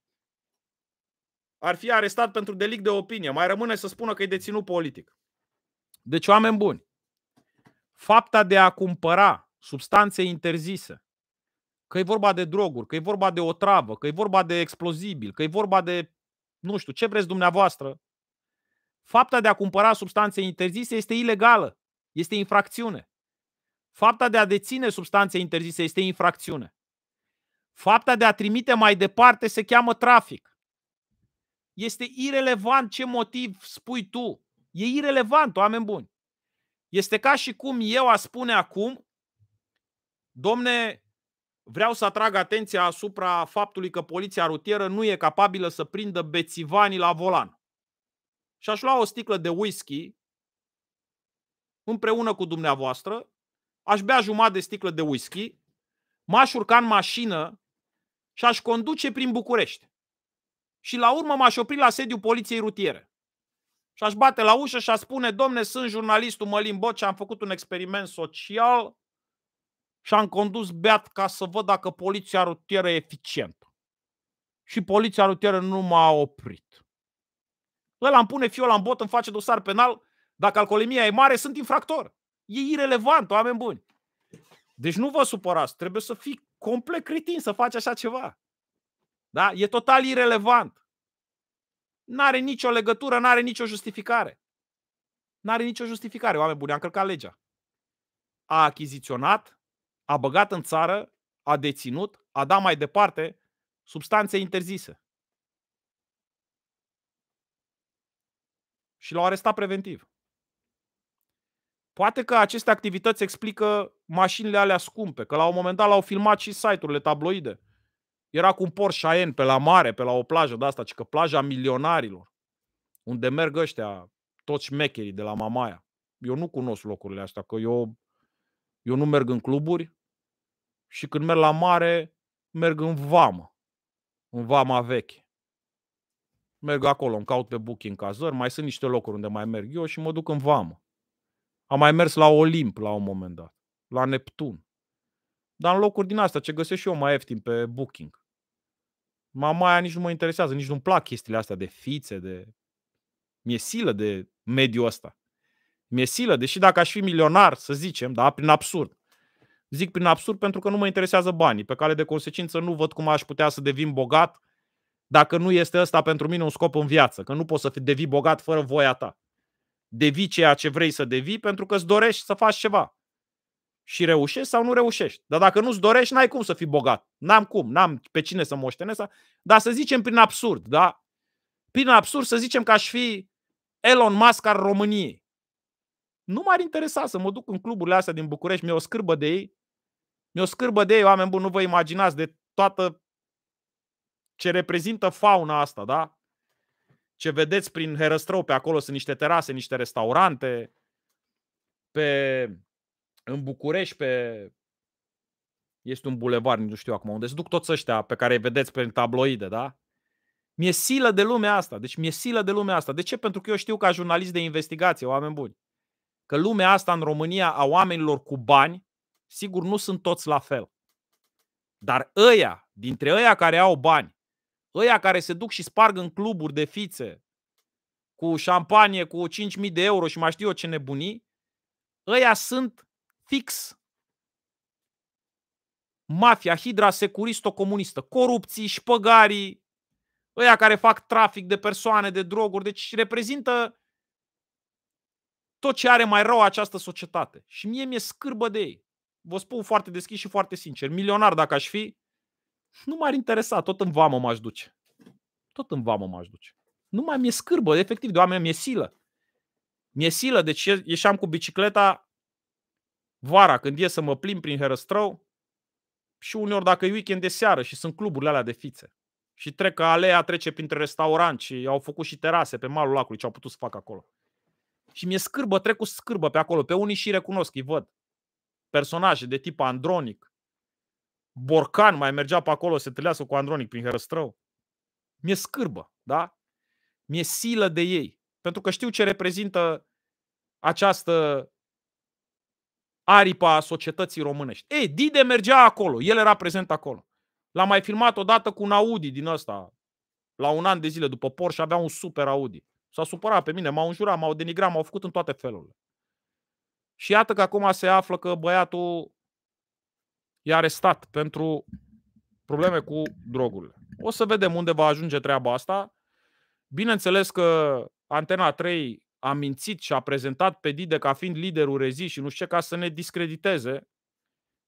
ar fi arestat pentru delict de opinie. Mai rămâne să spună că e deținut politic. Deci, oameni buni, fapta de a cumpăra substanțe interzise că e vorba de droguri, că e vorba de o travă, că e vorba de explozibil, că e vorba de nu știu, ce vreți dumneavoastră, fapta de a cumpăra substanțe interzise este ilegală, este infracțiune. Fapta de a deține substanțe interzise este infracțiune. Fapta de a trimite mai departe se cheamă trafic. Este irelevant ce motiv spui tu. E irelevant, oameni buni. Este ca și cum eu a spune acum, domne, Vreau să atrag atenția asupra faptului că poliția rutieră nu e capabilă să prindă bețivanii la volan. Și aș lua o sticlă de whisky împreună cu dumneavoastră, aș bea jumătate de sticlă de whisky, m-aș urca în mașină și aș conduce prin București. Și la urmă m-aș opri la sediul poliției rutiere. Și aș bate la ușă și aș spune, domne, sunt jurnalistul Mălin Bocea, am făcut un experiment social, și am condus beat ca să văd dacă poliția rutieră e eficientă. Și poliția rutieră nu m-a oprit. Ăla îmi pune fiul la bot, îmi face dosar penal. Dacă alcoolemia e mare, sunt infractor. E irelevant, oameni buni. Deci nu vă supărați, trebuie să fii complet cretin să faci așa ceva. Da? E total irelevant. N-are nicio legătură, n-are nicio justificare. N-are nicio justificare, oameni buni, Am călcat legea. A achiziționat a băgat în țară, a deținut, a dat mai departe substanțe interzise. Și l-au arestat preventiv. Poate că aceste activități explică mașinile alea scumpe, că la un moment dat l-au filmat și site-urile tabloide. Era cu un Porsche Cayenne pe la mare, pe la o plajă de asta, ci că plaja milionarilor, unde merg ăștia toți mecherii de la Mamaia. Eu nu cunosc locurile astea, că eu, eu nu merg în cluburi, și când merg la mare, merg în vamă, în vama veche. Merg acolo, îmi caut pe booking cazări, mai sunt niște locuri unde mai merg eu și mă duc în vamă. Am mai mers la Olimp la un moment dat, la Neptun. Dar în locuri din asta ce găsesc și eu mai ieftin pe booking. Mama aia nici nu mă interesează, nici nu-mi plac chestiile astea de fițe, de... Mi-e silă de mediul ăsta. Mi-e silă, deși dacă aș fi milionar, să zicem, da, prin absurd, Zic prin absurd pentru că nu mă interesează banii. Pe care de consecință nu văd cum aș putea să devin bogat dacă nu este ăsta pentru mine un scop în viață. Că nu poți să devii bogat fără voia ta. Devii ceea ce vrei să devii pentru că îți dorești să faci ceva. Și reușești sau nu reușești. Dar dacă nu-ți dorești, n-ai cum să fii bogat. N-am cum, n-am pe cine să moștenesc. Dar să zicem prin absurd, da? Prin absurd să zicem că aș fi Elon Musk al României. Nu m-ar interesa să mă duc în cluburile astea din București, mi-e o scârbă de ei, mi-o scârbă de ei, oameni buni, nu vă imaginați de toată ce reprezintă fauna asta, da? Ce vedeți prin Herăstrău, pe acolo sunt niște terase, niște restaurante, pe, în București, pe, este un bulevar, nu știu acum unde, se duc toți ăștia pe care îi vedeți prin tabloide, da? Mi-e silă de lumea asta. Deci mi-e silă de lumea asta. De ce? Pentru că eu știu ca jurnalist de investigație, oameni buni, că lumea asta în România a oamenilor cu bani Sigur, nu sunt toți la fel. Dar ăia, dintre ăia care au bani, ăia care se duc și sparg în cluburi de fițe, cu șampanie, cu 5.000 de euro și mai știu eu ce nebunii, ăia sunt fix mafia, hidra securisto-comunistă, corupții, șpăgarii, ăia care fac trafic de persoane, de droguri, deci reprezintă tot ce are mai rău această societate. Și mie mi-e scârbă de ei vă spun foarte deschis și foarte sincer, milionar dacă aș fi, nu m-ar interesa, tot în vamă m-aș duce. Tot în vamă m-aș duce. Nu mai mi-e scârbă, efectiv, de oameni mi-e silă. Mi-e silă, deci ieșeam cu bicicleta vara, când ies să mă plim prin Herăstrău și uneori dacă e weekend de seară și sunt cluburile alea de fițe și trec că alea trece printre restaurant și au făcut și terase pe malul lacului ce au putut să facă acolo. Și mi-e scârbă, trec cu scârbă pe acolo. Pe unii și recunosc, îi văd personaje de tip Andronic, Borcan mai mergea pe acolo să se cu Andronic prin Herăstrău. Mi-e scârbă, da? Mi-e silă de ei. Pentru că știu ce reprezintă această aripa a societății românești. Ei, Dide mergea acolo, el era prezent acolo. L-am mai filmat odată cu un Audi din ăsta, la un an de zile după Porsche, avea un super Audi. S-a supărat pe mine, m-au înjurat, m-au denigrat, m-au făcut în toate felurile. Și iată că acum se află că băiatul e arestat pentru probleme cu drogurile. O să vedem unde va ajunge treaba asta. Bineînțeles că Antena 3 a mințit și a prezentat pe Dide ca fiind liderul Rezi și nu știu ce, ca să ne discrediteze.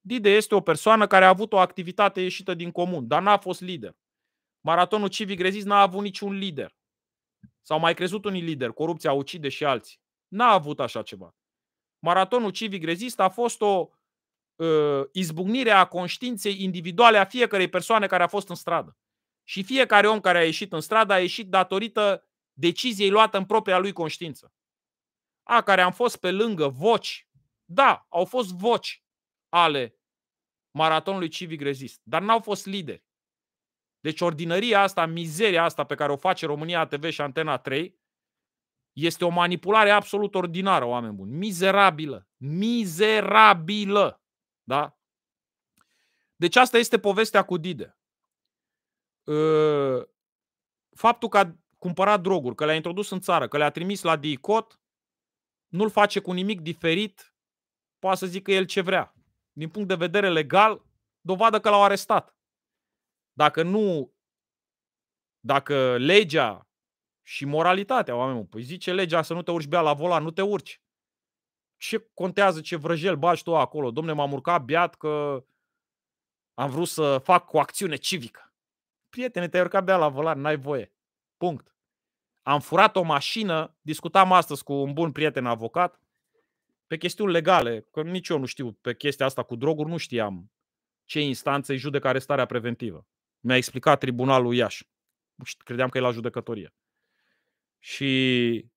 Dide este o persoană care a avut o activitate ieșită din comun, dar n-a fost lider. Maratonul Civic Rezist n-a avut niciun lider. S-au mai crezut unii lideri, corupția ucide și alții. N-a avut așa ceva. Maratonul civic rezist a fost o uh, izbucnire a conștiinței individuale a fiecarei persoane care a fost în stradă. Și fiecare om care a ieșit în stradă a ieșit datorită deciziei luată în propria lui conștiință. A, care am fost pe lângă voci. Da, au fost voci ale maratonului civic rezist, dar n-au fost lideri. Deci ordinăria asta, mizeria asta pe care o face România TV și Antena 3 este o manipulare absolut ordinară, oameni buni. Mizerabilă. Mizerabilă. Da? Deci asta este povestea cu Dide. Ă, faptul că a cumpărat droguri, că le-a introdus în țară, că le-a trimis la DICOT, nu-l face cu nimic diferit, poate să zică el ce vrea. Din punct de vedere legal, dovadă că l-au arestat. Dacă nu, dacă legea și moralitatea oamenilor. Păi zice legea să nu te urci bea la volan, nu te urci. Ce contează ce vrăjel bagi tu acolo? Domne, m-am urcat beat că am vrut să fac o acțiune civică. Prietene, te-ai urcat bea la volan, n-ai voie. Punct. Am furat o mașină, discutam astăzi cu un bun prieten avocat, pe chestiuni legale, că nici eu nu știu pe chestia asta cu droguri, nu știam ce îi judecă arestarea preventivă. Mi-a explicat tribunalul Iași. Credeam că e la judecătorie. Și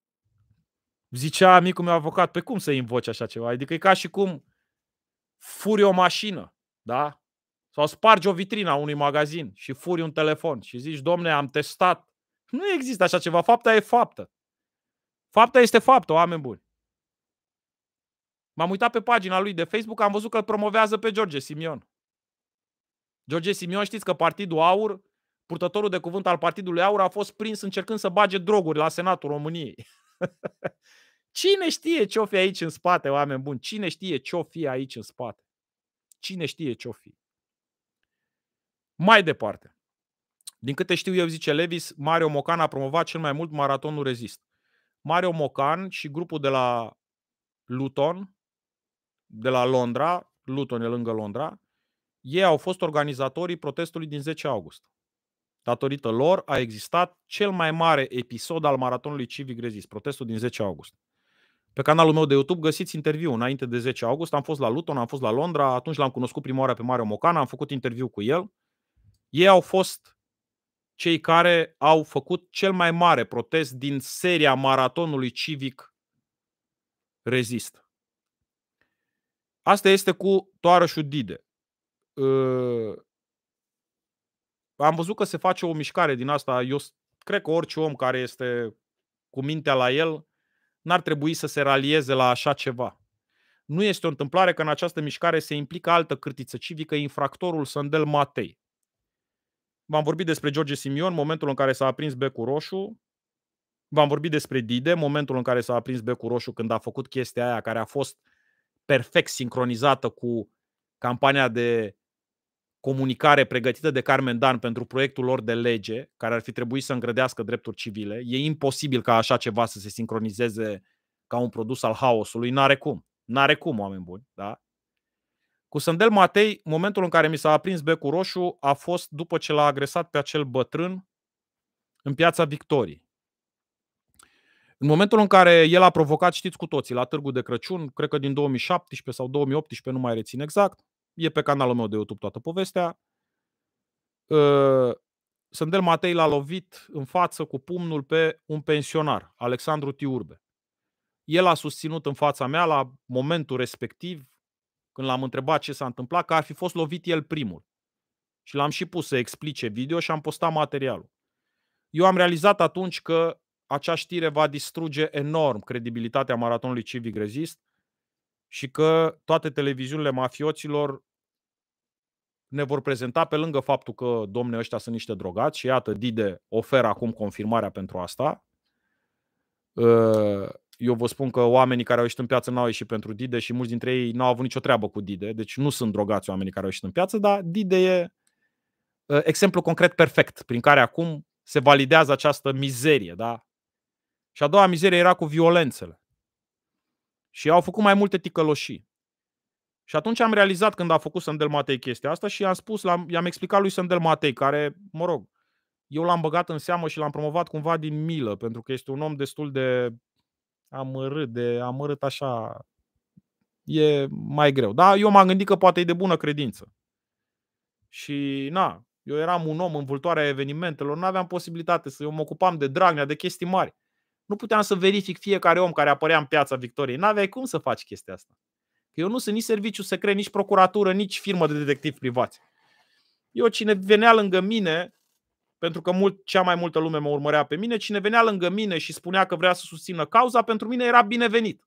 zicea micul meu avocat, pe păi cum să invoci așa ceva? Adică e ca și cum furi o mașină, da? Sau spargi o vitrină a unui magazin și furi un telefon și zici, domne, am testat. Nu există așa ceva, fapta e faptă. Fapta este faptă, oameni buni. M-am uitat pe pagina lui de Facebook, am văzut că îl promovează pe George Simion. George Simion, știți că Partidul Aur purtătorul de cuvânt al Partidului Aur a fost prins încercând să bage droguri la Senatul României. Cine știe ce-o fi aici în spate, oameni buni? Cine știe ce-o fi aici în spate? Cine știe ce-o fi? Mai departe. Din câte știu eu, zice Levis, Mario Mocan a promovat cel mai mult maratonul rezist. Mario Mocan și grupul de la Luton, de la Londra, Luton e lângă Londra, ei au fost organizatorii protestului din 10 august. Datorită lor a existat cel mai mare episod al maratonului civic rezist, protestul din 10 august. Pe canalul meu de YouTube găsiți interviu înainte de 10 august. Am fost la Luton, am fost la Londra, atunci l-am cunoscut prima oară pe Mario Mocan, am făcut interviu cu el. Ei au fost cei care au făcut cel mai mare protest din seria maratonului civic rezist. Asta este cu Toarășul Dide. Ă, am văzut că se face o mișcare din asta. Eu cred că orice om care este cu mintea la el n-ar trebui să se ralieze la așa ceva. Nu este o întâmplare că în această mișcare se implică altă cârtiță civică, infractorul Sandel Matei. V-am vorbit despre George Simion, momentul în care s-a aprins becul roșu. V-am vorbit despre Dide, momentul în care s-a aprins becul roșu când a făcut chestia aia care a fost perfect sincronizată cu campania de comunicare pregătită de Carmen Dan pentru proiectul lor de lege, care ar fi trebuit să îngrădească drepturi civile. E imposibil ca așa ceva să se sincronizeze ca un produs al haosului. N-are cum. N-are cum, oameni buni. Da? Cu Sândel Matei, momentul în care mi s-a aprins becul roșu a fost după ce l-a agresat pe acel bătrân în piața Victoriei. În momentul în care el a provocat, știți cu toții, la târgul de Crăciun, cred că din 2017 sau 2018, nu mai rețin exact, E pe canalul meu de YouTube toată povestea. Ă, Sândel Matei l-a lovit în față cu pumnul pe un pensionar, Alexandru Tiurbe. El a susținut în fața mea la momentul respectiv, când l-am întrebat ce s-a întâmplat, că ar fi fost lovit el primul. Și l-am și pus să explice video și am postat materialul. Eu am realizat atunci că acea știre va distruge enorm credibilitatea maratonului Civic Rezist și că toate televiziunile mafioților ne vor prezenta pe lângă faptul că domne ăștia sunt niște drogați și iată Dide oferă acum confirmarea pentru asta. Ă, eu vă spun că oamenii care au ieșit în piață n-au ieșit pentru Dide și mulți dintre ei n-au avut nicio treabă cu Dide, deci nu sunt drogați oamenii care au ieșit în piață, dar Dide e ă, exemplu concret perfect prin care acum se validează această mizerie. Da? Și a doua mizerie era cu violențele. Și au făcut mai multe ticăloșii. Și atunci am realizat când a făcut Sandel Matei chestia asta și i-am spus, i-am explicat lui Sandel Matei, care, mă rog, eu l-am băgat în seamă și l-am promovat cumva din milă, pentru că este un om destul de amărât, de amărât așa, e mai greu. Dar eu m-am gândit că poate e de bună credință. Și na, eu eram un om în vâltoarea evenimentelor, nu aveam posibilitate să eu mă ocupam de Dragnea, de chestii mari nu puteam să verific fiecare om care apărea în piața Victoriei. N-aveai cum să faci chestia asta. Că eu nu sunt nici serviciu secret, nici procuratură, nici firmă de detectivi privați. Eu cine venea lângă mine, pentru că mult, cea mai multă lume mă urmărea pe mine, cine venea lângă mine și spunea că vrea să susțină cauza, pentru mine era binevenit.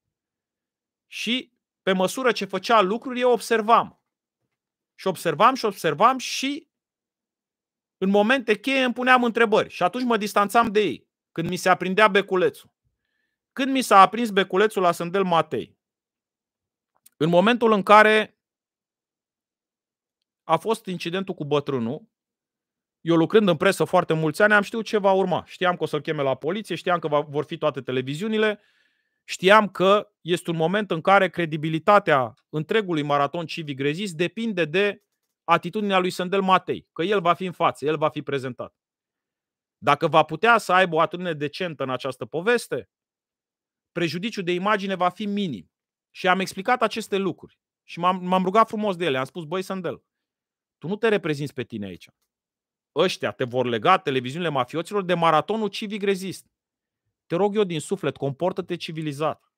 Și pe măsură ce făcea lucruri, eu observam. Și observam și observam și în momente cheie îmi puneam întrebări și atunci mă distanțam de ei când mi se aprindea beculețul. Când mi s-a aprins beculețul la Sândel Matei, în momentul în care a fost incidentul cu bătrânul, eu lucrând în presă foarte mulți ani, am știut ce va urma. Știam că o să-l cheme la poliție, știam că vor fi toate televiziunile, știam că este un moment în care credibilitatea întregului maraton civic rezist depinde de atitudinea lui Sândel Matei, că el va fi în față, el va fi prezentat. Dacă va putea să aibă o atitudine decentă în această poveste, prejudiciul de imagine va fi minim. Și am explicat aceste lucruri. Și m-am, m-am rugat frumos de ele. Am spus, băi, Sandel, tu nu te reprezinți pe tine aici. Ăștia te vor lega, televiziunile mafioților, de maratonul civic rezist. Te rog eu din suflet, comportă-te civilizat.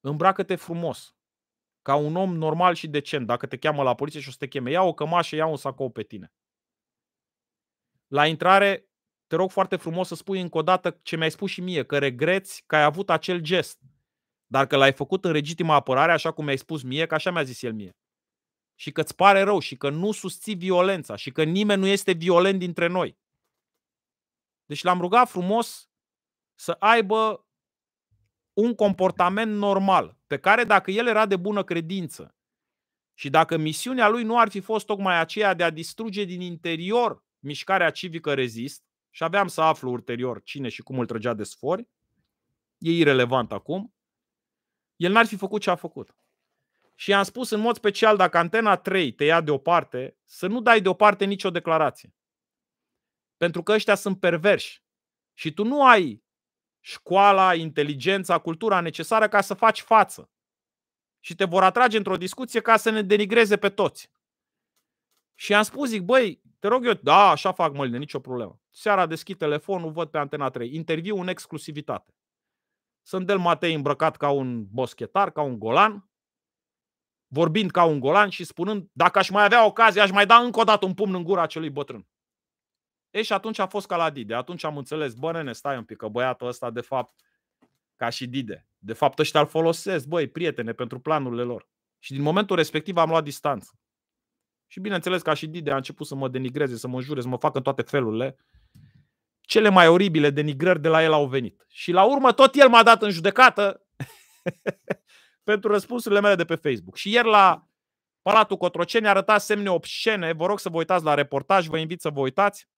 Îmbracă-te frumos. Ca un om normal și decent. Dacă te cheamă la poliție și o să te cheme, ia o cămașă, ia un sacou pe tine. La intrare, te rog foarte frumos să spui încă o dată ce mi-ai spus și mie, că regreți că ai avut acel gest, dar că l-ai făcut în legitimă apărare, așa cum mi-ai spus mie, că așa mi-a zis el mie. Și că îți pare rău și că nu susții violența și că nimeni nu este violent dintre noi. Deci l-am rugat frumos să aibă un comportament normal, pe care dacă el era de bună credință și dacă misiunea lui nu ar fi fost tocmai aceea de a distruge din interior mișcarea civică rezist, și aveam să aflu ulterior cine și cum îl trăgea de sfori, e irelevant acum, el n-ar fi făcut ce a făcut. Și am spus în mod special, dacă antena 3 te ia deoparte, să nu dai deoparte nicio declarație. Pentru că ăștia sunt perverși. Și tu nu ai școala, inteligența, cultura necesară ca să faci față. Și te vor atrage într-o discuție ca să ne denigreze pe toți. Și am spus, zic, băi, te rog eu, da, așa fac măline, nicio problemă. Seara deschid telefonul, văd pe Antena 3. Interviu în exclusivitate. Sunt Del Matei îmbrăcat ca un boschetar, ca un golan, vorbind ca un golan și spunând, dacă aș mai avea ocazie, aș mai da încă o dată un pumn în gura acelui bătrân. E și atunci a fost ca la Dide. Atunci am înțeles, bă, nene, stai un pic, că băiatul ăsta, de fapt, ca și Dide. De fapt, ăștia îl folosesc, băi, prietene, pentru planurile lor. Și din momentul respectiv am luat distanță. Și bineînțeles, ca și Dide a început să mă denigreze, să mă jure, să mă facă în toate felurile. Cele mai oribile denigrări de la el au venit. Și la urmă tot el m-a dat în judecată pentru răspunsurile mele de pe Facebook. Și ieri la Palatul Cotroceni arăta semne obscene, vă rog să vă uitați la reportaj, vă invit să vă uitați,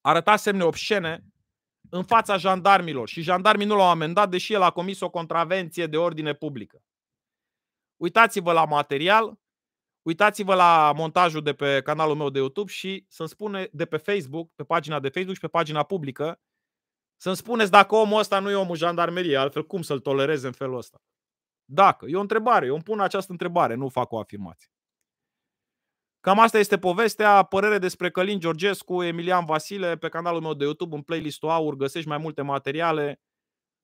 arăta semne obscene în fața jandarmilor și jandarmii nu l-au amendat, deși el a comis o contravenție de ordine publică. Uitați-vă la material, Uitați-vă la montajul de pe canalul meu de YouTube și să-mi spune de pe Facebook, pe pagina de Facebook și pe pagina publică, să-mi spuneți dacă omul ăsta nu e omul jandarmeriei, altfel cum să-l tolereze în felul ăsta? Dacă. E o întrebare. Eu îmi pun această întrebare, nu fac o afirmație. Cam asta este povestea. Părere despre Călin Georgescu, Emilian Vasile, pe canalul meu de YouTube, în playlistul AUR, găsești mai multe materiale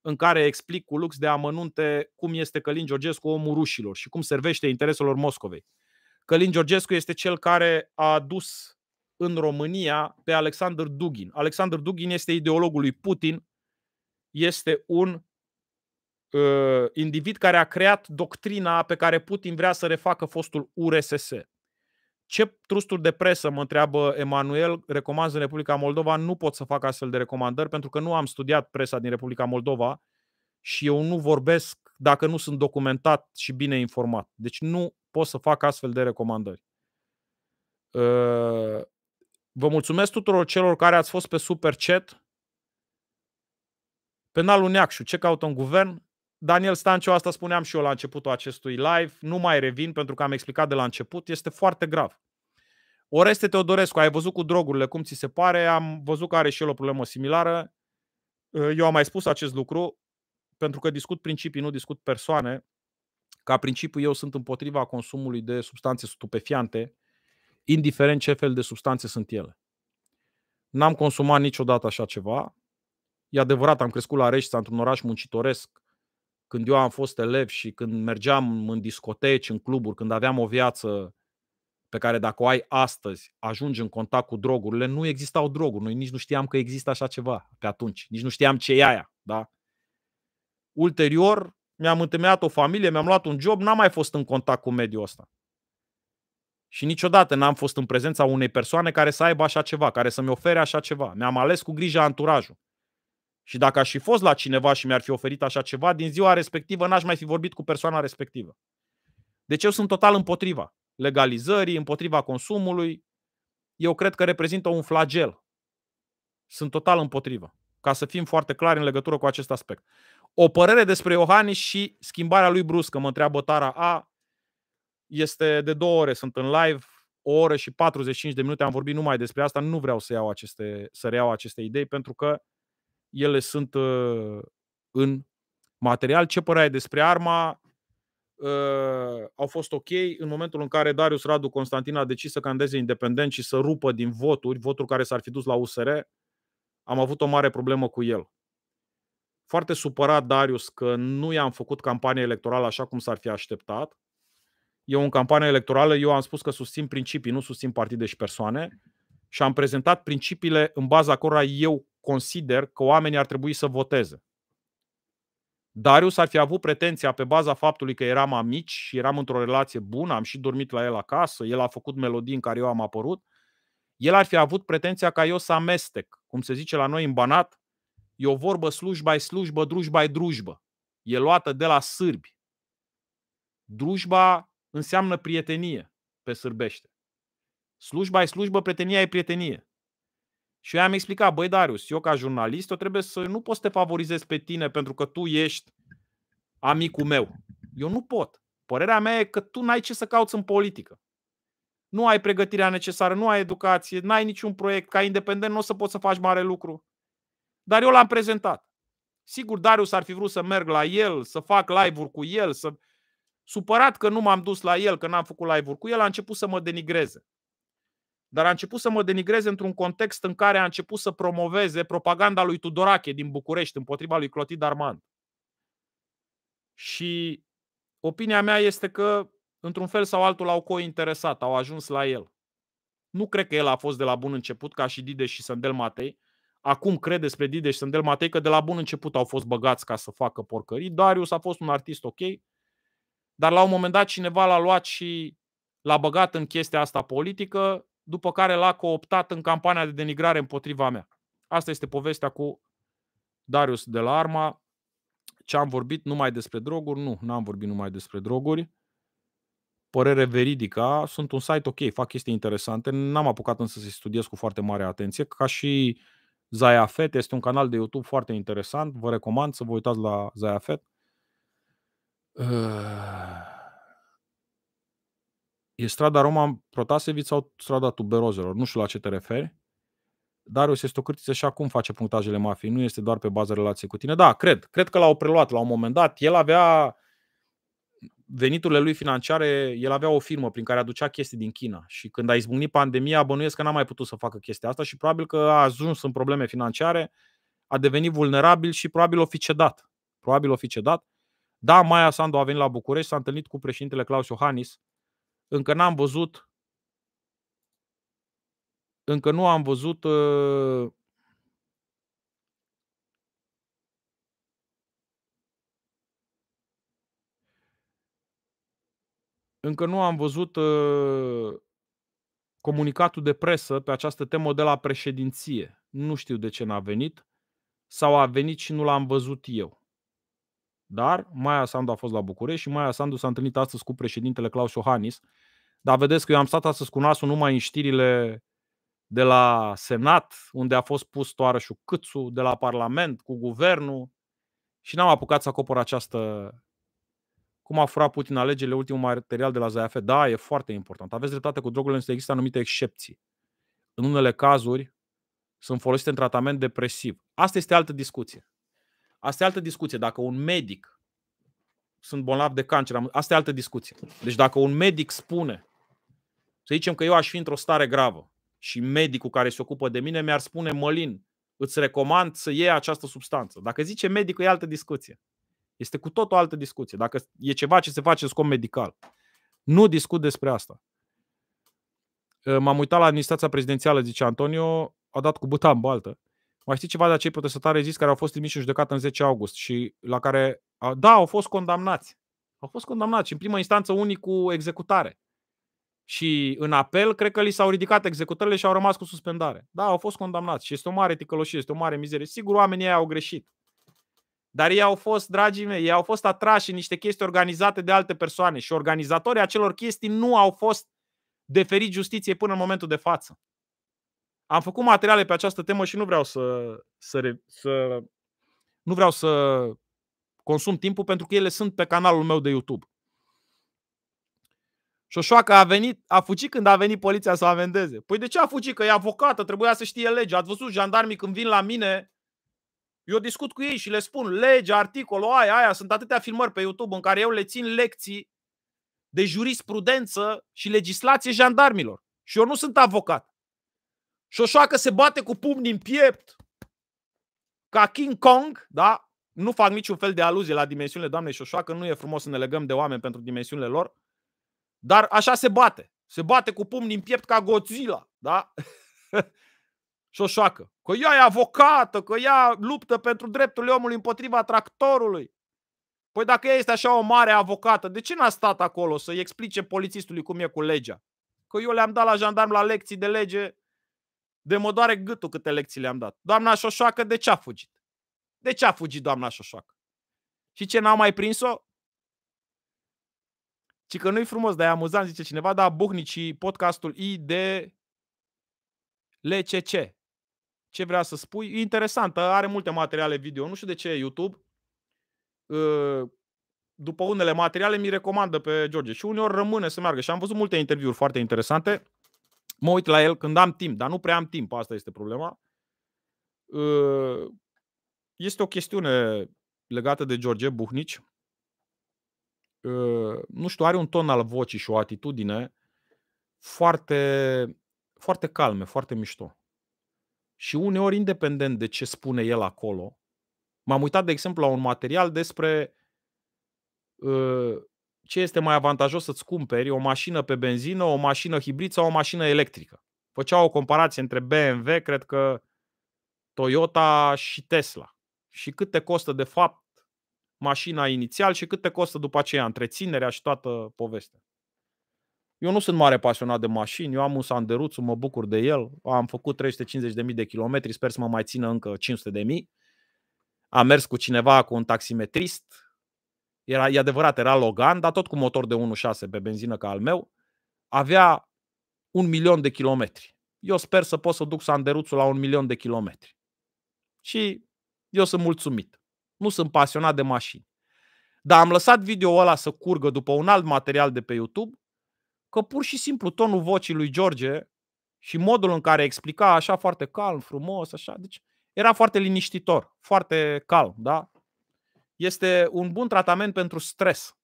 în care explic cu lux de amănunte cum este Călin Georgescu omul rușilor și cum servește intereselor Moscovei. Călin Georgescu este cel care a adus în România pe Alexander Dugin. Alexander Dugin este ideologul lui Putin, este un uh, individ care a creat doctrina pe care Putin vrea să refacă fostul URSS. Ce trusturi de presă, mă întreabă Emanuel, recomand în Republica Moldova? Nu pot să fac astfel de recomandări pentru că nu am studiat presa din Republica Moldova și eu nu vorbesc dacă nu sunt documentat și bine informat. Deci nu pot să fac astfel de recomandări. Ă, vă mulțumesc tuturor celor care ați fost pe Super Chat. Penalul Neacșu, ce caută în guvern? Daniel Stanciu, asta spuneam și eu la începutul acestui live, nu mai revin pentru că am explicat de la început, este foarte grav. Oreste Teodorescu, ai văzut cu drogurile, cum ți se pare? Am văzut că are și el o problemă similară. Ă, eu am mai spus acest lucru pentru că discut principii, nu discut persoane. Ca principiu, eu sunt împotriva consumului de substanțe stupefiante, indiferent ce fel de substanțe sunt ele. N-am consumat niciodată așa ceva. E adevărat, am crescut la Reșița, într-un oraș muncitoresc, când eu am fost elev și când mergeam în discoteci, în cluburi, când aveam o viață pe care dacă o ai astăzi, ajungi în contact cu drogurile, nu existau droguri. Noi nici nu știam că există așa ceva pe atunci. Nici nu știam ce e aia. Da? Ulterior, mi-am întemeiat o familie, mi-am luat un job, n-am mai fost în contact cu mediul ăsta. Și niciodată n-am fost în prezența unei persoane care să aibă așa ceva, care să-mi ofere așa ceva. Mi-am ales cu grijă anturajul. Și dacă aș fi fost la cineva și mi-ar fi oferit așa ceva, din ziua respectivă n-aș mai fi vorbit cu persoana respectivă. Deci eu sunt total împotriva legalizării, împotriva consumului. Eu cred că reprezintă un flagel. Sunt total împotriva. Ca să fim foarte clari în legătură cu acest aspect. O părere despre Iohannis și schimbarea lui bruscă, mă întreabă Tara A. Este de două ore, sunt în live, o oră și 45 de minute am vorbit numai despre asta. Nu vreau să iau aceste, să reiau aceste idei pentru că ele sunt uh, în material. Ce părere ai despre arma? Uh, au fost ok în momentul în care Darius Radu Constantin a decis să candeze independent și să rupă din voturi, voturi care s-ar fi dus la USR, am avut o mare problemă cu el. Foarte supărat Darius că nu i-am făcut campanie electorală așa cum s-ar fi așteptat. Eu în campanie electorală eu am spus că susțin principii, nu susțin partide și persoane și am prezentat principiile în baza cărora eu consider că oamenii ar trebui să voteze. Darius ar fi avut pretenția pe baza faptului că eram amici și eram într-o relație bună, am și dormit la el acasă, el a făcut melodii în care eu am apărut, el ar fi avut pretenția ca eu să amestec, cum se zice la noi în banat, E o vorbă slujba e slujbă, drujba e drujbă. E luată de la sârbi. Drujba înseamnă prietenie pe sârbește. slujba e slujbă, prietenia e prietenie. Și eu am explicat, băi Darius, eu ca jurnalist, eu trebuie să nu pot să te favorizez pe tine pentru că tu ești amicul meu. Eu nu pot. Părerea mea e că tu n-ai ce să cauți în politică. Nu ai pregătirea necesară, nu ai educație, n-ai niciun proiect. Ca independent nu o să poți să faci mare lucru. Dar eu l-am prezentat. Sigur, Darius ar fi vrut să merg la el, să fac live-uri cu el, să... Supărat că nu m-am dus la el, că n-am făcut live-uri cu el, a început să mă denigreze. Dar a început să mă denigreze într-un context în care a început să promoveze propaganda lui Tudorache din București împotriva lui Clotid Armand. Și opinia mea este că, într-un fel sau altul, au cointeresat, au ajuns la el. Nu cred că el a fost de la bun început, ca și Dide și Sandel Matei, acum crede despre Dide și Sandel Matei că de la bun început au fost băgați ca să facă porcării. Darius a fost un artist ok, dar la un moment dat cineva l-a luat și l-a băgat în chestia asta politică, după care l-a cooptat în campania de denigrare împotriva mea. Asta este povestea cu Darius de la Arma. Ce am vorbit numai despre droguri? Nu, n-am vorbit numai despre droguri. Părere veridică, sunt un site ok, fac chestii interesante, n-am apucat însă să studiez cu foarte mare atenție, ca și uh, Zayafet este un canal de YouTube foarte interesant. Vă recomand să vă uitați la Zayafet. Eh, e strada Roma Protasevit sau strada tuberozelor? Nu știu la ce te referi. Darius este o cârtiță și acum face punctajele mafiei. Nu este doar pe bază relației cu tine. Da, cred. Cred că l-au preluat la un moment dat. El avea veniturile lui financiare, el avea o firmă prin care aducea chestii din China și când a izbucnit pandemia, bănuiesc că n-a mai putut să facă chestia asta și probabil că a ajuns în probleme financiare, a devenit vulnerabil și probabil o fi cedat. Probabil o fi cedat. Da, Maia Sandu a venit la București, s-a întâlnit cu președintele Claus Iohannis. Încă n-am văzut încă nu am văzut uh, Încă nu am văzut uh, comunicatul de presă pe această temă de la președinție. Nu știu de ce n-a venit sau a venit și nu l-am văzut eu. Dar Maia Sandu a fost la București și Maia Sandu s-a întâlnit astăzi cu președintele Claus Iohannis. Dar vedeți că eu am stat astăzi cu nasul numai în știrile de la Senat, unde a fost pus toarășul Câțu, de la Parlament, cu guvernul și n-am apucat să acopăr această cum a furat Putin alegerile, ultimul material de la ZAF. Da, e foarte important. Aveți dreptate cu drogurile, însă există anumite excepții. În unele cazuri sunt folosite în tratament depresiv. Asta este altă discuție. Asta e altă discuție. Dacă un medic sunt bolnav de cancer, asta e altă discuție. Deci dacă un medic spune, să zicem că eu aș fi într-o stare gravă și medicul care se ocupă de mine mi-ar spune, Mălin, îți recomand să iei această substanță. Dacă zice medicul, e altă discuție. Este cu tot o altă discuție. Dacă e ceva ce se face în scop medical. Nu discut despre asta. Ă, m-am uitat la administrația prezidențială, zice Antonio, a dat cu buta în baltă. Mai știi ceva de acei protestatari zis care au fost trimiși în judecată în 10 august și la care, da, au fost condamnați. Au fost condamnați în prima instanță unii cu executare. Și în apel, cred că li s-au ridicat executările și au rămas cu suspendare. Da, au fost condamnați și este o mare ticăloșie, este o mare mizerie. Sigur, oamenii ei au greșit. Dar ei au fost, dragii mei, ei au fost atrași în niște chestii organizate de alte persoane și organizatorii acelor chestii nu au fost deferiți justiției până în momentul de față. Am făcut materiale pe această temă și nu vreau să, să, să nu vreau să consum timpul pentru că ele sunt pe canalul meu de YouTube. Șoșoacă a venit, a fugit când a venit poliția să amendeze. Păi de ce a fugit? Că e avocată, trebuia să știe legea. Ați văzut jandarmii când vin la mine eu discut cu ei și le spun lege, articolul, aia, aia. Sunt atâtea filmări pe YouTube în care eu le țin lecții de jurisprudență și legislație jandarmilor. Și eu nu sunt avocat. Șoșoacă se bate cu pumni în piept ca King Kong, da? Nu fac niciun fel de aluzie la dimensiunile doamnei Șoșoacă, nu e frumos să ne legăm de oameni pentru dimensiunile lor, dar așa se bate. Se bate cu pumni în piept ca Godzilla, da? Șoșoacă. Că ea e avocată, că ea luptă pentru drepturile omului împotriva tractorului. Păi dacă ea este așa o mare avocată, de ce n-a stat acolo să-i explice polițistului cum e cu legea? Că eu le-am dat la jandarm la lecții de lege, de mă doare gâtul câte lecții le-am dat. Doamna Șoșoacă, de ce a fugit? De ce a fugit doamna Șoșoacă? Și ce, n-a mai prins-o? Ci că nu-i frumos, dar e amuzant, zice cineva, dar buhnicii podcastul I de LCC ce vrea să spui. E interesantă, are multe materiale video. Nu știu de ce YouTube, ă, după unele materiale, mi recomandă pe George și uneori rămâne să meargă. Și am văzut multe interviuri foarte interesante. Mă uit la el când am timp, dar nu prea am timp, asta este problema. Ă, este o chestiune legată de George Buhnici. Ă, nu știu, are un ton al vocii și o atitudine foarte, foarte calme, foarte mișto și uneori independent de ce spune el acolo. M-am uitat, de exemplu, la un material despre uh, ce este mai avantajos să-ți cumperi o mașină pe benzină, o mașină hibrid sau o mașină electrică. Făcea o comparație între BMW, cred că Toyota și Tesla. Și cât te costă de fapt mașina inițial și cât te costă după aceea întreținerea și toată povestea. Eu nu sunt mare pasionat de mașini, eu am un Sanderuț, mă bucur de el, am făcut 350.000 de kilometri, sper să mă mai țină încă 500.000. Am mers cu cineva, cu un taximetrist, era, e adevărat, era Logan, dar tot cu motor de 1.6 pe benzină ca al meu, avea un milion de kilometri. Eu sper să pot să duc sanderuțul la un milion de kilometri. Și eu sunt mulțumit. Nu sunt pasionat de mașini. Dar am lăsat video ăla să curgă după un alt material de pe YouTube că pur și simplu tonul vocii lui George și modul în care explica așa foarte calm, frumos, așa, deci era foarte liniștitor, foarte calm, da? Este un bun tratament pentru stres,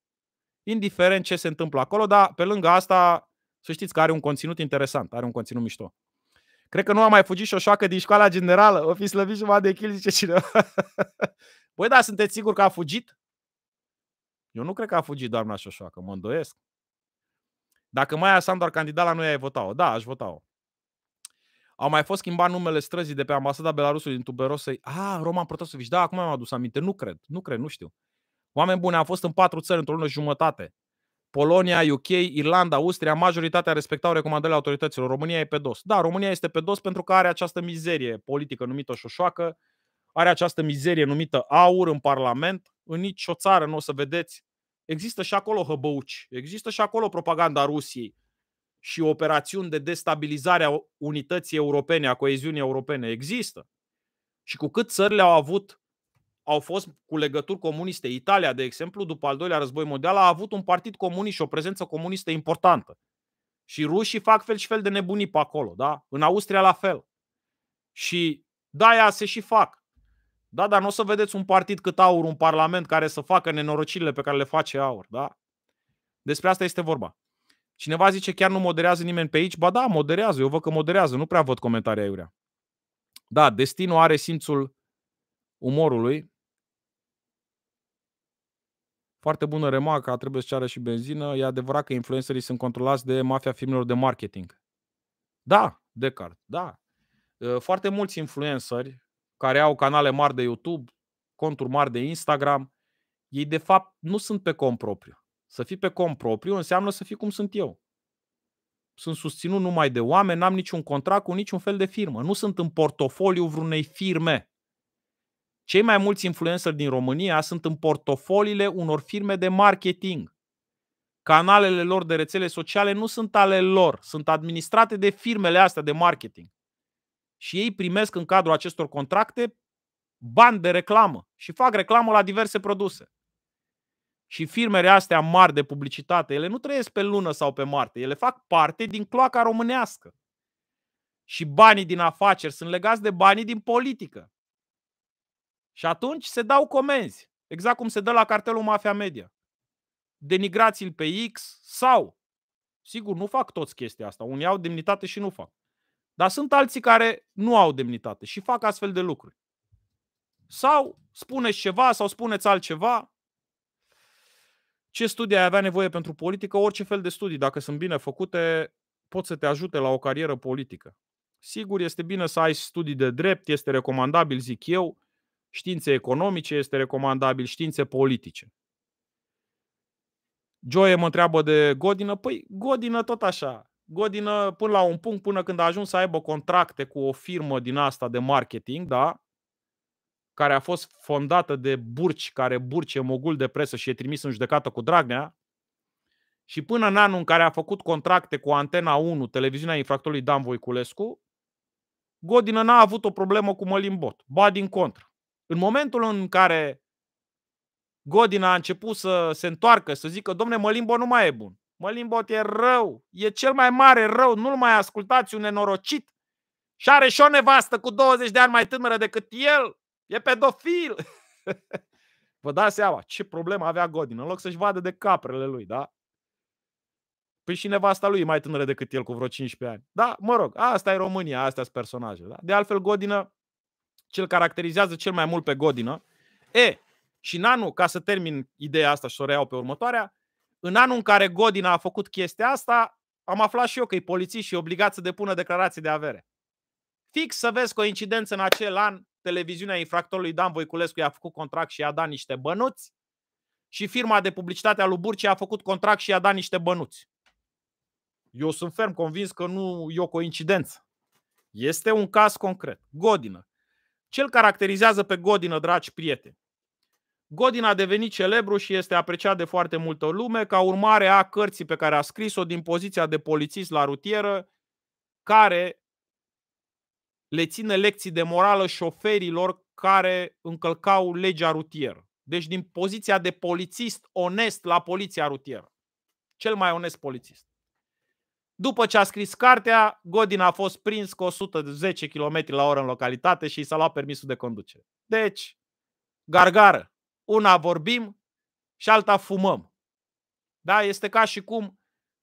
indiferent ce se întâmplă acolo, dar pe lângă asta să știți că are un conținut interesant, are un conținut mișto. Cred că nu a mai fugit și o șoacă din școala generală. O fi slăvit jumătate de kil, zice cineva. Băi, da, sunteți sigur că a fugit? Eu nu cred că a fugit doamna Șoșoacă, mă îndoiesc. Dacă Maia Sandu ar candidat la noi, ai vota-o. Da, aș vota-o. Au mai fost schimbat numele străzii de pe ambasada Belarusului din Tuberosei. Ah, Roman Protasovici. Da, acum am adus aminte. Nu cred. Nu cred, nu știu. Oameni buni, am fost în patru țări într-o lună jumătate. Polonia, UK, Irlanda, Austria, majoritatea respectau recomandările autorităților. România e pe dos. Da, România este pe dos pentru că are această mizerie politică numită șoșoacă, are această mizerie numită aur în Parlament. În nicio țară nu o să vedeți Există și acolo hăbăuci, există și acolo propaganda Rusiei și operațiuni de destabilizare a unității europene, a coeziunii europene. Există. Și cu cât țările au avut, au fost cu legături comuniste, Italia, de exemplu, după al doilea război mondial, a avut un partid comunist și o prezență comunistă importantă. Și rușii fac fel și fel de nebunii pe acolo, da? În Austria la fel. Și da, ea se și fac. Da, dar nu o să vedeți un partid cât aur, un parlament care să facă nenorocirile pe care le face aur. Da? Despre asta este vorba. Cineva zice chiar nu moderează nimeni pe aici? Ba da, moderează. Eu văd că moderează. Nu prea văd comentarii aiurea. Da, destinul are simțul umorului. Foarte bună remarca, trebuie să ceară și benzină. E adevărat că influencerii sunt controlați de mafia filmelor de marketing. Da, Descartes, da. Foarte mulți influenceri care au canale mari de YouTube, conturi mari de Instagram, ei de fapt nu sunt pe cont propriu. Să fii pe cont propriu înseamnă să fii cum sunt eu. Sunt susținut numai de oameni, n-am niciun contract cu niciun fel de firmă. Nu sunt în portofoliu vreunei firme. Cei mai mulți influenceri din România sunt în portofoliile unor firme de marketing. Canalele lor de rețele sociale nu sunt ale lor, sunt administrate de firmele astea de marketing și ei primesc în cadrul acestor contracte bani de reclamă și fac reclamă la diverse produse. Și firmele astea mari de publicitate, ele nu trăiesc pe lună sau pe Marte, ele fac parte din cloaca românească. Și banii din afaceri sunt legați de banii din politică. Și atunci se dau comenzi, exact cum se dă la cartelul Mafia Media. Denigrați-l pe X sau, sigur, nu fac toți chestia asta, unii au demnitate și nu fac. Dar sunt alții care nu au demnitate și fac astfel de lucruri. Sau spuneți ceva sau spuneți altceva. Ce studii ai avea nevoie pentru politică? Orice fel de studii, dacă sunt bine făcute, pot să te ajute la o carieră politică. Sigur, este bine să ai studii de drept, este recomandabil, zic eu, științe economice, este recomandabil, științe politice. Joie mă întreabă de Godină. Păi, Godină tot așa. Godină, până la un punct, până când a ajuns să aibă contracte cu o firmă din asta de marketing, da, care a fost fondată de Burci, care Burci e mogul de presă și e trimis în judecată cu Dragnea, și până în anul în care a făcut contracte cu Antena 1, televiziunea infractorului Dan Voiculescu, Godină n-a avut o problemă cu Mălin Bot. Ba din contră. În momentul în care Godina a început să se întoarcă, să zică, domne, Mălimbo nu mai e bun. Mă, Limbot, e rău. E cel mai mare rău. Nu-l mai ascultați, un nenorocit. Și are și o nevastă cu 20 de ani mai tânără decât el. E pedofil. Vă dați seama ce problemă avea Godin. În loc să-și vadă de caprele lui, da? Păi și nevasta lui e mai tânără decât el cu vreo 15 ani. Da, mă rog, asta e România, astea sunt personajele. Da? De altfel, Godină, cel caracterizează cel mai mult pe Godină. E, și Nanu, ca să termin ideea asta și să o reiau pe următoarea, în anul în care Godina a făcut chestia asta, am aflat și eu că e polițist și obligat să depună declarații de avere. Fix să vezi coincidență în acel an, televiziunea infractorului Dan Voiculescu i-a făcut contract și i-a dat niște bănuți și firma de publicitate a lui Burci a făcut contract și i-a dat niște bănuți. Eu sunt ferm convins că nu e o coincidență. Este un caz concret. Godină. Cel caracterizează pe Godină, dragi prieteni, Godin a devenit celebru și este apreciat de foarte multă lume ca urmare a cărții pe care a scris-o din poziția de polițist la rutieră, care le ține lecții de morală șoferilor care încălcau legea rutieră. Deci din poziția de polițist onest la poliția rutieră. Cel mai onest polițist. După ce a scris cartea, Godin a fost prins cu 110 km la oră în localitate și i s-a luat permisul de conducere. Deci, gargară una vorbim și alta fumăm. Da? Este ca și cum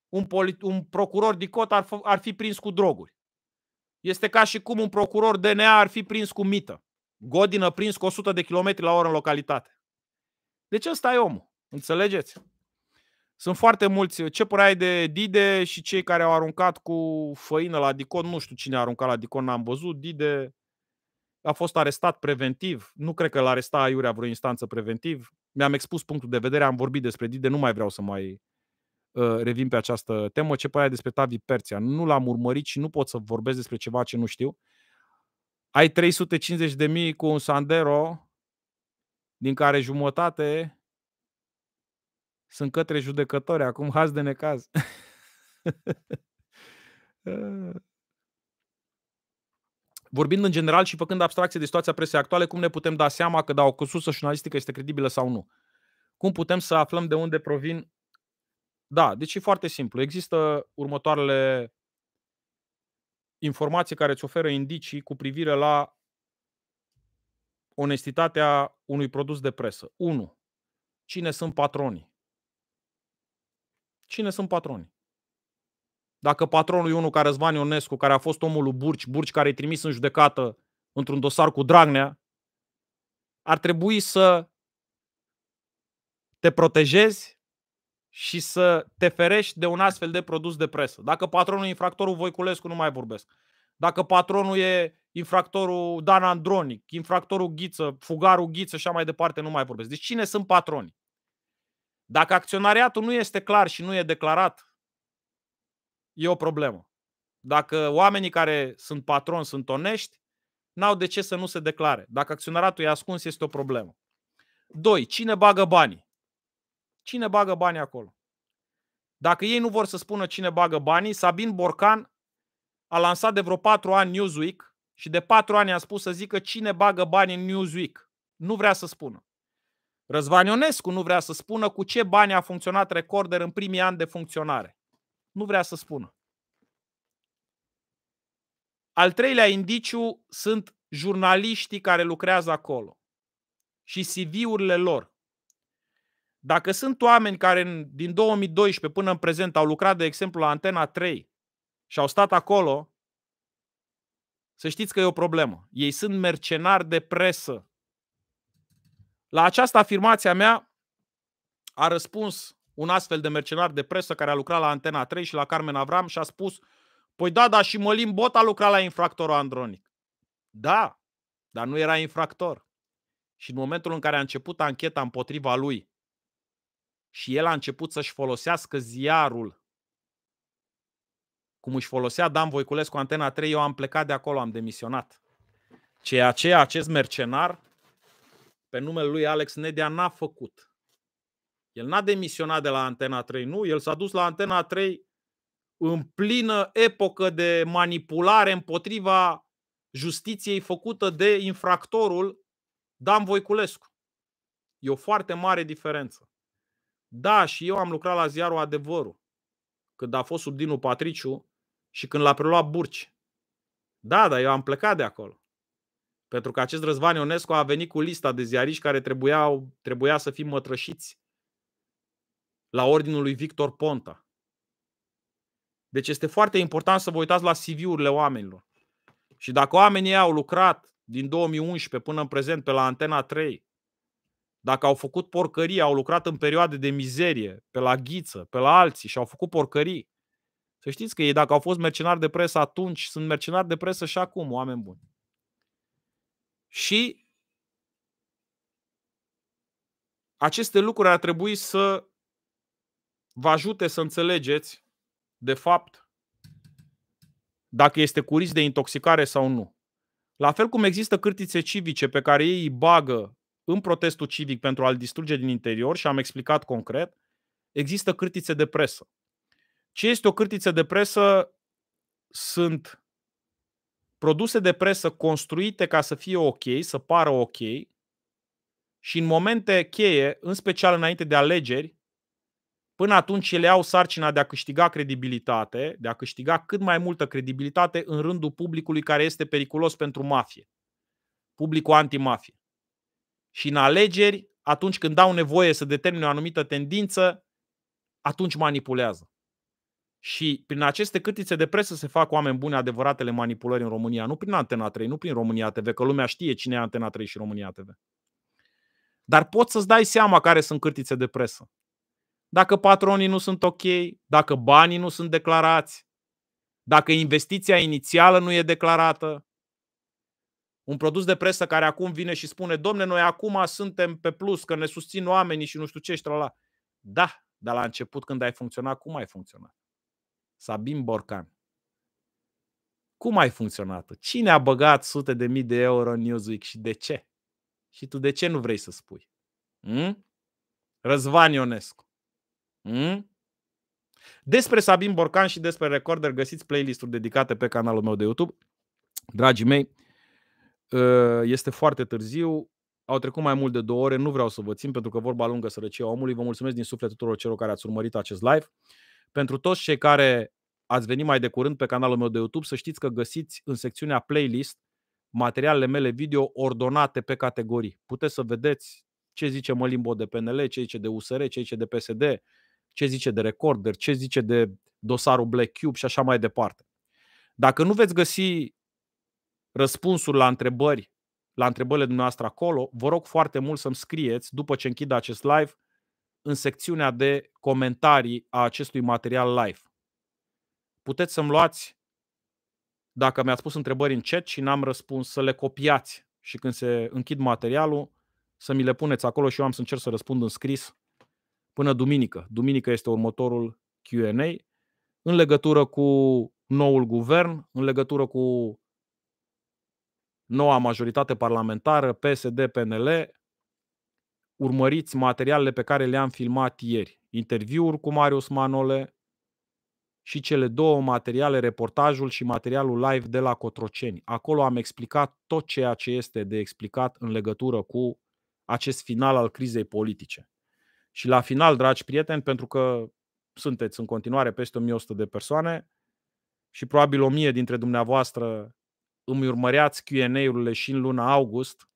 un, polit, un procuror cot ar, f- ar fi prins cu droguri. Este ca și cum un procuror DNA ar fi prins cu mită. Godină prins cu 100 de km la oră în localitate. Deci ăsta e omul. Înțelegeți? Sunt foarte mulți. Ce părere ai de Dide și cei care au aruncat cu făină la Dicon? Nu știu cine a aruncat la Dicon, n-am văzut. Dide a fost arestat preventiv, nu cred că l-a arestat aiurea vreo instanță preventiv, mi-am expus punctul de vedere, am vorbit despre Dide, nu mai vreau să mai uh, revin pe această temă. Ce părere despre Tavi Perția? Nu l-am urmărit și nu pot să vorbesc despre ceva ce nu știu. Ai 350 de mii cu un Sandero, din care jumătate sunt către judecători. Acum haz de necaz. Ă vorbind în general și făcând abstracție de situația presei actuale, cum ne putem da seama că da, o cursă jurnalistică este credibilă sau nu? Cum putem să aflăm de unde provin? Da, deci e foarte simplu. Există următoarele informații care îți oferă indicii cu privire la onestitatea unui produs de presă. 1. Cine sunt patronii? Cine sunt patronii? Dacă patronul e unul ca Răzvan Ionescu, care a fost omul lui Burci, Burci care e trimis în judecată într-un dosar cu Dragnea, ar trebui să te protejezi și să te ferești de un astfel de produs de presă. Dacă patronul e infractorul Voiculescu, nu mai vorbesc. Dacă patronul e infractorul Dan Andronic, infractorul Ghiță, fugarul Ghiță și așa mai departe, nu mai vorbesc. Deci cine sunt patroni? Dacă acționariatul nu este clar și nu e declarat e o problemă. Dacă oamenii care sunt patroni sunt onești, n-au de ce să nu se declare. Dacă acționaratul e ascuns, este o problemă. 2. Cine bagă banii? Cine bagă banii acolo? Dacă ei nu vor să spună cine bagă banii, Sabin Borcan a lansat de vreo 4 ani Newsweek și de 4 ani a spus să zică cine bagă banii în Newsweek. Nu vrea să spună. Răzvan Ionescu nu vrea să spună cu ce bani a funcționat Recorder în primii ani de funcționare nu vrea să spună. Al treilea indiciu sunt jurnaliștii care lucrează acolo și CV-urile lor. Dacă sunt oameni care din 2012 până în prezent au lucrat, de exemplu, la Antena 3 și au stat acolo, să știți că e o problemă. Ei sunt mercenari de presă. La această afirmație a mea a răspuns un astfel de mercenar de presă care a lucrat la Antena 3 și la Carmen Avram și a spus Păi da, dar și Mălin Bot a lucrat la infractorul Andronic. Da, dar nu era infractor. Și în momentul în care a început ancheta împotriva lui și el a început să-și folosească ziarul cum își folosea Dan Voiculescu Antena 3, eu am plecat de acolo, am demisionat. Ceea ce acest mercenar, pe numele lui Alex Nedea, n-a făcut. El n-a demisionat de la Antena 3, nu, el s-a dus la Antena 3 în plină epocă de manipulare împotriva justiției făcută de infractorul Dan Voiculescu. E o foarte mare diferență. Da, și eu am lucrat la ziarul Adevărul, când a fost sub Dinu Patriciu și când l-a preluat Burci. Da, dar eu am plecat de acolo. Pentru că acest Răzvan Ionescu a venit cu lista de ziariști care trebuiau, trebuia să fim mătrășiți la ordinul lui Victor Ponta. Deci este foarte important să vă uitați la CV-urile oamenilor. Și dacă oamenii au lucrat din 2011 până în prezent pe la Antena 3, dacă au făcut porcării, au lucrat în perioade de mizerie, pe la ghiță, pe la alții și au făcut porcării, să știți că ei dacă au fost mercenari de presă atunci, sunt mercenari de presă și acum, oameni buni. Și aceste lucruri ar trebui să vă ajute să înțelegeți, de fapt, dacă este cu risc de intoxicare sau nu. La fel cum există cârtițe civice pe care ei îi bagă în protestul civic pentru a-l distruge din interior și am explicat concret, există cârtițe de presă. Ce este o cârtiță de presă? Sunt produse de presă construite ca să fie ok, să pară ok și în momente cheie, în special înainte de alegeri, Până atunci ele au sarcina de a câștiga credibilitate, de a câștiga cât mai multă credibilitate în rândul publicului care este periculos pentru mafie. Publicul antimafie. Și în alegeri, atunci când dau nevoie să determine o anumită tendință, atunci manipulează. Și prin aceste câtițe de presă se fac oameni buni adevăratele manipulări în România, nu prin Antena 3, nu prin România TV, că lumea știe cine e Antena 3 și România TV. Dar poți să-ți dai seama care sunt cârtițe de presă dacă patronii nu sunt ok, dacă banii nu sunt declarați, dacă investiția inițială nu e declarată. Un produs de presă care acum vine și spune, domne, noi acum suntem pe plus, că ne susțin oamenii și nu știu ce, și la. Da, dar la început când ai funcționat, cum ai funcționat? Sabin Borcan. Cum ai funcționat? Cine a băgat sute de mii de euro în Newsweek și de ce? Și tu de ce nu vrei să spui? Hmm? Răzvan Ionescu. Hmm? Despre Sabin Borcan și despre Recorder găsiți playlist-uri dedicate pe canalul meu de YouTube. Dragii mei, ă, este foarte târziu, au trecut mai mult de două ore, nu vreau să vă țin pentru că vorba lungă sărăcia omului. Vă mulțumesc din suflet tuturor celor care ați urmărit acest live. Pentru toți cei care ați venit mai de curând pe canalul meu de YouTube, să știți că găsiți în secțiunea playlist materialele mele video ordonate pe categorii. Puteți să vedeți ce zice Mălimbo de PNL, ce zice de USR, ce zice de PSD, ce zice de recorder, ce zice de dosarul Black Cube și așa mai departe. Dacă nu veți găsi răspunsuri la întrebări, la întrebările dumneavoastră acolo, vă rog foarte mult să-mi scrieți după ce închid acest live în secțiunea de comentarii a acestui material live. Puteți să-mi luați, dacă mi-ați pus întrebări în chat și n-am răspuns, să le copiați și când se închid materialul, să mi le puneți acolo și eu am să încerc să răspund în scris până duminică. Duminică este următorul Q&A în legătură cu noul guvern, în legătură cu noua majoritate parlamentară, PSD, PNL. Urmăriți materialele pe care le-am filmat ieri. Interviuri cu Marius Manole și cele două materiale, reportajul și materialul live de la Cotroceni. Acolo am explicat tot ceea ce este de explicat în legătură cu acest final al crizei politice. Și la final, dragi prieteni, pentru că sunteți în continuare peste 1100 de persoane și probabil 1000 dintre dumneavoastră îmi urmăreați Q&A-urile și în luna august,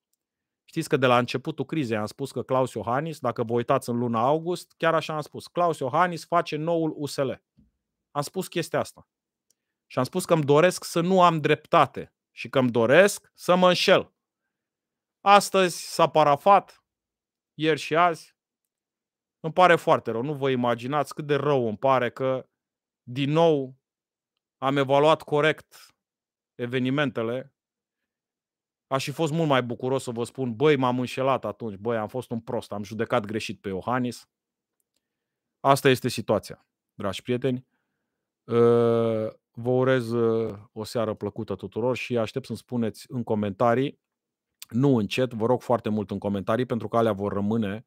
Știți că de la începutul crizei am spus că Claus Iohannis, dacă vă uitați în luna august, chiar așa am spus, Claus Iohannis face noul USL. Am spus chestia asta. Și am spus că îmi doresc să nu am dreptate și că îmi doresc să mă înșel. Astăzi s-a parafat, ieri și azi, îmi pare foarte rău. Nu vă imaginați cât de rău îmi pare că, din nou, am evaluat corect evenimentele. Aș fi fost mult mai bucuros să vă spun, băi, m-am înșelat atunci, băi, am fost un prost, am judecat greșit pe Iohannis. Asta este situația, dragi prieteni. Ă, vă urez ă, o seară plăcută tuturor și aștept să-mi spuneți în comentarii, nu încet, vă rog foarte mult în comentarii, pentru că alea vor rămâne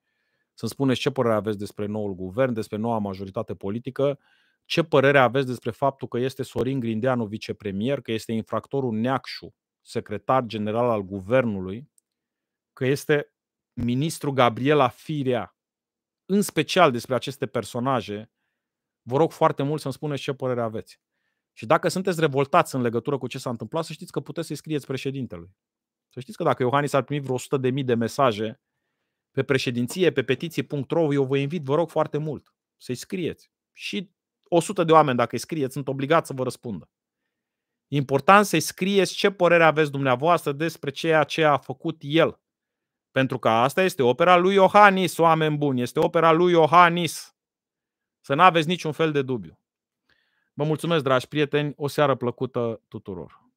să-mi spuneți ce părere aveți despre noul guvern, despre noua majoritate politică, ce părere aveți despre faptul că este Sorin Grindeanu vicepremier, că este infractorul Neacșu, secretar general al guvernului, că este ministru Gabriela Firea, în special despre aceste personaje, vă rog foarte mult să-mi spuneți ce părere aveți. Și dacă sunteți revoltați în legătură cu ce s-a întâmplat, să știți că puteți să-i scrieți președintelui. Să știți că dacă Iohannis ar primi vreo 100.000 de mii de mesaje pe președinție, pe petiții.ro, eu vă invit, vă rog foarte mult să-i scrieți. Și 100 de oameni, dacă îi scrieți, sunt obligați să vă răspundă. Important să-i scrieți ce părere aveți dumneavoastră despre ceea ce a făcut el. Pentru că asta este opera lui Iohannis, oameni buni. Este opera lui Iohannis. Să nu aveți niciun fel de dubiu. Vă mulțumesc, dragi prieteni. O seară plăcută tuturor.